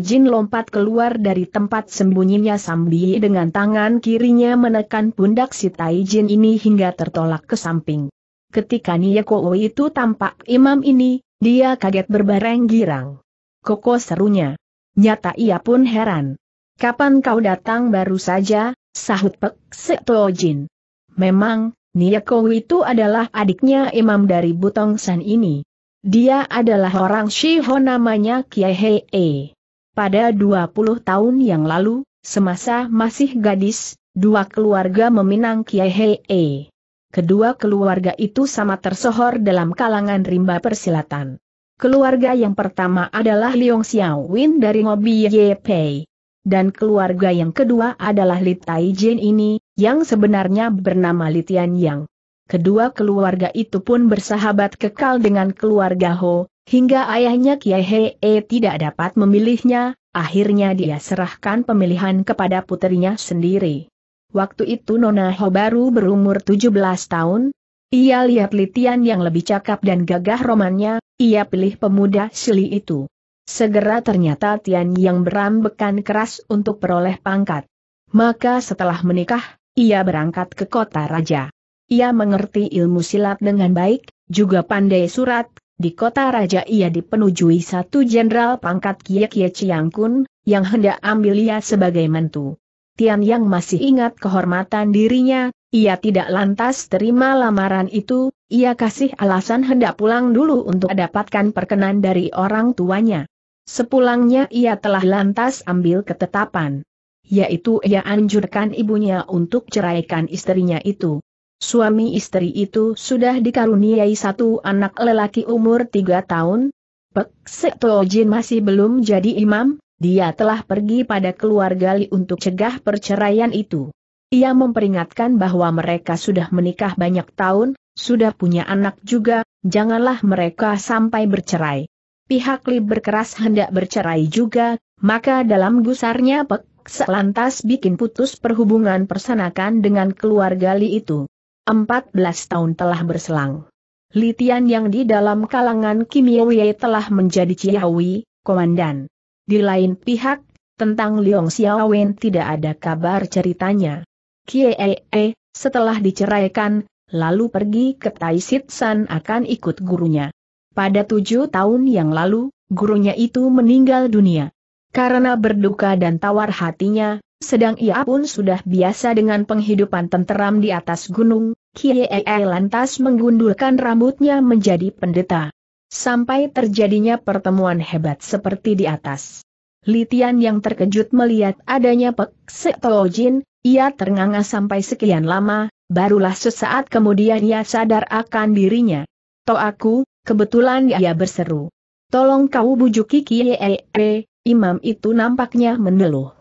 Jin lompat keluar dari tempat sembunyinya sambil dengan tangan kirinya menekan pundak si Tai Jin ini hingga tertolak ke samping. Ketika Nia Niyeko itu tampak imam ini, dia kaget berbareng girang. Koko serunya. Nyata ia pun heran. Kapan kau datang baru saja, sahut Pek Sekto Jin. Memang, Niyeko itu adalah adiknya imam dari Butong San ini. Dia adalah orang Shiho namanya Kiai Pada 20 tahun yang lalu, semasa masih gadis, dua keluarga meminang Kiai Kedua keluarga itu sama tersohor dalam kalangan rimba persilatan. Keluarga yang pertama adalah Liong Win dari Ngobi Pei, Dan keluarga yang kedua adalah Li Taijin ini, yang sebenarnya bernama Li Tian Yang. Kedua keluarga itu pun bersahabat kekal dengan keluarga Ho, hingga ayahnya Kiai Hee tidak dapat memilihnya, akhirnya dia serahkan pemilihan kepada putrinya sendiri. Waktu itu Nona Ho baru berumur 17 tahun, ia lihat Litian yang lebih cakap dan gagah romannya, ia pilih pemuda sili itu. Segera ternyata Tian yang berambekan keras untuk peroleh pangkat. Maka setelah menikah, ia berangkat ke kota raja. Ia mengerti ilmu silat dengan baik, juga pandai surat, di kota raja ia dipenujui satu jenderal pangkat Kie Kie Chiang Kun, yang hendak ambil ia sebagai mentu. Tian Yang masih ingat kehormatan dirinya, ia tidak lantas terima lamaran itu, ia kasih alasan hendak pulang dulu untuk dapatkan perkenan dari orang tuanya. Sepulangnya ia telah lantas ambil ketetapan. Yaitu ia anjurkan ibunya untuk ceraikan istrinya itu. Suami istri itu sudah dikaruniai satu anak lelaki umur tiga tahun. Pek Tojin masih belum jadi imam, dia telah pergi pada keluarga Li untuk cegah perceraian itu. Ia memperingatkan bahwa mereka sudah menikah banyak tahun, sudah punya anak juga, janganlah mereka sampai bercerai. Pihak Li berkeras hendak bercerai juga, maka dalam gusarnya Pek lantas bikin putus perhubungan persanakan dengan keluarga Li itu. 14 tahun telah berselang. Litian yang di dalam kalangan Kim telah menjadi Ciawi, komandan. Di lain pihak, tentang Liong Xiaowen tidak ada kabar ceritanya. Kiee, e, setelah diceraikan, lalu pergi ke Taisit San akan ikut gurunya. Pada tujuh tahun yang lalu, gurunya itu meninggal dunia. Karena berduka dan tawar hatinya, sedang ia pun sudah biasa dengan penghidupan tenteram di atas gunung, Kiei e lantas menggundulkan rambutnya menjadi pendeta. Sampai terjadinya pertemuan hebat seperti di atas. Litian yang terkejut melihat adanya Pek Setojin, ia ternganga sampai sekian lama, barulah sesaat kemudian ia sadar akan dirinya. To aku, kebetulan ia berseru. Tolong kau bujuki Kiei, e, imam itu nampaknya meneluh.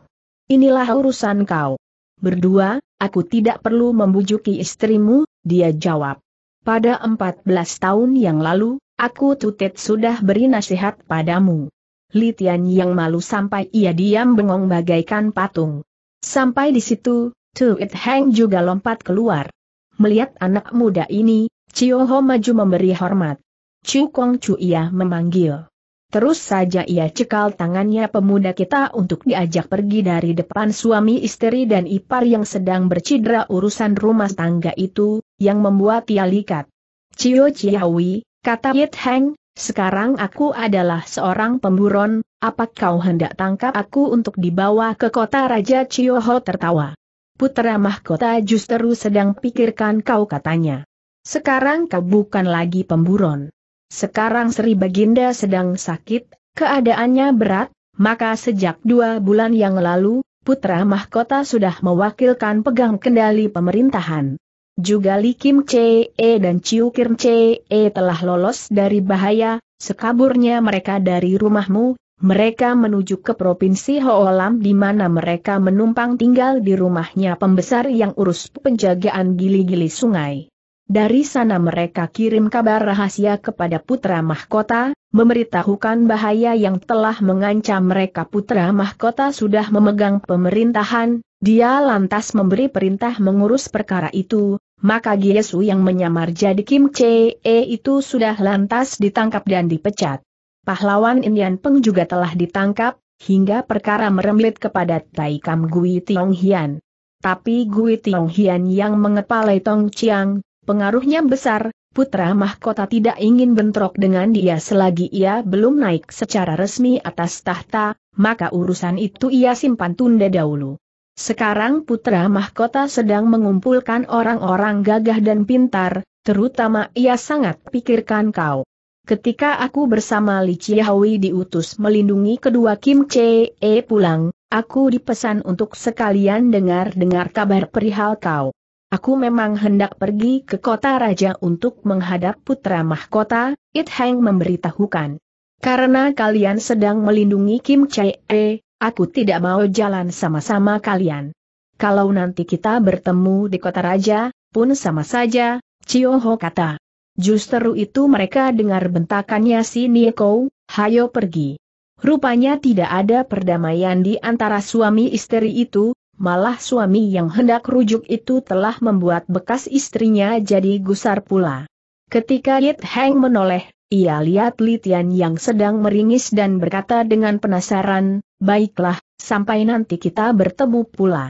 Inilah urusan kau. Berdua, aku tidak perlu membujuki istrimu, dia jawab. Pada 14 tahun yang lalu, aku tutet sudah beri nasihat padamu. Litian yang malu sampai ia diam bengong bagaikan patung. Sampai di situ, Tuit Heng juga lompat keluar. Melihat anak muda ini, Chio Ho maju memberi hormat. Chu Kong Chu ia memanggil. Terus saja ia cekal tangannya pemuda kita untuk diajak pergi dari depan suami istri dan ipar yang sedang bercidra urusan rumah tangga itu, yang membuat ia likat. Cio Ciawi, kata Yit Heng, sekarang aku adalah seorang pemburon, apa kau hendak tangkap aku untuk dibawa ke kota Raja Cio Ho tertawa. Putra mahkota justru sedang pikirkan kau katanya. Sekarang kau bukan lagi pemburon. Sekarang Sri Baginda sedang sakit, keadaannya berat, maka sejak dua bulan yang lalu, Putra Mahkota sudah mewakilkan pegang kendali pemerintahan. Juga Li Kim Chee dan Chiu Kim Chee telah lolos dari bahaya, sekaburnya mereka dari rumahmu, mereka menuju ke Provinsi Hoolam di mana mereka menumpang tinggal di rumahnya pembesar yang urus penjagaan gili-gili sungai. Dari sana mereka kirim kabar rahasia kepada putra mahkota, memberitahukan bahaya yang telah mengancam mereka putra mahkota sudah memegang pemerintahan, dia lantas memberi perintah mengurus perkara itu, maka Giesu yang menyamar jadi Kim Chee itu sudah lantas ditangkap dan dipecat. Pahlawan Indian Peng juga telah ditangkap, hingga perkara merembet kepada Taikam Gui Tiong Hian. Tapi Gui Tiong Hian yang mengepalai Tong Chiang, Pengaruhnya besar, putra mahkota tidak ingin bentrok dengan dia selagi ia belum naik secara resmi atas tahta, maka urusan itu ia simpan tunda dahulu. Sekarang putra mahkota sedang mengumpulkan orang-orang gagah dan pintar, terutama ia sangat pikirkan kau. Ketika aku bersama Li Chiawi diutus melindungi kedua Kim E pulang, aku dipesan untuk sekalian dengar-dengar kabar perihal kau. Aku memang hendak pergi ke kota raja untuk menghadap putra mahkota, It Hang memberitahukan. Karena kalian sedang melindungi Kim Chae, E, aku tidak mau jalan sama-sama kalian. Kalau nanti kita bertemu di kota raja, pun sama saja, Ho kata. Justru itu mereka dengar bentakannya si Nieko, hayo pergi. Rupanya tidak ada perdamaian di antara suami istri itu, malah suami yang hendak rujuk itu telah membuat bekas istrinya jadi gusar pula. Ketika Yit Heng menoleh, ia lihat Litian yang sedang meringis dan berkata dengan penasaran, baiklah, sampai nanti kita bertemu pula.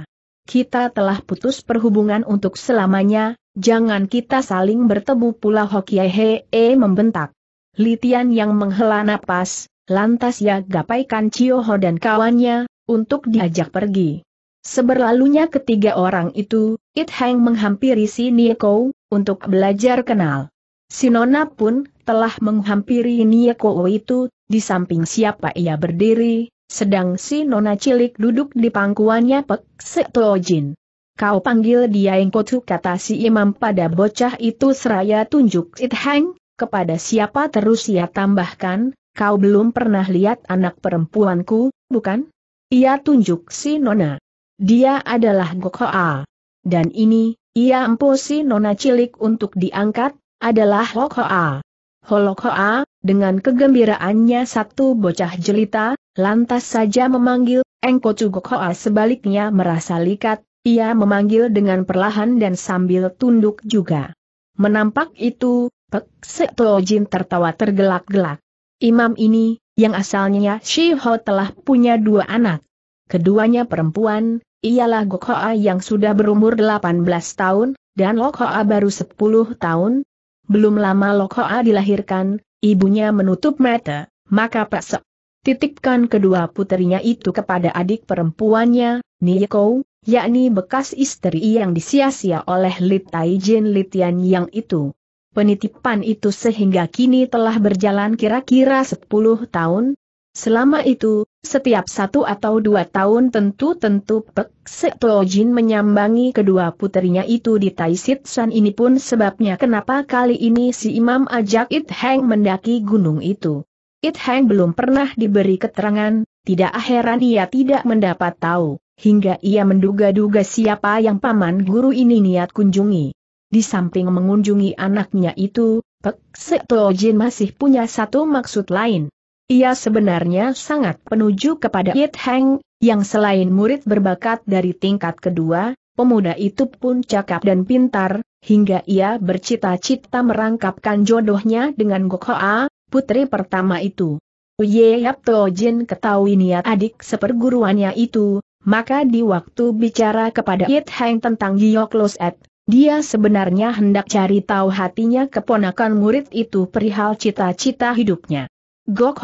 Kita telah putus perhubungan untuk selamanya, jangan kita saling bertemu pula Hokiai Hee membentak. Litian yang menghela napas, lantas ia ya, gapaikan Cioho dan kawannya, untuk diajak pergi. Seberlalunya ketiga orang itu, It Hang menghampiri si Nieko, untuk belajar kenal. Si Nona pun, telah menghampiri Nieko itu, di samping siapa ia berdiri, sedang si Nona cilik duduk di pangkuannya Pek Setojin. Kau panggil dia Engkotu kata si imam pada bocah itu seraya tunjuk It Hang, kepada siapa terus ia tambahkan, kau belum pernah lihat anak perempuanku, bukan? Ia tunjuk si Nona. Dia adalah Gokoa. Dan ini, ia emposi nona cilik untuk diangkat, adalah Hokoa. Holokoa, dengan kegembiraannya satu bocah jelita, lantas saja memanggil, Engko Gokoa sebaliknya merasa likat, ia memanggil dengan perlahan dan sambil tunduk juga. Menampak itu, Pek Setojin tertawa tergelak-gelak. Imam ini, yang asalnya Shiho telah punya dua anak. Keduanya perempuan, ialah Gok Hoa yang sudah berumur 18 tahun, dan Lok Hoa baru 10 tahun. Belum lama Lok Hoa dilahirkan, ibunya menutup mata, maka Pak titipkan kedua putrinya itu kepada adik perempuannya, Nieko, yakni bekas istri yang disia-sia oleh Li Taijin Litian yang itu. Penitipan itu sehingga kini telah berjalan kira-kira 10 tahun. Selama itu, setiap satu atau dua tahun tentu-tentu Pek Setojin menyambangi kedua putrinya itu di Taisit San ini pun sebabnya kenapa kali ini si imam ajak It Heng mendaki gunung itu. It Heng belum pernah diberi keterangan, tidak heran ia tidak mendapat tahu, hingga ia menduga-duga siapa yang paman guru ini niat kunjungi. Di samping mengunjungi anaknya itu, Pek Setojin masih punya satu maksud lain. Ia sebenarnya sangat penuju kepada Yit Heng, yang selain murid berbakat dari tingkat kedua, pemuda itu pun cakap dan pintar, hingga ia bercita-cita merangkapkan jodohnya dengan Gokhoa, putri pertama itu. Uye Yap Tojin ketahui niat adik seperguruannya itu, maka di waktu bicara kepada Yit Heng tentang Giok Loset, dia sebenarnya hendak cari tahu hatinya keponakan murid itu perihal cita-cita hidupnya. Gok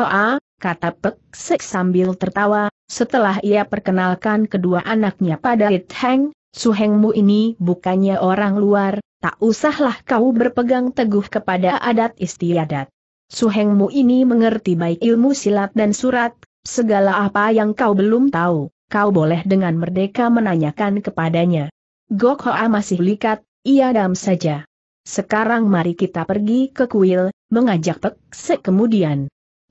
kata Pek Sek sambil tertawa, setelah ia perkenalkan kedua anaknya pada It Heng, Suhengmu ini bukannya orang luar, tak usahlah kau berpegang teguh kepada adat istiadat. Suhengmu ini mengerti baik ilmu silat dan surat, segala apa yang kau belum tahu, kau boleh dengan merdeka menanyakan kepadanya. Gok masih likat, ia dam saja. Sekarang mari kita pergi ke kuil, mengajak Pek Sek kemudian.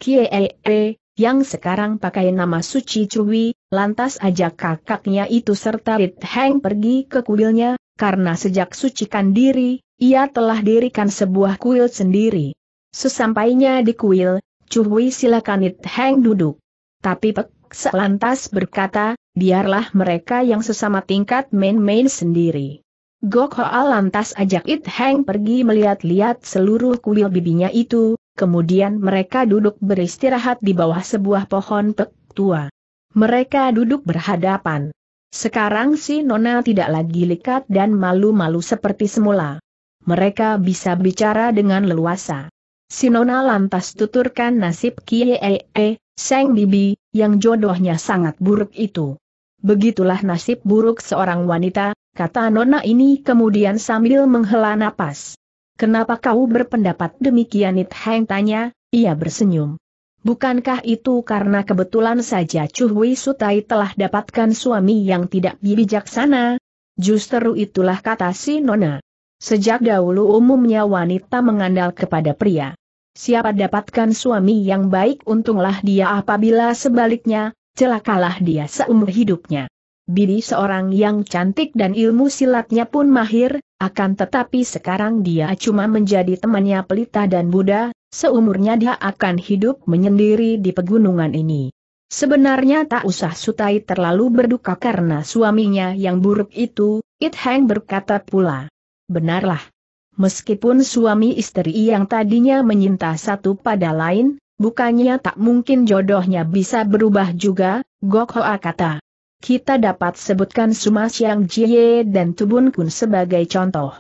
Kiee, yang sekarang pakai nama Suci Cui, lantas ajak kakaknya itu serta Rit Heng pergi ke kuilnya, karena sejak sucikan diri, ia telah dirikan sebuah kuil sendiri. Sesampainya di kuil, Cui silakan Rit Heng duduk. Tapi Pek selantas berkata, biarlah mereka yang sesama tingkat main-main sendiri. Gokhoa lantas ajak It Heng pergi melihat-lihat seluruh kuil bibinya itu, Kemudian mereka duduk beristirahat di bawah sebuah pohon pek tua. Mereka duduk berhadapan. Sekarang si Nona tidak lagi likat dan malu-malu seperti semula. Mereka bisa bicara dengan leluasa. Si Nona lantas tuturkan nasib e, e, Seng Bibi, yang jodohnya sangat buruk itu. Begitulah nasib buruk seorang wanita, kata Nona ini kemudian sambil menghela napas. Kenapa kau berpendapat demikian It Heng tanya, ia bersenyum. Bukankah itu karena kebetulan saja Chu Hui Sutai telah dapatkan suami yang tidak bijaksana? Justru itulah kata si Nona. Sejak dahulu umumnya wanita mengandal kepada pria. Siapa dapatkan suami yang baik untunglah dia apabila sebaliknya, celakalah dia seumur hidupnya. Bidi seorang yang cantik dan ilmu silatnya pun mahir, akan tetapi sekarang dia cuma menjadi temannya pelita dan Buddha, seumurnya dia akan hidup menyendiri di pegunungan ini. Sebenarnya tak usah Sutai terlalu berduka karena suaminya yang buruk itu, It Hang berkata pula. Benarlah. Meskipun suami istri yang tadinya menyinta satu pada lain, bukannya tak mungkin jodohnya bisa berubah juga, Gok Hoa kata kita dapat sebutkan Suma Jie dan Tubun Kun sebagai contoh.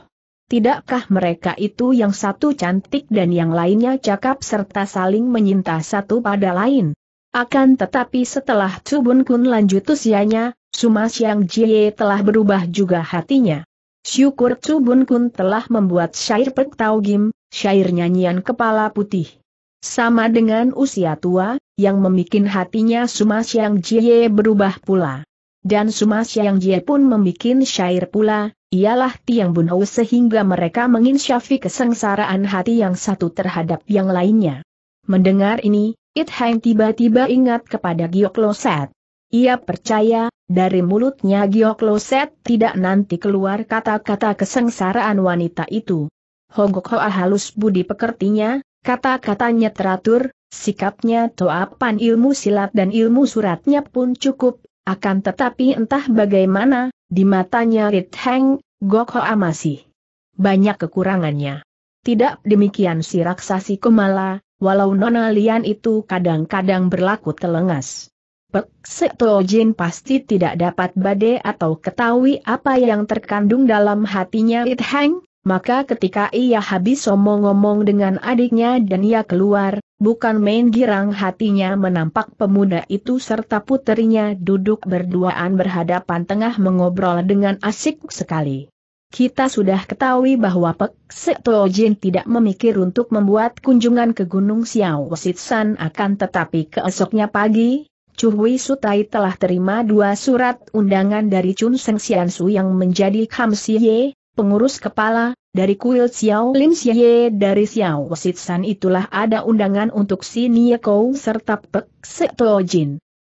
Tidakkah mereka itu yang satu cantik dan yang lainnya cakap serta saling menyinta satu pada lain? Akan tetapi setelah Tubun Kun lanjut usianya, Suma Jie telah berubah juga hatinya. Syukur Tubun Kun telah membuat syair Pek Gim, syair nyanyian kepala putih. Sama dengan usia tua, yang memikin hatinya Suma Jie berubah pula. Dan sumas yang dia pun membuat syair pula, ialah Tiang bunuh sehingga mereka menginsyafi kesengsaraan hati yang satu terhadap yang lainnya. Mendengar ini, It Hang tiba-tiba ingat kepada Giok Loset. Ia percaya, dari mulutnya Giok Loset tidak nanti keluar kata-kata kesengsaraan wanita itu. Hogok Hoa halus budi pekertinya, kata-katanya teratur, sikapnya toapan ilmu silat dan ilmu suratnya pun cukup akan tetapi entah bagaimana, di matanya Rit Heng, Gok Hoa masih banyak kekurangannya. Tidak demikian si raksasi Kumala, walau Nona Lian itu kadang-kadang berlaku telengas. Pek Sekto pasti tidak dapat bade atau ketahui apa yang terkandung dalam hatinya It Heng, maka ketika ia habis omong-omong dengan adiknya dan ia keluar, bukan main girang hatinya menampak pemuda itu serta puterinya duduk berduaan berhadapan tengah mengobrol dengan asik sekali. Kita sudah ketahui bahwa Pek Setojin tidak memikir untuk membuat kunjungan ke Gunung Xiao Sitsan akan tetapi keesoknya pagi, Cuhui Sutai telah terima dua surat undangan dari Chun Seng Xiansu yang menjadi Kam Siye, pengurus kepala, dari kuil Xiao Lim Xie dari Xiao Wasitsan itulah ada undangan untuk si Niekou serta Pek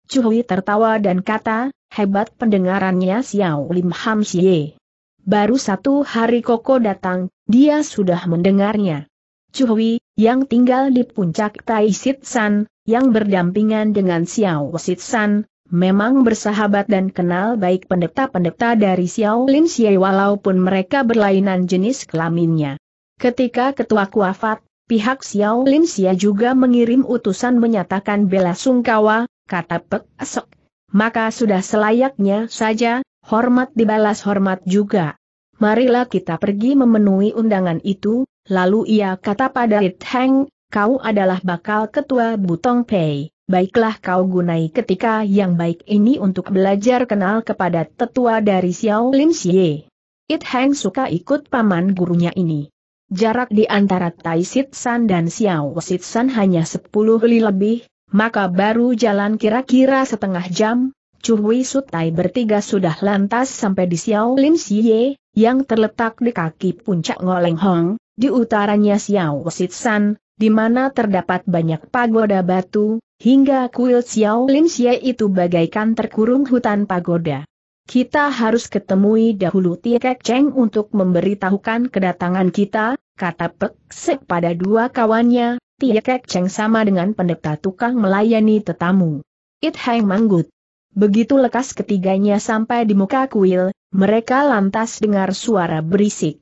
Chu Hui tertawa dan kata, hebat pendengarannya Xiao Lim Ham Xie. Baru satu hari Koko datang, dia sudah mendengarnya. Hui, yang tinggal di puncak Tai Sitsan, yang berdampingan dengan Xiao Wasitsan, Memang bersahabat dan kenal baik pendeta-pendeta dari Xiao Xiaolin Xie walaupun mereka berlainan jenis kelaminnya. Ketika ketua kuafat, pihak Xiao Xiaolin Xie juga mengirim utusan menyatakan bela sungkawa, kata Pek Asok. Maka sudah selayaknya saja, hormat dibalas hormat juga. Marilah kita pergi memenuhi undangan itu, lalu ia kata pada It Heng, kau adalah bakal ketua Butong Pei baiklah kau gunai ketika yang baik ini untuk belajar kenal kepada tetua dari Xiao Lim Xie. It Heng suka ikut paman gurunya ini. Jarak di antara Tai Sit San dan Xiao Sit San hanya 10 li lebih, maka baru jalan kira-kira setengah jam, Cuhui Sutai bertiga sudah lantas sampai di Xiao Lim Xie, yang terletak di kaki puncak Ngoleng Hong, di utaranya Xiao Sit San, di mana terdapat banyak pagoda batu, hingga kuil Xiao Lin Xie itu bagaikan terkurung hutan pagoda. Kita harus ketemui dahulu Kek Cheng untuk memberitahukan kedatangan kita, kata Pek Sek pada dua kawannya, Kek Cheng sama dengan pendeta tukang melayani tetamu. It Hang Manggut. Begitu lekas ketiganya sampai di muka kuil, mereka lantas dengar suara berisik.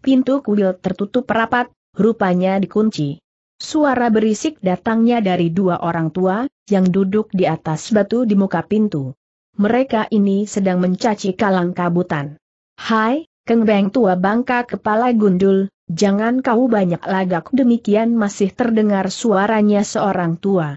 Pintu kuil tertutup rapat, rupanya dikunci. Suara berisik datangnya dari dua orang tua, yang duduk di atas batu di muka pintu. Mereka ini sedang mencaci kalang kabutan. Hai, kengbeng tua bangka kepala gundul, jangan kau banyak lagak demikian masih terdengar suaranya seorang tua.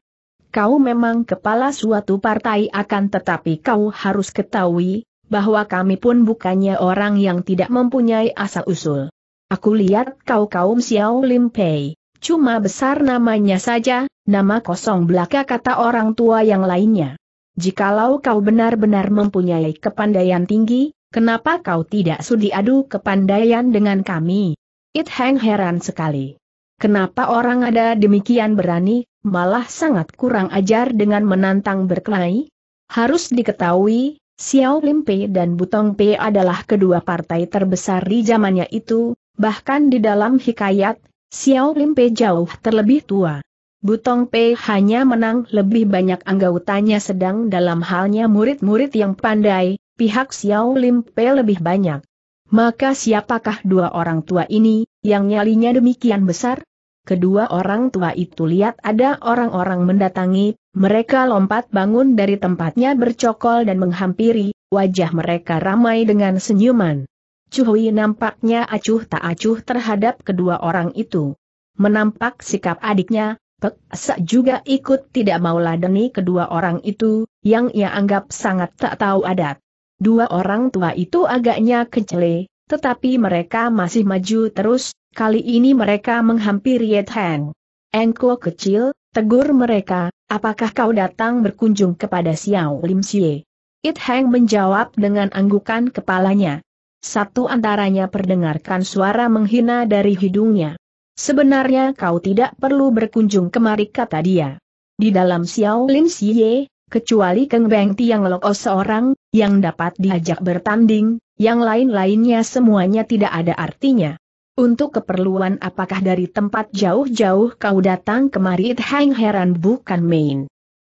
Kau memang kepala suatu partai akan tetapi kau harus ketahui, bahwa kami pun bukannya orang yang tidak mempunyai asal-usul. Aku lihat kau kaum Xiao Lim Pei Cuma besar namanya saja, nama kosong belaka kata orang tua yang lainnya. Jikalau kau benar-benar mempunyai kepandaian tinggi, kenapa kau tidak sudi adu kepandaian dengan kami? It Hang heran sekali. Kenapa orang ada demikian berani, malah sangat kurang ajar dengan menantang berkelahi? Harus diketahui, Xiao Limpe dan Butong Pe adalah kedua partai terbesar di zamannya itu, bahkan di dalam hikayat, Xiao Limpe jauh terlebih tua. Butong Pei hanya menang lebih banyak anggotanya sedang dalam halnya murid-murid yang pandai, pihak Xiao Limpe lebih banyak. Maka siapakah dua orang tua ini, yang nyalinya demikian besar? Kedua orang tua itu lihat ada orang-orang mendatangi, mereka lompat bangun dari tempatnya bercokol dan menghampiri, wajah mereka ramai dengan senyuman. Cuhui nampaknya acuh tak acuh terhadap kedua orang itu. Menampak sikap adiknya, Pek Sak juga ikut tidak mau ladeni kedua orang itu, yang ia anggap sangat tak tahu adat. Dua orang tua itu agaknya kecele, tetapi mereka masih maju terus, kali ini mereka menghampiri Yet Heng. Engko kecil, tegur mereka, apakah kau datang berkunjung kepada Xiao Lim Xie? It Heng menjawab dengan anggukan kepalanya satu antaranya perdengarkan suara menghina dari hidungnya. Sebenarnya kau tidak perlu berkunjung kemari kata dia. Di dalam Xiao Lin Xie, kecuali Keng Beng Tiang Loko seorang, yang dapat diajak bertanding, yang lain-lainnya semuanya tidak ada artinya. Untuk keperluan apakah dari tempat jauh-jauh kau datang kemari It Hang heran bukan main.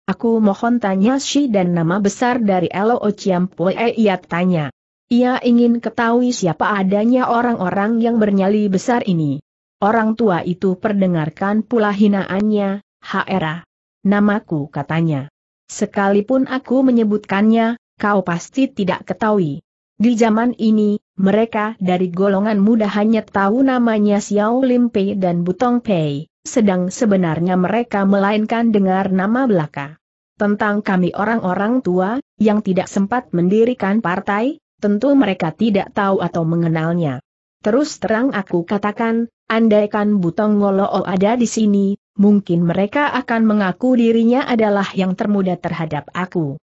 Aku mohon tanya Shi dan nama besar dari Lo Chiam Pue ia tanya. Ia ingin ketahui siapa adanya orang-orang yang bernyali besar ini. Orang tua itu perdengarkan pula hinaannya, Hera. Namaku katanya. Sekalipun aku menyebutkannya, kau pasti tidak ketahui. Di zaman ini, mereka dari golongan muda hanya tahu namanya Xiao Lim Pei dan Butong Pei, sedang sebenarnya mereka melainkan dengar nama belaka. Tentang kami orang-orang tua, yang tidak sempat mendirikan partai, tentu mereka tidak tahu atau mengenalnya. Terus terang aku katakan, andaikan Butong Ngoloo ada di sini, mungkin mereka akan mengaku dirinya adalah yang termuda terhadap aku.